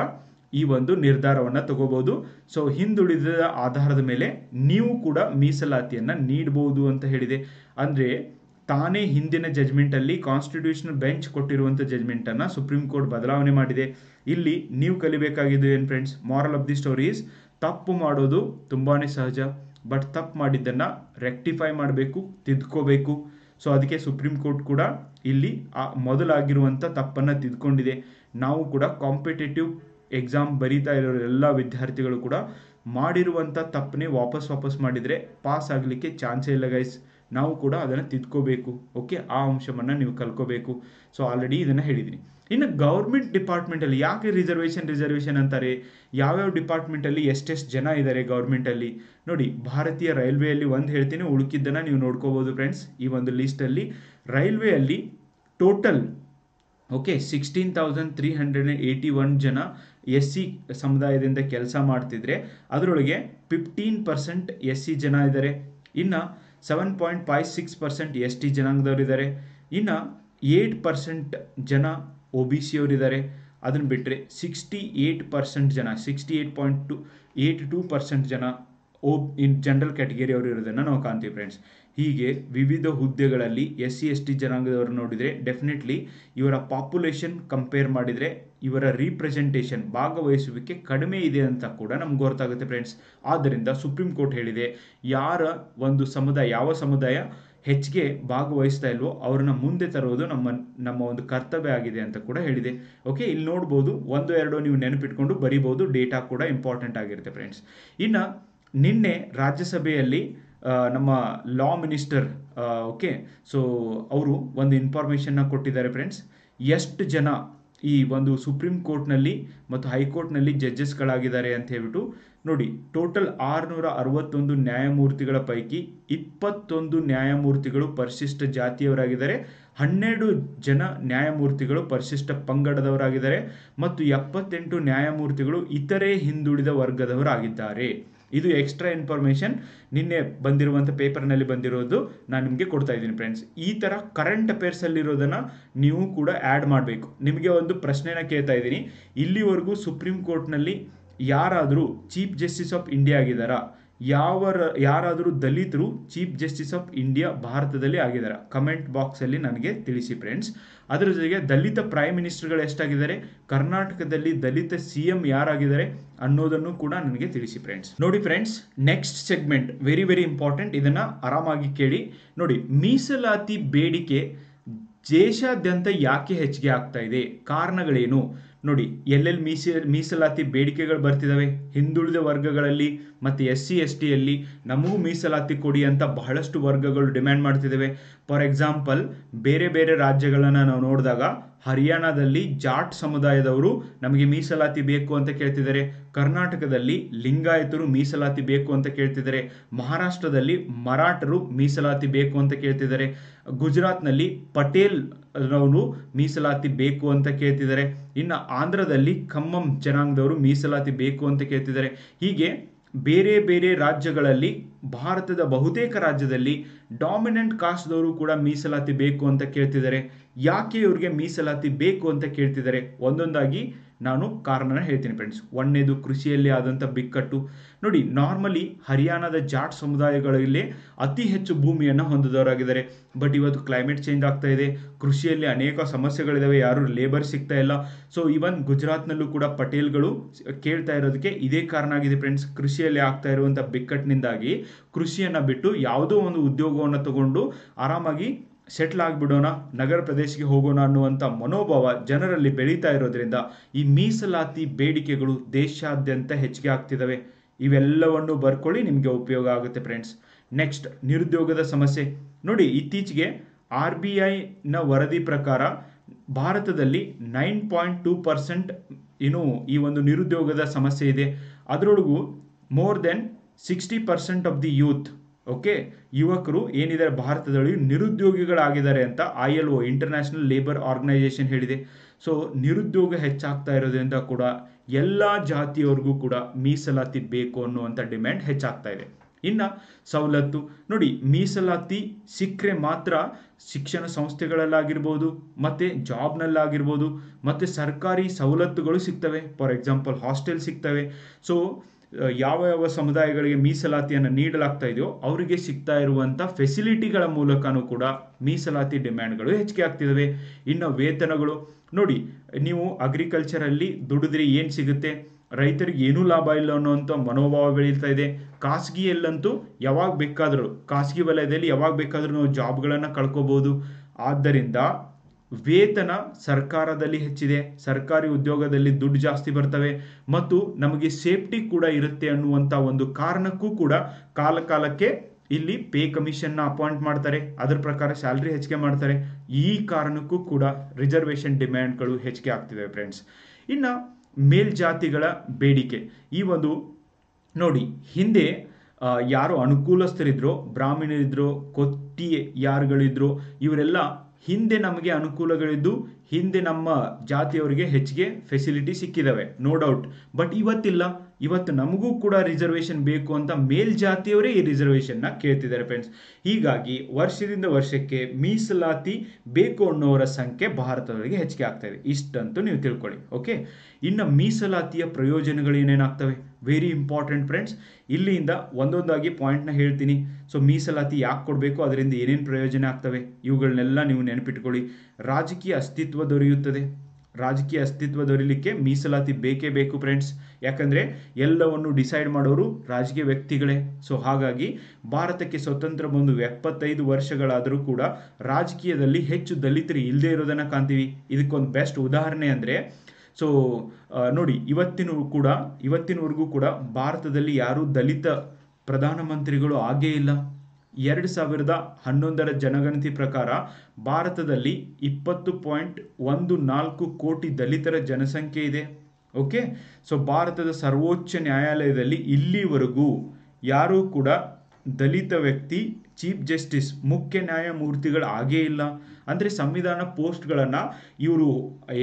ಈ ಒಂದು ನಿರ್ಧಾರವನ್ನು ತಗೋಬಹುದು ಸೊ ಹಿಂದುಳಿದ ಆಧಾರದ ಮೇಲೆ ನೀವು ಕೂಡ ಮೀಸಲಾತಿಯನ್ನು ನೀಡಬಹುದು ಅಂತ ಹೇಳಿದೆ ಅಂದರೆ ತಾನೇ ಹಿಂದಿನ ಜಜ್ಮೆಂಟಲ್ಲಿ ಕಾನ್ಸ್ಟಿಟ್ಯೂಷನಲ್ ಬೆಂಚ್ ಕೊಟ್ಟಿರುವಂಥ ಜಜ್ಮೆಂಟನ್ನು ಸುಪ್ರೀಂ ಕೋರ್ಟ್ ಬದಲಾವಣೆ ಮಾಡಿದೆ ಇಲ್ಲಿ ನೀವು ಕಲಿಬೇಕಾಗಿದ್ದು ಏನು friends moral of the stories ತಪ್ಪು ಮಾಡೋದು ತುಂಬಾ ಸಹಜ ಬಟ್ ತಪ್ಪು ಮಾಡಿದ್ದನ್ನು ರೆಕ್ಟಿಫೈ ಮಾಡಬೇಕು ತಿದ್ಕೋಬೇಕು ಸೊ ಅದಕ್ಕೆ ಸುಪ್ರೀಂ ಕೋರ್ಟ್ ಕೂಡ ಇಲ್ಲಿ ಆ ಮೊದಲಾಗಿರುವಂಥ ತಪ್ಪನ್ನು ತಿದ್ಕೊಂಡಿದೆ ನಾವು ಕೂಡ ಕಾಂಪಿಟೇಟಿವ್ ಎಕ್ಸಾಮ್ ಬರೀತಾ ಇರೋ ಎಲ್ಲ ವಿದ್ಯಾರ್ಥಿಗಳು ಕೂಡ ಮಾಡಿರುವಂಥ ತಪ್ಪನ್ನೇ ವಾಪಸ್ ವಾಪಸ್ ಮಾಡಿದರೆ ಪಾಸ್ ಆಗಲಿಕ್ಕೆ ಚಾನ್ಸೇ ಇಲ್ಲ ಗೈಸ್ ನಾವು ಕೂಡ ಅದನ್ನು ತಿದ್ಕೋಬೇಕು ಓಕೆ ಆ ಅಂಶವನ್ನು ನೀವು ಕಲ್ಕೋಬೇಕು ಸೊ ಆಲ್ರೆಡಿ ಇದನ್ನು ಹೇಳಿದ್ದೀನಿ ಇನ್ನು ಗೌರ್ಮೆಂಟ್ ಡಿಪಾರ್ಟ್ಮೆಂಟಲ್ಲಿ ಯಾಕೆ ರಿಸರ್ವೇಷನ್ ರಿಸರ್ವೇಷನ್ ಅಂತಾರೆ ಯಾವ್ಯಾವ ಡಿಪಾರ್ಟ್ಮೆಂಟಲ್ಲಿ ಎಷ್ಟೆಷ್ಟು ಜನ ಇದ್ದಾರೆ ಗೌರ್ಮೆಂಟಲ್ಲಿ ನೋಡಿ ಭಾರತೀಯ ರೈಲ್ವೆಯಲ್ಲಿ ಒಂದು ಹೇಳ್ತೀನಿ ಉಳುಕಿದ್ದನ್ನು ನೀವು ನೋಡ್ಕೋಬೋದು ಫ್ರೆಂಡ್ಸ್ ಈ ಒಂದು ಲೀಸ್ಟಲ್ಲಿ ರೈಲ್ವೆಯಲ್ಲಿ total okay sixteen thousand three hundred eighty one ಜನ ಎಸ್ ಸಿ ಸಮುದಾಯದಿಂದ ಕೆಲಸ ಮಾಡ್ತಿದ್ರೆ ಅದರೊಳಗೆ ಫಿಫ್ಟೀನ್ ಪರ್ಸೆಂಟ್ ಎಸ್ ಸಿ ಜನ ಇದ್ದಾರೆ ಇನ್ನು seven point five six percent S T ಜನಾಂಗದವರಿದ್ದಾರೆ ಇನ್ನು ಏಯ್ಟ್ ಪರ್ಸೆಂಟ್ ಜನ ಒ ಬಿ ಸಿ ಸಿಯವರಿದ್ದಾರೆ ಅದನ್ನು ಬಿಟ್ಟರೆ ಸಿಕ್ಸ್ಟಿ ಏಯ್ಟ್ ಪರ್ಸೆಂಟ್ ಜನ sixty eight point two eighty two percent ಜನ ಓ ಇನ್ ಜನರಲ್ ಕ್ಯಾಟಗರಿ ಅವರು ಇರೋದನ್ನು ನಾವು ಕಾಣ್ತೀವಿ ಫ್ರೆಂಡ್ಸ್ ಹೀಗೆ ವಿವಿಧ ಹುದ್ದೆಗಳಲ್ಲಿ ಎಸ್ ಸಿ ಎಸ್ ಟಿ ಜನಾಂಗದವರು ನೋಡಿದರೆ ಡೆಫಿನೆಟ್ಲಿ ಇವರ ಪಾಪ್ಯುಲೇಷನ್ ಕಂಪೇರ್ ಮಾಡಿದರೆ ಇವರ ರೀಪ್ರೆಸೆಂಟೇಷನ್ ಭಾಗವಹಿಸುವಿಕೆ ಕಡಿಮೆ ಇದೆ ಅಂತ ಕೂಡ ನಮ್ಗೆ ಗೊತ್ತಾಗುತ್ತೆ ಫ್ರೆಂಡ್ಸ್ ಆದ್ದರಿಂದ ಸುಪ್ರೀಂ ಕೋರ್ಟ್ ಹೇಳಿದೆ ಯಾರ ಒಂದು ಸಮುದಾಯ ಯಾವ ಸಮುದಾಯ ಹೆಚ್ಚಿಗೆ ಭಾಗವಹಿಸ್ತಾ ಇಲ್ವೋ ಅವ್ರನ್ನ ಮುಂದೆ ತರೋದು ನಮ್ಮ ನಮ್ಮ ಒಂದು ಕರ್ತವ್ಯ ಆಗಿದೆ ಅಂತ ಕೂಡ ಹೇಳಿದೆ ಓಕೆ ಇಲ್ಲಿ ನೋಡ್ಬೋದು ಒಂದು ಎರಡು ನೀವು ನೆನಪಿಟ್ಕೊಂಡು ಬರಿಬೋದು ಡೇಟಾ ಕೂಡ ಇಂಪಾರ್ಟೆಂಟ್ ಆಗಿರುತ್ತೆ ಫ್ರೆಂಡ್ಸ್ ಇನ್ನು ನಿನ್ನೆ ರಾಜ್ಯಸಭೆಯಲ್ಲಿ ನಮ್ಮ ಲಾ ಮಿನಿಸ್ಟರ್ ಓಕೆ ಸೊ ಅವರು ಒಂದು ಇನ್ಫಾರ್ಮೇಷನ್ನ ಕೊಟ್ಟಿದ್ದಾರೆ ಫ್ರೆಂಡ್ಸ್ ಎಷ್ಟು ಜನ ಈ ಒಂದು ಸುಪ್ರೀಂ ಕೋರ್ಟ್ನಲ್ಲಿ ಮತ್ತು ಹೈಕೋರ್ಟ್ನಲ್ಲಿ ಜಡ್ಜಸ್ಗಳಾಗಿದ್ದಾರೆ ಅಂತ ಹೇಳ್ಬಿಟ್ಟು ನೋಡಿ ಟೋಟಲ್ ಆರುನೂರ ಅರವತ್ತೊಂದು ನ್ಯಾಯಮೂರ್ತಿಗಳ ಪೈಕಿ ಇಪ್ಪತ್ತೊಂದು ನ್ಯಾಯಮೂರ್ತಿಗಳು ಪರಿಶಿಷ್ಟ ಜಾತಿಯವರಾಗಿದ್ದಾರೆ ಹನ್ನೆರಡು ಜನ ನ್ಯಾಯಮೂರ್ತಿಗಳು ಪರಿಶಿಷ್ಟ ಪಂಗಡದವರಾಗಿದ್ದಾರೆ ಮತ್ತು ಎಪ್ಪತ್ತೆಂಟು ನ್ಯಾಯಮೂರ್ತಿಗಳು ಇತರೆ ಹಿಂದುಳಿದ ವರ್ಗದವರಾಗಿದ್ದಾರೆ ಇದು ಎಕ್ಸ್ಟ್ರಾ ಇನ್ಫಾರ್ಮೇಷನ್ ನಿನ್ನೆ ಬಂದಿರುವಂಥ ಪೇಪರ್ನಲ್ಲಿ ಬಂದಿರೋದು ನಾನು ನಿಮಗೆ ಕೊಡ್ತಾ ಇದ್ದೀನಿ ಫ್ರೆಂಡ್ಸ್ ಈ ಥರ ಕರೆಂಟ್ ಅಫೇರ್ಸಲ್ಲಿರೋದನ್ನು ನೀವು ಕೂಡ ಆ್ಯಡ್ ಮಾಡಬೇಕು ನಿಮಗೆ ಒಂದು ಪ್ರಶ್ನೆನ ಕೇಳ್ತಾ ಇದ್ದೀನಿ ಇಲ್ಲಿವರೆಗೂ ಸುಪ್ರೀಂ ಕೋರ್ಟ್ನಲ್ಲಿ ಯಾರಾದರೂ ಚೀಫ್ ಜಸ್ಟಿಸ್ ಆಫ್ ಇಂಡಿಯಾ ಆಗಿದ್ದಾರಾ ಯಾವ ಯಾರಾದರೂ ದಲಿತರು ಚೀಫ್ ಜಸ್ಟಿಸ್ ಆಫ್ ಇಂಡಿಯಾ ಭಾರತದಲ್ಲಿ ಆಗಿದ್ದಾರೆ ಕಮೆಂಟ್ ಬಾಕ್ಸಲ್ಲಿ ನನಗೆ ತಿಳಿಸಿ ಫ್ರೆಂಡ್ಸ್ ಅದರ ಜೊತೆಗೆ ದಲಿತ ಪ್ರೈಮ್ ಮಿನಿಸ್ಟರ್ಗಳು ಎಷ್ಟಾಗಿದ್ದಾರೆ ಕರ್ನಾಟಕದಲ್ಲಿ ದಲಿತ ಸಿ ಎಂ ಯಾರಾಗಿದ್ದಾರೆ ಅನ್ನೋದನ್ನು ಕೂಡ ನನಗೆ ತಿಳಿಸಿ ಫ್ರೆಂಡ್ಸ್ ನೋಡಿ friends next segment very very important ಇದನ್ನ ಆರಾಮಾಗಿ ಕೇಳಿ ನೋಡಿ ಮೀಸಲಾತಿ ಬೇಡಿಕೆ ದೇಶಾದ್ಯಂತ ಯಾಕೆ ಹೆಚ್ಚಿಗೆ ಆಗ್ತಾ ಇದೆ ಕಾರಣಗಳೇನು ನೋಡಿ ಎಲ್ಲೆಲ್ಲಿ ಮೀಸ ಮೀಸಲಾತಿ ಬೇಡಿಕೆಗಳು ಬರ್ತಿದ್ದಾವೆ ಹಿಂದುಳಿದ ವರ್ಗಗಳಲ್ಲಿ ಮತ್ತು ಎಸ್ ಸಿ ಎಸ್ ಟಿಯಲ್ಲಿ ನಮಗೂ ಮೀಸಲಾತಿ ಕೊಡಿ ಅಂತ ಬಹಳಷ್ಟು ವರ್ಗಗಳು ಡಿಮ್ಯಾಂಡ್ ಮಾಡ್ತಿದ್ದಾವೆ ಫಾರ್ ಎಕ್ಸಾಂಪಲ್ ಬೇರೆ ಬೇರೆ ರಾಜ್ಯಗಳನ್ನು ನಾವು ನೋಡಿದಾಗ ಹರಿಯಾಣದಲ್ಲಿ ಜಾಟ್ ಸಮುದಾಯದವರು ನಮಗೆ ಮೀಸಲಾತಿ ಬೇಕು ಅಂತ ಕೇಳ್ತಿದ್ದಾರೆ ಕರ್ನಾಟಕದಲ್ಲಿ ಲಿಂಗಾಯತರು ಮೀಸಲಾತಿ ಬೇಕು ಅಂತ ಕೇಳ್ತಿದ್ದಾರೆ ಮಹಾರಾಷ್ಟ್ರದಲ್ಲಿ ಮರಾಠರು ಮೀಸಲಾತಿ ಬೇಕು ಅಂತ ಕೇಳ್ತಿದ್ದಾರೆ ಗುಜರಾತ್ನಲ್ಲಿ ಪಟೇಲ್ ಅವನು ಮೀಸಲಾತಿ ಬೇಕು ಅಂತ ಕೇಳ್ತಿದ್ದಾರೆ ಇನ್ನು ಆಂಧ್ರದಲ್ಲಿ ಖಮ್ಮಂ ಜನಾಂಗದವರು ಮೀಸಲಾತಿ ಬೇಕು ಅಂತ ಕೇಳ್ತಿದ್ದಾರೆ ಹೀಗೆ ಬೇರೆ ಬೇರೆ ರಾಜ್ಯಗಳಲ್ಲಿ ಭಾರತದ ಬಹುತೇಕ ರಾಜ್ಯದಲ್ಲಿ ಡಾಮಿನೆಂಟ್ ಕಾಸ್ಟ್ದವರು ಕೂಡ ಮೀಸಲಾತಿ ಬೇಕು ಅಂತ ಕೇಳ್ತಿದ್ದಾರೆ ಯಾಕೆ ಇವ್ರಿಗೆ ಮೀಸಲಾತಿ ಬೇಕು ಅಂತ ಕೇಳ್ತಿದ್ದಾರೆ ಒಂದೊಂದಾಗಿ ನಾನು ಕಾರಣನ ಹೇಳ್ತೀನಿ ಫ್ರೆಂಡ್ಸ್ ಒಂದನೇದು ಕೃಷಿಯಲ್ಲಿ ಆದಂಥ ಬಿಕ್ಕಟ್ಟು ನೋಡಿ ನಾರ್ಮಲಿ ಹರಿಯಾಣದ ಜಾಟ್ ಸಮುದಾಯಗಳಲ್ಲಿ ಅತಿ ಹೆಚ್ಚು ಭೂಮಿಯನ್ನು ಹೊಂದಿದವರಾಗಿದ್ದಾರೆ ಬಟ್ ಇವತ್ತು ಕ್ಲೈಮೇಟ್ ಚೇಂಜ್ ಆಗ್ತಾ ಇದೆ ಕೃಷಿಯಲ್ಲಿ ಅನೇಕ ಸಮಸ್ಯೆಗಳಿದ್ದಾವೆ ಯಾರು ಲೇಬರ್ ಸಿಗ್ತಾ ಇಲ್ಲ ಸೊ ಇವನ್ ಗುಜರಾತ್ನಲ್ಲೂ ಕೂಡ ಪಟೇಲ್ಗಳು ಕೇಳ್ತಾ ಇರೋದಕ್ಕೆ ಇದೇ ಕಾರಣ ಆಗಿದೆ ಫ್ರೆಂಡ್ಸ್ ಕೃಷಿಯಲ್ಲಿ ಆಗ್ತಾ ಇರುವಂಥ ಬಿಕ್ಕಟ್ಟಿನಿಂದಾಗಿ ಕೃಷಿಯನ್ನು ಬಿಟ್ಟು ಯಾವುದೋ ಒಂದು ಉದ್ಯೋಗವನ್ನು ತಗೊಂಡು ಆರಾಮಾಗಿ ಸೆಟ್ಲ್ ಆಗಿಬಿಡೋಣ ನಗರ ಪ್ರದೇಶಕ್ಕೆ ಹೋಗೋಣ ಅನ್ನುವಂಥ ಮನೋಭಾವ ಜನರಲ್ಲಿ ಬೆಳೀತಾ ಇರೋದ್ರಿಂದ ಈ ಮೀಸಲಾತಿ ಬೇಡಿಕೆಗಳು ದೇಶಾದ್ಯಂತ ಹೆಚ್ಚಿಗೆ ಆಗ್ತಿದ್ದಾವೆ ಇವೆಲ್ಲವನ್ನು ಬರ್ಕೊಳ್ಳಿ ನಿಮಗೆ ಉಪಯೋಗ ಆಗುತ್ತೆ ಫ್ರೆಂಡ್ಸ್ ನೆಕ್ಸ್ಟ್ ನಿರುದ್ಯೋಗದ ಸಮಸ್ಯೆ ನೋಡಿ ಇತ್ತೀಚೆಗೆ ಆರ್ ಬಿ ಐನ ವರದಿ ಪ್ರಕಾರ ಭಾರತದಲ್ಲಿ ನೈನ್ ಪಾಯಿಂಟ್ ಟೂ ಪರ್ಸೆಂಟ್ ಏನು ಈ ಒಂದು ನಿರುದ್ಯೋಗದ ಸಮಸ್ಯೆ ಇದೆ ಅದರೊಳಗೂ more than sixty percent of the youth okay ಯುವಕರು ಏನಿದ್ದಾರೆ ಭಾರತದಲ್ಲಿ ನಿರುದ್ಯೋಗಿಗಳಾಗಿದ್ದಾರೆ ಅಂತ I L O international labour organisation ಹೇಳಿದೆ ಸೊ ನಿರುದ್ಯೋಗ ಹೆಚ್ಚಾಗ್ತಾ ಇರೋದ್ರಿಂದ ಕೂಡ ಎಲ್ಲ ಜಾತಿಯವ್ರಿಗೂ ಕೂಡ ಮೀಸಲಾತಿ ಬೇಕು ಅನ್ನುವಂಥ ಡಿಮ್ಯಾಂಡ್ ಹೆಚ್ಚಾಗ್ತಾ ಇದೆ ಇನ್ನು ಸವಲತ್ತು ನೋಡಿ ಮೀಸಲಾತಿ ಸಿಕ್ಕರೆ ಮಾತ್ರ ಶಿಕ್ಷಣ ಸಂಸ್ಥೆಗಳಲ್ಲಾಗಿರ್ಬೋದು ಮತ್ತು ಜಾಬ್ನಲ್ಲಾಗಿರ್ಬೋದು ಮತ್ತು ಸರ್ಕಾರಿ ಸವಲತ್ತುಗಳು ಸಿಗ್ತವೆ ಫಾರ್ ಎಕ್ಸಾಂಪಲ್ ಹಾಸ್ಟೆಲ್ ಸಿಗ್ತವೆ ಸೊ ಯಾವ ಯಾವ ಸಮುದಾಯಗಳಿಗೆ ಮೀಸಲಾತಿಯನ್ನು ನೀಡಲಾಗ್ತಾ ಇದೆಯೋ ಅವರಿಗೆ ಸಿಗ್ತಾ ಇರುವಂಥ ಫೆಸಿಲಿಟಿಗಳ ಮೂಲಕನೂ ಕೂಡ ಮೀಸಲಾತಿ ಡಿಮ್ಯಾಂಡ್ಗಳು ಹೆಚ್ಚಿಗೆ ಆಗ್ತಿದ್ದಾವೆ ಇನ್ನು ವೇತನಗಳು ನೋಡಿ ನೀವು ಅಗ್ರಿಕಲ್ಚರಲ್ಲಿ ದುಡಿದ್ರೆ ಏನು ಸಿಗುತ್ತೆ ರೈತರಿಗೆ ಏನೂ ಲಾಭ ಇಲ್ಲ ಅನ್ನೋವಂಥ ಮನೋಭಾವ ಬೆಳೀತಾ ಇದೆ ಖಾಸಗಿಯಲ್ಲಂತೂ ಯಾವಾಗ ಬೇಕಾದರೂ ಖಾಸಗಿ ವಲಯದಲ್ಲಿ ಯಾವಾಗ ಬೇಕಾದರೂ ನಾವು ಜಾಬ್ಗಳನ್ನು ಕಳ್ಕೋಬೋದು ಆದ್ದರಿಂದ ವೇತನ ಸರ್ಕಾರದಲ್ಲಿ ಹೆಚ್ಚಿದೆ ಸರ್ಕಾರಿ ಉದ್ಯೋಗದಲ್ಲಿ ದುಡ್ಡು ಜಾಸ್ತಿ ಬರ್ತವೆ ಮತ್ತು ನಮಗೆ ಸೇಫ್ಟಿ ಕೂಡ ಇರುತ್ತೆ ಅನ್ನುವಂಥ ಒಂದು ಕಾರಣಕ್ಕೂ ಕೂಡ ಕಾಲಕಾಲಕ್ಕೆ ಇಲ್ಲಿ ಪೇ ಕಮಿಷನ್ನ ಅಪಾಯಿಂಟ್ ಮಾಡ್ತಾರೆ ಅದರ ಪ್ರಕಾರ ಸ್ಯಾಲ್ರಿ ಹೆಚ್ಚಿಗೆ ಮಾಡ್ತಾರೆ ಈ ಕಾರಣಕ್ಕೂ ಕೂಡ ರಿಸರ್ವೇಷನ್ ಡಿಮ್ಯಾಂಡ್ಗಳು ಹೆಚ್ಚಿಗೆ ಆಗ್ತಿವೆ ಫ್ರೆಂಡ್ಸ್ ಇನ್ನು ಮೇಲ್ಜಾತಿಗಳ ಬೇಡಿಕೆ ಈ ಒಂದು ನೋಡಿ ಹಿಂದೆ ಯಾರು ಅನುಕೂಲಸ್ಥರಿದ್ರು ಬ್ರಾಹ್ಮಣರಿದ್ರು ಕೊಟ್ಟಿ ಯಾರುಗಳಿದ್ರು ಇವರೆಲ್ಲ ಹಿಂದೆ ನಮಗೆ ಅನುಕೂಲಗಳಿದ್ದು ಹಿಂದೆ ನಮ್ಮ ಜಾತಿಯವರಿಗೆ ಹೆಚ್ಚಿಗೆ ಫೆಸಿಲಿಟಿ ಸಿಕ್ಕಿದ್ದಾವೆ ನೋ ಡೌಟ್ ಬಟ್ ಇವತ್ತಿಲ್ಲ ಇವತ್ತು ನಮಗೂ ಕೂಡ ರಿಸರ್ವೇಷನ್ ಬೇಕು ಅಂತ ಮೇಲ್ಜಾತಿಯವರೇ ಈ ರಿಸರ್ವೇಷನ್ನ ಕೇಳ್ತಿದ್ದಾರೆ ಫ್ರೆಂಡ್ಸ್ ಹೀಗಾಗಿ ವರ್ಷದಿಂದ ವರ್ಷಕ್ಕೆ ಮೀಸಲಾತಿ ಬೇಕು ಅನ್ನೋರ ಸಂಖ್ಯೆ ಭಾರತದವರಿಗೆ ಹೆಚ್ಚಿಗೆ ಆಗ್ತಾ ಇದೆ ಇಷ್ಟಂತೂ ನೀವು ತಿಳ್ಕೊಳ್ಳಿ ಓಕೆ ಇನ್ನು ಮೀಸಲಾತಿಯ ಪ್ರಯೋಜನಗಳು ಏನೇನಾಗ್ತವೆ ವೆರಿ ಇಂಪಾರ್ಟೆಂಟ್ ಫ್ರೆಂಡ್ಸ್ ಇಲ್ಲಿಂದ ಒಂದೊಂದಾಗಿ ಪಾಯಿಂಟ್ನ ಹೇಳ್ತೀನಿ ಸೊ ಮೀಸಲಾತಿ ಯಾಕೆ ಕೊಡಬೇಕು ಅದರಿಂದ ಏನೇನು ಪ್ರಯೋಜನ ಆಗ್ತವೆ ಇವುಗಳನ್ನೆಲ್ಲ ನೀವು ನೆನಪಿಟ್ಕೊಳ್ಳಿ ರಾಜಕೀಯ ಅಸ್ತಿತ್ವ ದೊರೆಯುತ್ತದೆ ರಾಜಕೀಯ ಅಸ್ತಿತ್ವ ದೊರೀಲಿಕ್ಕೆ ಮೀಸಲಾತಿ ಬೇಕೇ ಬೇಕು ಫ್ರೆಂಡ್ಸ್ ಯಾಕಂದರೆ ಎಲ್ಲವನ್ನು ಡಿಸೈಡ್ ಮಾಡೋರು ರಾಜಕೀಯ ವ್ಯಕ್ತಿಗಳೇ ಸೊ ಹಾಗಾಗಿ ಭಾರತಕ್ಕೆ ಸ್ವತಂತ್ರ ಬಂದು ಎಪ್ಪತ್ತೈದು ವರ್ಷಗಳಾದರೂ ಕೂಡ ರಾಜಕೀಯದಲ್ಲಿ ಹೆಚ್ಚು ದಲಿತರು ಇಲ್ಲದೆ ಇರೋದನ್ನು ಕಾಣ್ತೀವಿ ಇದಕ್ಕೊಂದು ಬೆಸ್ಟ್ ಉದಾಹರಣೆ ಅಂದರೆ ಸೊ ನೋಡಿ ಇವತ್ತಿನ ಕೂಡ ಇವತ್ತಿನವರೆಗೂ ಕೂಡ ಭಾರತದಲ್ಲಿ ಯಾರೂ ದಲಿತ ಪ್ರಧಾನಮಂತ್ರಿಗಳು ಆಗೇ ಇಲ್ಲ ಎರಡು ಸಾವಿರದ ಹನ್ನೊಂದರ ಜನಗಣತಿ ಪ್ರಕಾರ ಭಾರತದಲ್ಲಿ ಇಪ್ಪತ್ತು ಪಾಯಿಂಟ್ ಒಂದು ನಾಲ್ಕು ಕೋಟಿ ದಲಿತರ ಜನಸಂಖ್ಯೆ ಇದೆ ಓಕೆ ಸೊ ಭಾರತದ ಸರ್ವೋಚ್ಚ ನ್ಯಾಯಾಲಯದಲ್ಲಿ ಇಲ್ಲಿವರೆಗೂ ಯಾರೂ ಕೂಡ ದಲಿತ ವ್ಯಕ್ತಿ ಚೀಫ್ ಜಸ್ಟಿಸ್ ಮುಖ್ಯ ನ್ಯಾಯಮೂರ್ತಿಗಳು ಆಗೇ ಇಲ್ಲ ಅಂದರೆ ಸಂವಿಧಾನ ಪೋಸ್ಟ್ಗಳನ್ನು ಇವರು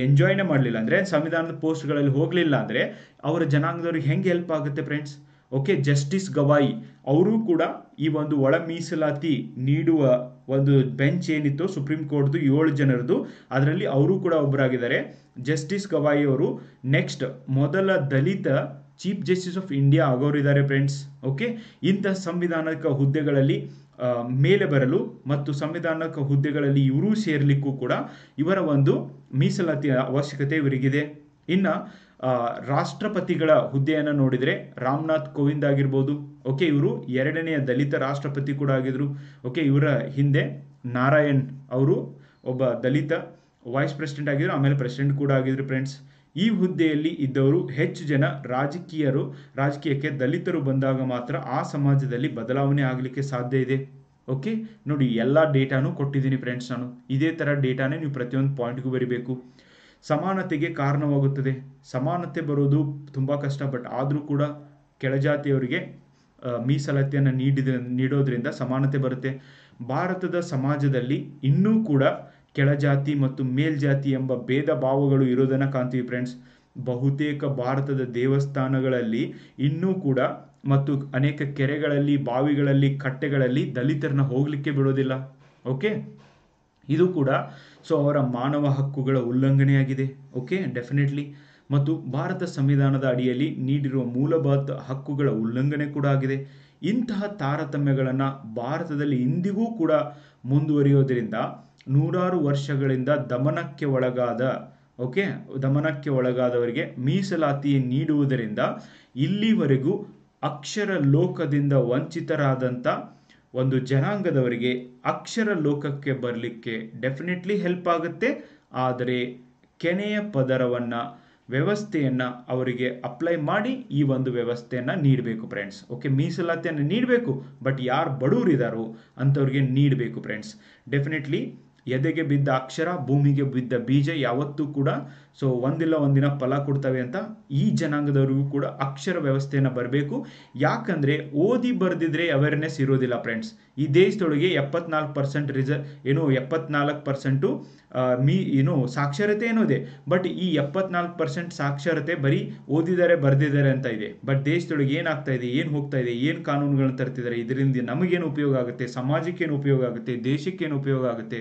ಎಂಜಾಯ್ನೇ ಮಾಡಲಿಲ್ಲ ಅಂದರೆ ಸಂವಿಧಾನದ ಪೋಸ್ಟ್ಗಳಲ್ಲಿ ಹೋಗಲಿಲ್ಲ ಅಂದರೆ ಅವರ ಜನಾಂಗದವ್ರಿಗೆ ಹೆಂಗೆ ಹೆಲ್ಪ್ ಆಗುತ್ತೆ ಫ್ರೆಂಡ್ಸ್ ಓಕೆ ಜಸ್ಟಿಸ್ ಗವಾಯಿ ಅವರು ಕೂಡ ಈ ಒಂದು ಒಳ ಮೀಸಲಾತಿ ನೀಡುವ ಒಂದು ಬೆಂಚ್ ಏನಿತ್ತು ಸುಪ್ರೀಂ ಕೋರ್ಟ್ದು ಏಳು ಜನರದು ಅದರಲ್ಲಿ ಅವರು ಕೂಡ ಒಬ್ಬರಾಗಿದ್ದಾರೆ ಜಸ್ಟಿಸ್ ಗವಾಯಿ ಅವರು ನೆಕ್ಸ್ಟ್ ಮೊದಲ ದಲಿತ ಚೀಫ್ ಜಸ್ಟಿಸ್ ಆಫ್ ಇಂಡಿಯಾ ಆಗೋರಿದ್ದಾರೆ ಫ್ರೆಂಡ್ಸ್ ಓಕೆ ಇಂತಹ ಸಂವಿಧಾನಕ ಹುದ್ದೆಗಳಲ್ಲಿ ಮೇಲೆ ಬರಲು ಮತ್ತು ಸಂವಿಧಾನಕ ಹುದ್ದೆಗಳಲ್ಲಿ ಇವರೂ ಸೇರಲಿಕ್ಕೂ ಕೂಡ ಇವರ ಒಂದು ಮೀಸಲಾತಿಯ ಅವಶ್ಯಕತೆ ಇವರಿಗಿದೆ ಇನ್ನು ರಾಷ್ಟ್ರಪತಿಗಳ ಹುದ್ದೆಯನ್ನು ನೋಡಿದರೆ ರಾಮನಾಥ್ ಕೋವಿಂದ್ ಆಗಿರ್ಬೋದು ಓಕೆ ಇವರು ಎರಡನೆಯ ದಲಿತ ರಾಷ್ಟ್ರಪತಿ ಕೂಡ ಆಗಿದ್ರು ಓಕೆ ಇವರ ಹಿಂದೆ ನಾರಾಯಣ್ ಅವರು ಒಬ್ಬ ದಲಿತ ವೈಸ್ ಪ್ರೆಸಿಡೆಂಟ್ ಆಗಿದ್ರು ಆಮೇಲೆ ಪ್ರೆಸಿಡೆಂಟ್ ಕೂಡ ಆಗಿದ್ರು ಫ್ರೆಂಡ್ಸ್ ಈ ಹುದ್ದೆಯಲ್ಲಿ ಇದ್ದವರು ಹೆಚ್ಚು ಜನ ರಾಜಕೀಯರು ರಾಜಕೀಯಕ್ಕೆ ದಲಿತರು ಬಂದಾಗ ಮಾತ್ರ ಆ ಸಮಾಜದಲ್ಲಿ ಬದಲಾವಣೆ ಆಗಲಿಕ್ಕೆ ಸಾಧ್ಯ ಇದೆ ಓಕೆ ನೋಡಿ ಎಲ್ಲ ಡೇಟಾನು ಕೊಟ್ಟಿದ್ದೀನಿ ಫ್ರೆಂಡ್ಸ್ ನಾನು ಇದೇ ಥರ ಡೇಟಾನೇ ನೀವು ಪ್ರತಿಯೊಂದು ಪಾಯಿಂಟ್ಗೂ ಬರೀಬೇಕು ಸಮಾನತೆಗೆ ಕಾರಣವಾಗುತ್ತದೆ ಸಮಾನತೆ ಬರೋದು ತುಂಬ ಕಷ್ಟ ಬಟ್ ಆದರೂ ಕೂಡ ಕೆಳಜಾತಿಯವರಿಗೆ ಮೀಸಲಾತಿಯನ್ನು ನೀಡಿದ ನೀಡೋದರಿಂದ ಸಮಾನತೆ ಬರುತ್ತೆ ಭಾರತದ ಸಮಾಜದಲ್ಲಿ ಇನ್ನೂ ಕೂಡ ಕೆಳಜಾತಿ ಮತ್ತು ಮೇಲ್ಜಾತಿ ಎಂಬ ಭೇದ ಭಾವಗಳು ಇರೋದನ್ನು ಕಾಣ್ತೀವಿ ಫ್ರೆಂಡ್ಸ್ ಬಹುತೇಕ ಭಾರತದ ದೇವಸ್ಥಾನಗಳಲ್ಲಿ ಇನ್ನೂ ಕೂಡ ಮತ್ತು ಅನೇಕ ಕೆರೆಗಳಲ್ಲಿ ಬಾವಿಗಳಲ್ಲಿ ಕಟ್ಟೆಗಳಲ್ಲಿ ದಲಿತರನ್ನ ಹೋಗಲಿಕ್ಕೆ ಬಿಡೋದಿಲ್ಲ ಓಕೆ ಇದು ಕೂಡ ಸೊ ಅವರ ಮಾನವ ಹಕ್ಕುಗಳ ಉಲ್ಲಂಘನೆಯಾಗಿದೆ ಓಕೆ ಡೆಫಿನೆಟ್ಲಿ ಮತ್ತು ಭಾರತ ಸಂವಿಧಾನದ ಅಡಿಯಲ್ಲಿ ನೀಡಿರುವ ಮೂಲಭೂತ ಹಕ್ಕುಗಳ ಉಲ್ಲಂಘನೆ ಕೂಡ ಆಗಿದೆ ಇಂತಹ ತಾರತಮ್ಯಗಳನ್ನು ಭಾರತದಲ್ಲಿ ಇಂದಿಗೂ ಕೂಡ ಮುಂದುವರಿಯೋದರಿಂದ ನೂರಾರು ವರ್ಷಗಳಿಂದ ದಮನಕ್ಕೆ ಒಳಗಾದ ಓಕೆ ದಮನಕ್ಕೆ ಒಳಗಾದವರಿಗೆ ಮೀಸಲಾತಿ ನೀಡುವುದರಿಂದ ಇಲ್ಲಿವರೆಗೂ ಅಕ್ಷರ ಲೋಕದಿಂದ ವಂಚಿತರಾದಂಥ ಒಂದು ಜನಾಂಗದವರಿಗೆ ಅಕ್ಷರ ಲೋಕಕ್ಕೆ ಬರಲಿಕ್ಕೆ ಡೆಫಿನೆಟ್ಲಿ ಹೆಲ್ಪ್ ಆಗುತ್ತೆ ಆದರೆ ಕೆನೆಯ ಪದರವನ್ನು ವ್ಯವಸ್ಥೆಯನ್ನು ಅವರಿಗೆ ಅಪ್ಲೈ ಮಾಡಿ ಈ ಒಂದು ವ್ಯವಸ್ಥೆಯನ್ನು ನೀಡಬೇಕು ಫ್ರೆಂಡ್ಸ್ ಓಕೆ ಮೀಸಲಾತಿಯನ್ನು ನೀಡಬೇಕು ಬಟ್ ಯಾರು ಬಡವರಿದಾರೋ ಅಂಥವ್ರಿಗೆ ನೀಡಬೇಕು ಫ್ರೆಂಡ್ಸ್ ಡೆಫಿನೆಟ್ಲಿ ಎದೆಗೆ ಬಿದ್ದ ಅಕ್ಷರ ಭೂಮಿಗೆ ಬಿದ್ದ ಬೀಜ ಯಾವತ್ತೂ ಕೂಡ ಸೊ ಒಂದಿಲ್ಲ ಒಂದಿನ ಫಲ ಕೊಡ್ತವೆ ಅಂತ ಈ ಜನಾಂಗದವ್ರಿಗೂ ಕೂಡ ಅಕ್ಷರ ವ್ಯವಸ್ಥೆಯನ್ನು ಬರಬೇಕು ಯಾಕಂದರೆ ಓದಿ ಬರೆದಿದ್ರೆ ಅವೇರ್ನೆಸ್ ಇರೋದಿಲ್ಲ ಫ್ರೆಂಡ್ಸ್ ಈ ದೇಶದೊಳಗೆ ಎಪ್ಪತ್ನಾಲ್ಕು ಪರ್ಸೆಂಟ್ ರಿಸರ್ ಏನು ಎಪ್ಪತ್ನಾಲ್ಕು ಪರ್ಸೆಂಟು ಮೀ ಏನು ಸಾಕ್ಷರತೆ ಇದೆ ಬಟ್ ಈ ಎಪ್ಪತ್ನಾಲ್ಕು ಪರ್ಸೆಂಟ್ ಸಾಕ್ಷರತೆ ಬರೀ ಓದಿದ್ದಾರೆ ಬರೆದಿದ್ದಾರೆ ಅಂತ ಇದೆ ಬಟ್ ದೇಶದೊಳಗೆ ಏನಾಗ್ತಾ ಇದೆ ಏನು ಹೋಗ್ತಾ ಇದೆ ಏನು ಕಾನೂನುಗಳನ್ನು ತರ್ತಿದ್ದಾರೆ ಇದರಿಂದ ನಮಗೇನು ಉಪಯೋಗ ಆಗುತ್ತೆ ಸಮಾಜಕ್ಕೇನು ಉಪಯೋಗ ಆಗುತ್ತೆ ದೇಶಕ್ಕೇನು ಉಪಯೋಗ ಆಗುತ್ತೆ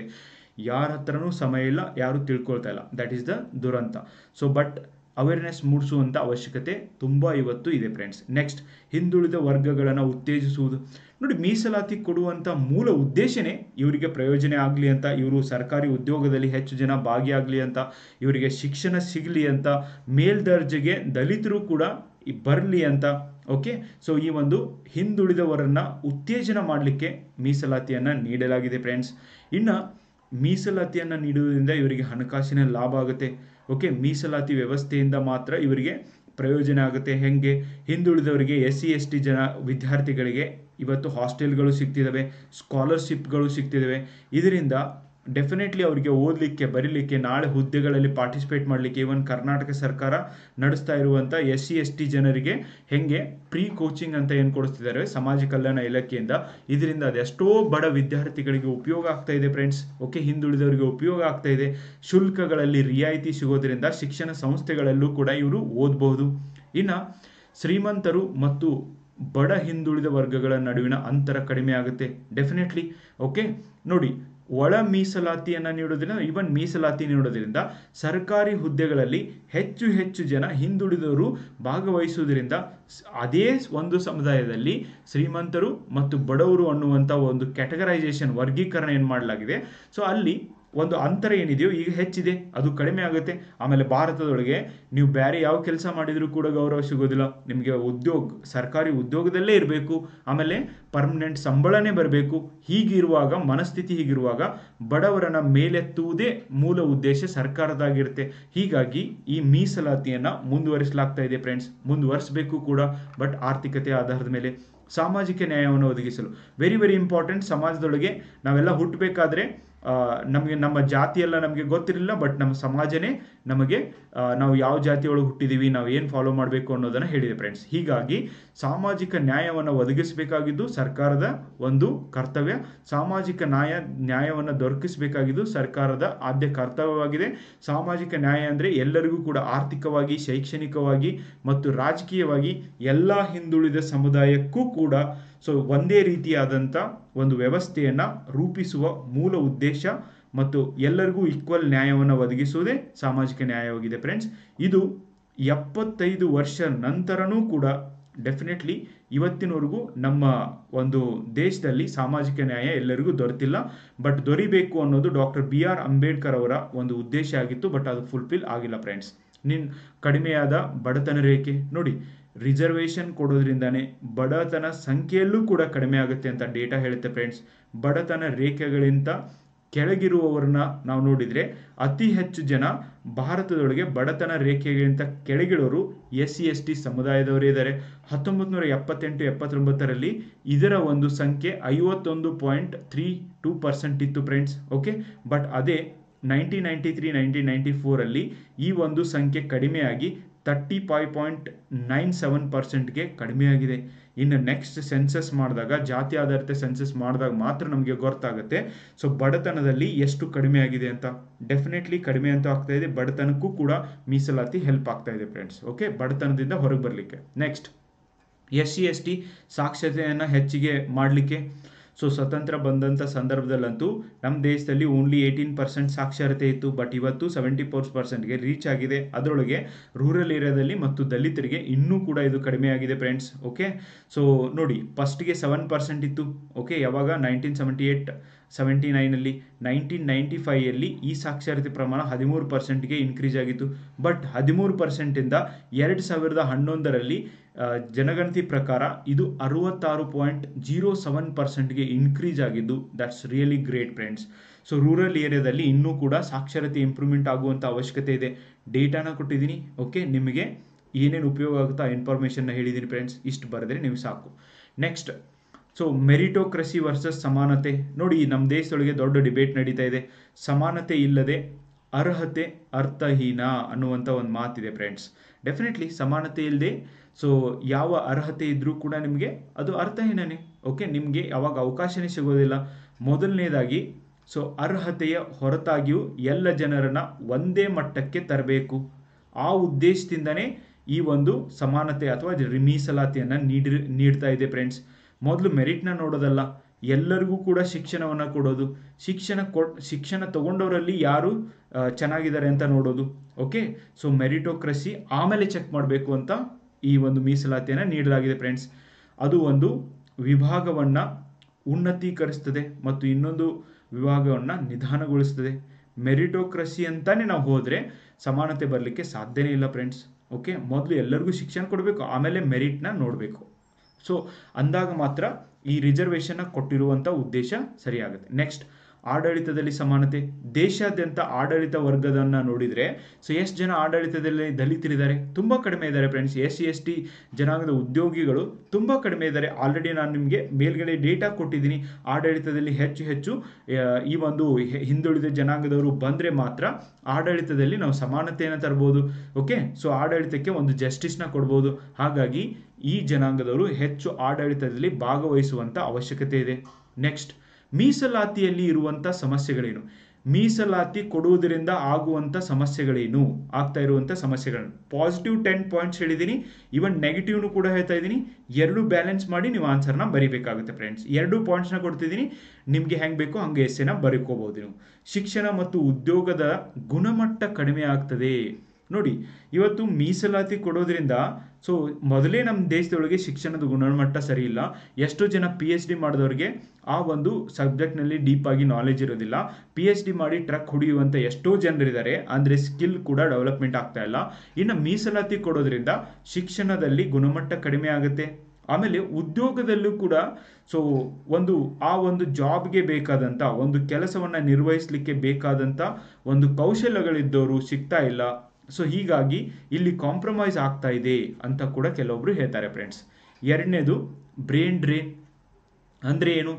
ಯಾರ ಹತ್ರನೂ ಸಮಯ ಇಲ್ಲ ಯಾರು ತಿಳ್ಕೊಳ್ತಾ ಇಲ್ಲ ದಟ್ ಈಸ್ ದ ದುರಂತ ಸೊ ಬಟ್ ಅವೇರ್ನೆಸ್ ಮೂಡಿಸುವಂತ ಅವಶ್ಯಕತೆ ತುಂಬಾ ಇವತ್ತು ಇದೆ ಫ್ರೆಂಡ್ಸ್ ನೆಕ್ಸ್ಟ್ ಹಿಂದುಳಿದ ವರ್ಗಗಳನ್ನು ಉತ್ತೇಜಿಸುವುದು ನೋಡಿ ಮೀಸಲಾತಿ ಕೊಡುವಂಥ ಮೂಲ ಉದ್ದೇಶನೇ ಇವರಿಗೆ ಪ್ರಯೋಜನ ಆಗಲಿ ಅಂತ ಇವರು ಸರ್ಕಾರಿ ಉದ್ಯೋಗದಲ್ಲಿ ಹೆಚ್ಚು ಜನ ಭಾಗಿಯಾಗಲಿ ಅಂತ ಇವರಿಗೆ ಶಿಕ್ಷಣ ಸಿಗಲಿ ಅಂತ ಮೇಲ್ದರ್ಜೆಗೆ ದಲಿತರು ಕೂಡ ಬರಲಿ ಅಂತ ಓಕೆ ಸೊ ಈ ಒಂದು ಹಿಂದುಳಿದವರನ್ನ ಉತ್ತೇಜನ ಮಾಡಲಿಕ್ಕೆ ಮೀಸಲಾತಿಯನ್ನು ನೀಡಲಾಗಿದೆ ಫ್ರೆಂಡ್ಸ್ ಇನ್ನು ಮೀಸಲಾತಿಯನ್ನು ನೀಡುವುದರಿಂದ ಇವರಿಗೆ ಹಣಕಾಸಿನ ಲಾಭ ಆಗುತ್ತೆ ಓಕೆ ಮೀಸಲಾತಿ ವ್ಯವಸ್ಥೆಯಿಂದ ಮಾತ್ರ ಇವರಿಗೆ ಪ್ರಯೋಜನ ಆಗುತ್ತೆ ಹೆಂಗೆ ಹಿಂದುಳಿದವರಿಗೆ ಎಸ್ ಸಿ ಎಸ್ ಟಿ ಜನ ವಿದ್ಯಾರ್ಥಿಗಳಿಗೆ ಇವತ್ತು ಹಾಸ್ಟೆಲ್ಗಳು ಸಿಗ್ತಿದ್ದಾವೆ ಸ್ಕಾಲರ್ಶಿಪ್ಗಳು ಸಿಗ್ತಿದ್ದಾವೆ ಇದರಿಂದ ಡೆಫಿನೆಟ್ಲಿ ಅವರಿಗೆ ಓದಲಿಕ್ಕೆ ಬರೀಲಿಕ್ಕೆ ನಾಳೆ ಹುದ್ದೆಗಳಲ್ಲಿ ಪಾರ್ಟಿಸಿಪೇಟ್ ಮಾಡಲಿಕ್ಕೆ ಈವನ್ ಕರ್ನಾಟಕ ಸರ್ಕಾರ ನಡೆಸ್ತಾ ಇರುವಂಥ ಎಸ್ ಸಿ ಎಸ್ ಟಿ ಜನರಿಗೆ ಹೆಂಗೆ ಪ್ರೀ ಕೋಚಿಂಗ್ ಅಂತ ಏನು ಕೊಡಿಸ್ತಿದ್ದಾರೆ ಸಮಾಜ ಕಲ್ಯಾಣ ಇಲಾಖೆಯಿಂದ ಇದರಿಂದ ಅದೆಷ್ಟೋ ಬಡ ವಿದ್ಯಾರ್ಥಿಗಳಿಗೆ ಉಪಯೋಗ ಆಗ್ತಾ ಇದೆ ಫ್ರೆಂಡ್ಸ್ ಓಕೆ ಹಿಂದುಳಿದವರಿಗೆ ಉಪಯೋಗ ಆಗ್ತಾ ಇದೆ ಶುಲ್ಕಗಳಲ್ಲಿ ರಿಯಾಯಿತಿ ಸಿಗೋದ್ರಿಂದ ಶಿಕ್ಷಣ ಸಂಸ್ಥೆಗಳಲ್ಲೂ ಕೂಡ ಇವರು ಓದಬಹುದು ಇನ್ನು ಶ್ರೀಮಂತರು ಮತ್ತು ಬಡ ಹಿಂದುಳಿದ ವರ್ಗಗಳ ನಡುವಿನ ಅಂತರ ಕಡಿಮೆ ಆಗುತ್ತೆ ಡೆಫಿನೆಟ್ಲಿ ಓಕೆ ನೋಡಿ ಒಳ ಮೀಸಲಾತಿಯನ್ನು ನೀಡುವುದರಿಂದ ಈವನ್ ಮೀಸಲಾತಿ ನೀಡುವುದರಿಂದ ಸರ್ಕಾರಿ ಹುದ್ದೆಗಳಲ್ಲಿ ಹೆಚ್ಚು ಹೆಚ್ಚು ಜನ ಹಿಂದುಳಿದವರು ಭಾಗವಹಿಸುವುದರಿಂದ ಅದೇ ಒಂದು ಸಮುದಾಯದಲ್ಲಿ ಶ್ರೀಮಂತರು ಮತ್ತು ಬಡವರು ಅನ್ನುವಂಥ ಒಂದು ಕ್ಯಾಟಗರೈಸೇಷನ್ ವರ್ಗೀಕರಣ ಏನು ಮಾಡಲಾಗಿದೆ ಸೊ ಅಲ್ಲಿ ಒಂದು ಅಂತರ ಏನಿದೆಯೋ ಈಗ ಹೆಚ್ಚಿದೆ ಅದು ಕಡಿಮೆ ಆಗುತ್ತೆ ಆಮೇಲೆ ಭಾರತದೊಳಗೆ ನೀವು ಬೇರೆ ಯಾವ ಕೆಲಸ ಮಾಡಿದರೂ ಕೂಡ ಗೌರವ ಸಿಗೋದಿಲ್ಲ ನಿಮಗೆ ಉದ್ಯೋಗ ಸರ್ಕಾರಿ ಉದ್ಯೋಗದಲ್ಲೇ ಇರಬೇಕು ಆಮೇಲೆ ಪರ್ಮನೆಂಟ್ ಸಂಬಳನೇ ಬರಬೇಕು ಹೀಗಿರುವಾಗ ಮನಸ್ಥಿತಿ ಹೀಗಿರುವಾಗ ಬಡವರನ್ನ ಮೇಲೆತ್ತುವುದೇ ಮೂಲ ಉದ್ದೇಶ ಸರ್ಕಾರದಾಗಿರುತ್ತೆ ಹೀಗಾಗಿ ಈ ಮೀಸಲಾತಿಯನ್ನು ಮುಂದುವರಿಸಲಾಗ್ತಾ ಇದೆ ಫ್ರೆಂಡ್ಸ್ ಮುಂದುವರಿಸಬೇಕು ಕೂಡ ಬಟ್ ಆರ್ಥಿಕತೆ ಆಧಾರದ ಮೇಲೆ ಸಾಮಾಜಿಕ ನ್ಯಾಯವನ್ನು ಒದಗಿಸಲು ವೆರಿ ವೆರಿ ಇಂಪಾರ್ಟೆಂಟ್ ಸಮಾಜದೊಳಗೆ ನಾವೆಲ್ಲ ಹುಟ್ಟಬೇಕಾದ್ರೆ ನಮಗೆ ನಮ್ಮ ಜಾತಿ ಎಲ್ಲ ನಮಗೆ ಗೊತ್ತಿರಲಿಲ್ಲ ಬಟ್ ನಮ್ಮ ಸಮಾಜನೇ ನಮಗೆ ನಾವು ಯಾವ ಜಾತಿಯೊಳಗೆ ಹುಟ್ಟಿದ್ದೀವಿ ನಾವು ಏನು ಫಾಲೋ ಮಾಡಬೇಕು ಅನ್ನೋದನ್ನು ಹೇಳಿದೆ ಫ್ರೆಂಡ್ಸ್ ಹೀಗಾಗಿ ಸಾಮಾಜಿಕ ನ್ಯಾಯವನ್ನು ಒದಗಿಸಬೇಕಾಗಿದ್ದು ಸರ್ಕಾರದ ಒಂದು ಕರ್ತವ್ಯ ಸಾಮಾಜಿಕ ನ್ಯಾಯ ನ್ಯಾಯವನ್ನು ದೊರಕಿಸಬೇಕಾಗಿದ್ದು ಸರ್ಕಾರದ ಆದ್ಯ ಕರ್ತವ್ಯವಾಗಿದೆ ಸಾಮಾಜಿಕ ನ್ಯಾಯ ಅಂದರೆ ಎಲ್ಲರಿಗೂ ಕೂಡ ಆರ್ಥಿಕವಾಗಿ ಶೈಕ್ಷಣಿಕವಾಗಿ ಮತ್ತು ರಾಜಕೀಯವಾಗಿ ಎಲ್ಲ ಹಿಂದುಳಿದ ಸಮುದಾಯಕ್ಕೂ ಕೂಡ ಸೊ ಒಂದೇ ರೀತಿಯಾದಂಥ ಒಂದು ವ್ಯವಸ್ಥೆಯನ್ನು ರೂಪಿಸುವ ಮೂಲ ಉದ್ದೇಶ ಮತ್ತು ಎಲ್ಲರಿಗೂ ಈಕ್ವಲ್ ನ್ಯಾಯವನ್ನು ಒದಗಿಸುವುದೇ ಸಾಮಾಜಿಕ ನ್ಯಾಯವಾಗಿದೆ ಫ್ರೆಂಡ್ಸ್ ಇದು ಎಪ್ಪತ್ತೈದು ವರ್ಷ ನಂತರನೂ ಕೂಡ ಡೆಫಿನೆಟ್ಲಿ ಇವತ್ತಿನವರೆಗೂ ನಮ್ಮ ಒಂದು ದೇಶದಲ್ಲಿ ಸಾಮಾಜಿಕ ನ್ಯಾಯ ಎಲ್ಲರಿಗೂ ದೊರೆತಿಲ್ಲ ಬಟ್ ದೊರಿಬೇಕು ಅನ್ನೋದು ಡಾಕ್ಟರ್ ಬಿ ಆರ್ ಅಂಬೇಡ್ಕರ್ ಅವರ ಒಂದು ಉದ್ದೇಶ ಆಗಿತ್ತು ಬಟ್ ಅದು ಫುಲ್ಫಿಲ್ ಆಗಿಲ್ಲ ಫ್ರೆಂಡ್ಸ್ ನಿನ್ ಕಡಿಮೆಯಾದ ಬಡತನ ರೇಖೆ ನೋಡಿ ರಿಸರ್ವೇಷನ್ ಕೊಡೋದ್ರಿಂದಾನೇ ಬಡತನ ಸಂಖ್ಯೆಯಲ್ಲೂ ಕೂಡ ಕಡಿಮೆ ಆಗುತ್ತೆ ಅಂತ ಡೇಟಾ ಹೇಳುತ್ತೆ ಫ್ರೆಂಡ್ಸ್ ಬಡತನ ರೇಖೆಗಳಿಂದ ಕೆಳಗಿರುವವರನ್ನ ನಾವು ನೋಡಿದರೆ ಅತಿ ಹೆಚ್ಚು ಜನ ಭಾರತದೊಳಗೆ ಬಡತನ ರೇಖೆಗಿಂತ ಕೆಳಗಿರೋರು ಎಸ್ ಸಿ ಎಸ್ ಟಿ ಸಮುದಾಯದವರೇ ಇದ್ದಾರೆ ಹತ್ತೊಂಬತ್ತು ನೂರ ಎಪ್ಪತ್ತೆಂಟು ಎಪ್ಪತ್ತೊಂಬತ್ತರಲ್ಲಿ ಇದರ ಒಂದು ಸಂಖ್ಯೆ ಐವತ್ತೊಂದು ಪಾಯಿಂಟ್ ತ್ರೀ ಟೂ ಪರ್ಸೆಂಟ್ ಇತ್ತು ಫ್ರೆಂಡ್ಸ್ ಓಕೆ ಬಟ್ ಅದೇ nineteen ninety three nineteen ninety ಫೋರಲ್ಲಿ ಈ ಒಂದು ಸಂಖ್ಯೆ ಕಡಿಮೆಯಾಗಿ thirty five point nine seven ಪರ್ಸೆಂಟ್ಗೆ ಕಡಿಮೆಯಾಗಿದೆ ಇನ್ನು ನೆಕ್ಸ್ಟ್ ಸೆನ್ಸಸ್ ಮಾಡಿದಾಗ ಜಾತಿ ಆಧಾರಿತ ಸೆನ್ಸಸ್ ಮಾಡಿದಾಗ ಮಾತ್ರ ನಮಗೆ ಗೊತ್ತಾಗುತ್ತೆ ಸೊ ಬಡತನದಲ್ಲಿ ಎಷ್ಟು ಕಡಿಮೆ ಆಗಿದೆ ಅಂತ ಡೆಫಿನೆಟ್ಲಿ ಕಡಿಮೆ ಅಂತ ಆಗ್ತಾ ಇದೆ ಬಡತನಕ್ಕೂ ಕೂಡ ಮೀಸಲಾತಿ ಹೆಲ್ಪ್ ಆಗ್ತಾ ಇದೆ ಫ್ರೆಂಡ್ಸ್ ಓಕೆ ಬಡತನದಿಂದ ಹೊರಗೆ ಬರಲಿಕ್ಕೆ next S C S T ಸಾಕ್ಷರತೆಯನ್ನು ಹೆಚ್ಚಿಗೆ ಮಾಡಲಿಕ್ಕೆ ಸೊ ಸ್ವತಂತ್ರ ಬಂದಂಥ ಸಂದರ್ಭದಲ್ಲಂತೂ ನಮ್ಮ ದೇಶದಲ್ಲಿ ಓನ್ಲಿ ಏಯ್ಟೀನ್ ಪರ್ಸೆಂಟ್ ಸಾಕ್ಷರತೆ ಇತ್ತು ಬಟ್ ಇವತ್ತು ಸೆವೆಂಟಿ ಫೋರ್ ಪರ್ಸೆಂಟ್ಗೆ ರೀಚ್ ಆಗಿದೆ ಅದರೊಳಗೆ ರೂರಲ್ ಏರಿಯಾದಲ್ಲಿ ಮತ್ತು ದಲಿತರಿಗೆ ಇನ್ನೂ ಕೂಡ ಇದು ಕಡಿಮೆ ಆಗಿದೆ ಫ್ರೆಂಡ್ಸ್ ಓಕೆ ಸೊ ನೋಡಿ ಫಸ್ಟ್ಗೆ ಸೆವೆನ್ ಪರ್ಸೆಂಟ್ ಇತ್ತು ಓಕೆ ಯಾವಾಗ ನೈನ್ಟೀನ್ ಸೆವೆಂಟಿ ಏಟ್ ಸೆವೆಂಟಿ ನೈನಲ್ಲಿ ನೈನ್ಟೀನ್ ನೈಂಟಿ ಫೈಯಲ್ಲಿ ಈ ಸಾಕ್ಷರತೆ ಪ್ರಮಾಣ ಹದಿಮೂರು ಪರ್ಸೆಂಟ್ಗೆ ಇನ್ಕ್ರೀಸ್ ಆಗಿತ್ತು ಬಟ್ ಹದಿಮೂರು ಪರ್ಸೆಂಟಿಂದ ಎರಡು ಸಾವಿರದ ಹನ್ನೊಂದರಲ್ಲಿ ಜನಗಣತಿ ಪ್ರಕಾರ ಇದು ಅರುವತ್ತಾರು ಪಾಯಿಂಟ್ ಜೀರೋ ಸೆವೆನ್ ಪರ್ಸೆಂಟ್ಗೆ ಇನ್ಕ್ರೀಸ್ ಆಗಿದ್ದು that's really great friends so rural ಏರಿಯಾದಲ್ಲಿ ಇನ್ನೂ ಕೂಡ ಸಾಕ್ಷರತೆ ಇಂಪ್ರೂವ್ಮೆಂಟ್ ಆಗುವಂಥ ಅವಶ್ಯಕತೆ ಇದೆ ಡೇಟಾನ ಕೊಟ್ಟಿದ್ದೀನಿ ಓಕೆ ನಿಮಗೆ ಏನೇನು ಉಪಯೋಗ ಆಗುತ್ತಾ ಇನ್ಫಾರ್ಮೇಷನ್ನ ಹೇಳಿದ್ದೀನಿ ಫ್ರೆಂಡ್ಸ್ ಇಷ್ಟು ಬರೆದ್ರೆ ನೀವು ಸಾಕು ನೆಕ್ಸ್ಟ್ ಸೊ ಮೆರಿಟೋಕ್ರಸಿ ವರ್ಸಸ್ ಸಮಾನತೆ ನೋಡಿ ನಮ್ಮ ದೇಶದೊಳಗೆ ದೊಡ್ಡ ಡಿಬೇಟ್ ನಡೀತಾ ಇದೆ ಸಮಾನತೆ ಇಲ್ಲದೆ ಅರ್ಹತೆ ಅರ್ಥಹೀನ ಅನ್ನುವಂಥ ಒಂದು ಮಾತಿದೆ ಫ್ರೆಂಡ್ಸ್ ಡೆಫಿನೆಟ್ಲಿ ಸಮಾನತೆ ಇಲ್ಲದೆ ಸೊ ಯಾವ ಅರ್ಹತೆ ಇದ್ರೂ ಕೂಡ ನಿಮಗೆ ಅದು ಅರ್ಥಹೀನನೇ ಓಕೆ ನಿಮಗೆ ಯಾವಾಗ ಅವಕಾಶನೇ ಸಿಗೋದಿಲ್ಲ ಮೊದಲನೇದಾಗಿ ಸೊ ಅರ್ಹತೆಯ ಹೊರತಾಗಿಯೂ ಎಲ್ಲ ಜನರನ್ನು ಒಂದೇ ಮಟ್ಟಕ್ಕೆ ತರಬೇಕು ಆ ಉದ್ದೇಶದಿಂದನೇ ಈ ಒಂದು ಸಮಾನತೆ ಅಥವಾ ಮೀಸಲಾತಿಯನ್ನು ನೀಡಿ ನೀಡ್ತಾ ಇದೆ ಫ್ರೆಂಡ್ಸ್ ಮೊದಲು ಮೆರಿಟ್ನ ನೋಡೋದಲ್ಲ ಎಲ್ಲರಿಗೂ ಕೂಡ ಶಿಕ್ಷಣವನ್ನು ಕೊಡೋದು ಶಿಕ್ಷಣ ಕೊ ಶಿಕ್ಷಣ ತಗೊಂಡವರಲ್ಲಿ ಯಾರು ಚೆನ್ನಾಗಿದ್ದಾರೆ ಅಂತ ನೋಡೋದು ಓಕೆ ಸೊ ಮೆರಿಟೋಕ್ರಸಿ ಆಮೇಲೆ ಚೆಕ್ ಮಾಡಬೇಕು ಅಂತ ಈ ಒಂದು ಮೀಸಲಾತಿಯನ್ನು ನೀಡಲಾಗಿದೆ ಫ್ರೆಂಡ್ಸ್ ಅದು ಒಂದು ವಿಭಾಗವನ್ನು ಉನ್ನತೀಕರಿಸ್ತದೆ ಮತ್ತು ಇನ್ನೊಂದು ವಿಭಾಗವನ್ನು ನಿಧಾನಗೊಳಿಸ್ತದೆ ಮೆರಿಟೋಕ್ರಸಿ ಅಂತಾನೆ ನಾವು ಹೋದರೆ ಸಮಾನತೆ ಬರಲಿಕ್ಕೆ ಸಾಧ್ಯನೇ ಇಲ್ಲ ಫ್ರೆಂಡ್ಸ್ ಓಕೆ ಮೊದಲು ಎಲ್ಲರಿಗೂ ಶಿಕ್ಷಣ ಕೊಡಬೇಕು ಆಮೇಲೆ ಮೆರಿಟ್ನ ನೋಡಬೇಕು ಸೊ ಅಂದಾಗ ಮಾತ್ರ ಈ ರಿಸರ್ವೇಷನ್ನ ಕೊಟ್ಟಿರುವಂಥ ಉದ್ದೇಶ ಸರಿಯಾಗುತ್ತೆ ನೆಕ್ಸ್ಟ್ ಆಡಳಿತದಲ್ಲಿ ಸಮಾನತೆ ದೇಶಾದ್ಯಂತ ಆಡಳಿತ ವರ್ಗದನ್ನ ನೋಡಿದರೆ ಸೊ ಎಷ್ಟು ಜನ ಆಡಳಿತದಲ್ಲಿ ದಲಿತರಿದ್ದಾರೆ ತುಂಬ ಕಡಿಮೆ ಇದ್ದಾರೆ friends S C S T ಜನಾಂಗದ ಉದ್ಯೋಗಿಗಳು ತುಂಬ ಕಡಿಮೆ ಇದ್ದಾರೆ ಆಲ್ರೆಡಿ ನಾನು ನಿಮಗೆ ಮೇಲ್ಗಡೆ ಡೇಟಾ ಕೊಟ್ಟಿದ್ದೀನಿ ಆಡಳಿತದಲ್ಲಿ ಹೆಚ್ಚು ಹೆಚ್ಚು ಈ ಒಂದು ಹಿಂದುಳಿದ ಜನಾಂಗದವರು ಬಂದರೆ ಮಾತ್ರ ಆಡಳಿತದಲ್ಲಿ ನಾವು ಸಮಾನತೆಯನ್ನು ತರ್ಬೋದು ಓಕೆ ಸೊ ಆಡಳಿತಕ್ಕೆ ಒಂದು ಜಸ್ಟಿಸ್ನ ಕೊಡ್ಬೋದು ಹಾಗಾಗಿ ಈ ಜನಾಂಗದವರು ಹೆಚ್ಚು ಆಡಳಿತದಲ್ಲಿ ಭಾಗವಹಿಸುವಂಥ ಅವಶ್ಯಕತೆ ಇದೆ ನೆಕ್ಸ್ಟ್ ಮೀಸಲಾತಿಯಲ್ಲಿ ಇರುವಂಥ ಸಮಸ್ಯೆಗಳೇನು ಮೀಸಲಾತಿ ಕೊಡುವುದರಿಂದ ಆಗುವಂಥ ಸಮಸ್ಯೆಗಳೇನು ಆಗ್ತಾ ಇರುವಂಥ ಸಮಸ್ಯೆಗಳನ್ನು ಪಾಸಿಟಿವ್ ಟೆನ್ ಪಾಯಿಂಟ್ಸ್ ಹೇಳಿದ್ದೀನಿ ಇವನ್ ನೆಗೆಟಿವ್ನು ಕೂಡ ಹೇಳ್ತಾ ಇದ್ದೀನಿ ಎರಡು ಬ್ಯಾಲೆನ್ಸ್ ಮಾಡಿ ನೀವು ಆನ್ಸರ್ನ ಬರಿಬೇಕಾಗುತ್ತೆ ಫ್ರೆಂಡ್ಸ್ ಎರಡು ಪಾಯಿಂಟ್ಸ್ನ ಕೊಡ್ತಿದ್ದೀನಿ ನಿಮಗೆ ಹೆಂಗೆ ಬೇಕೋ ಹಂಗೆ ಎಸ್ಸೆನ ಬರೀಕೋಬೋದು ನೀವು ಶಿಕ್ಷಣ ಮತ್ತು ಉದ್ಯೋಗದ ಗುಣಮಟ್ಟ ಕಡಿಮೆ ಆಗ್ತದೆ ನೋಡಿ ಇವತ್ತು ಮೀಸಲಾತಿ ಕೊಡೋದ್ರಿಂದ ಸೊ ಮೊದಲೇ ನಮ್ಮ ದೇಶದೊಳಗೆ ಶಿಕ್ಷಣದ ಗುಣಮಟ್ಟ ಸರಿ ಇಲ್ಲ ಎಷ್ಟೋ ಜನ ಪಿ ಎಚ್ ಡಿ ಮಾಡಿದವ್ರಿಗೆ ಆ ಒಂದು ಸಬ್ಜೆಕ್ಟ್ನಲ್ಲಿ ಡೀಪಾಗಿ ನಾಲೆಜ್ ಇರೋದಿಲ್ಲ ಪಿ ಎಚ್ ಡಿ ಮಾಡಿ ಟ್ರಕ್ ಹೊಡೆಯುವಂಥ ಎಷ್ಟೋ ಜನರಿದ್ದಾರೆ ಅಂದರೆ ಸ್ಕಿಲ್ ಕೂಡ ಡೆವಲಪ್ಮೆಂಟ್ ಆಗ್ತಾ ಇಲ್ಲ ಇನ್ನು ಮೀಸಲಾತಿ ಕೊಡೋದ್ರಿಂದ ಶಿಕ್ಷಣದಲ್ಲಿ ಗುಣಮಟ್ಟ ಕಡಿಮೆ ಆಗುತ್ತೆ ಆಮೇಲೆ ಉದ್ಯೋಗದಲ್ಲೂ ಕೂಡ ಸೊ ಒಂದು ಆ ಒಂದು ಜಾಬ್ಗೆ ಬೇಕಾದಂಥ ಒಂದು ಕೆಲಸವನ್ನು ನಿರ್ವಹಿಸಲಿಕ್ಕೆ ಬೇಕಾದಂಥ ಒಂದು ಕೌಶಲ್ಯಗಳಿದ್ದವರು ಸಿಗ್ತಾ ಇಲ್ಲ ಸೊ ಹೀಗಾಗಿ ಇಲ್ಲಿ ಕಾಂಪ್ರಮೈಸ್ ಆಗ್ತಾ ಇದೆ ಅಂತ ಕೂಡ ಕೆಲವೊಬ್ರು ಹೇಳ್ತಾರೆ ಫ್ರೆಂಡ್ಸ್ ಎರಡನೇದು ಬ್ರೈನ್ ಡ್ರೇನ್ ಅಂದರೆ ಏನು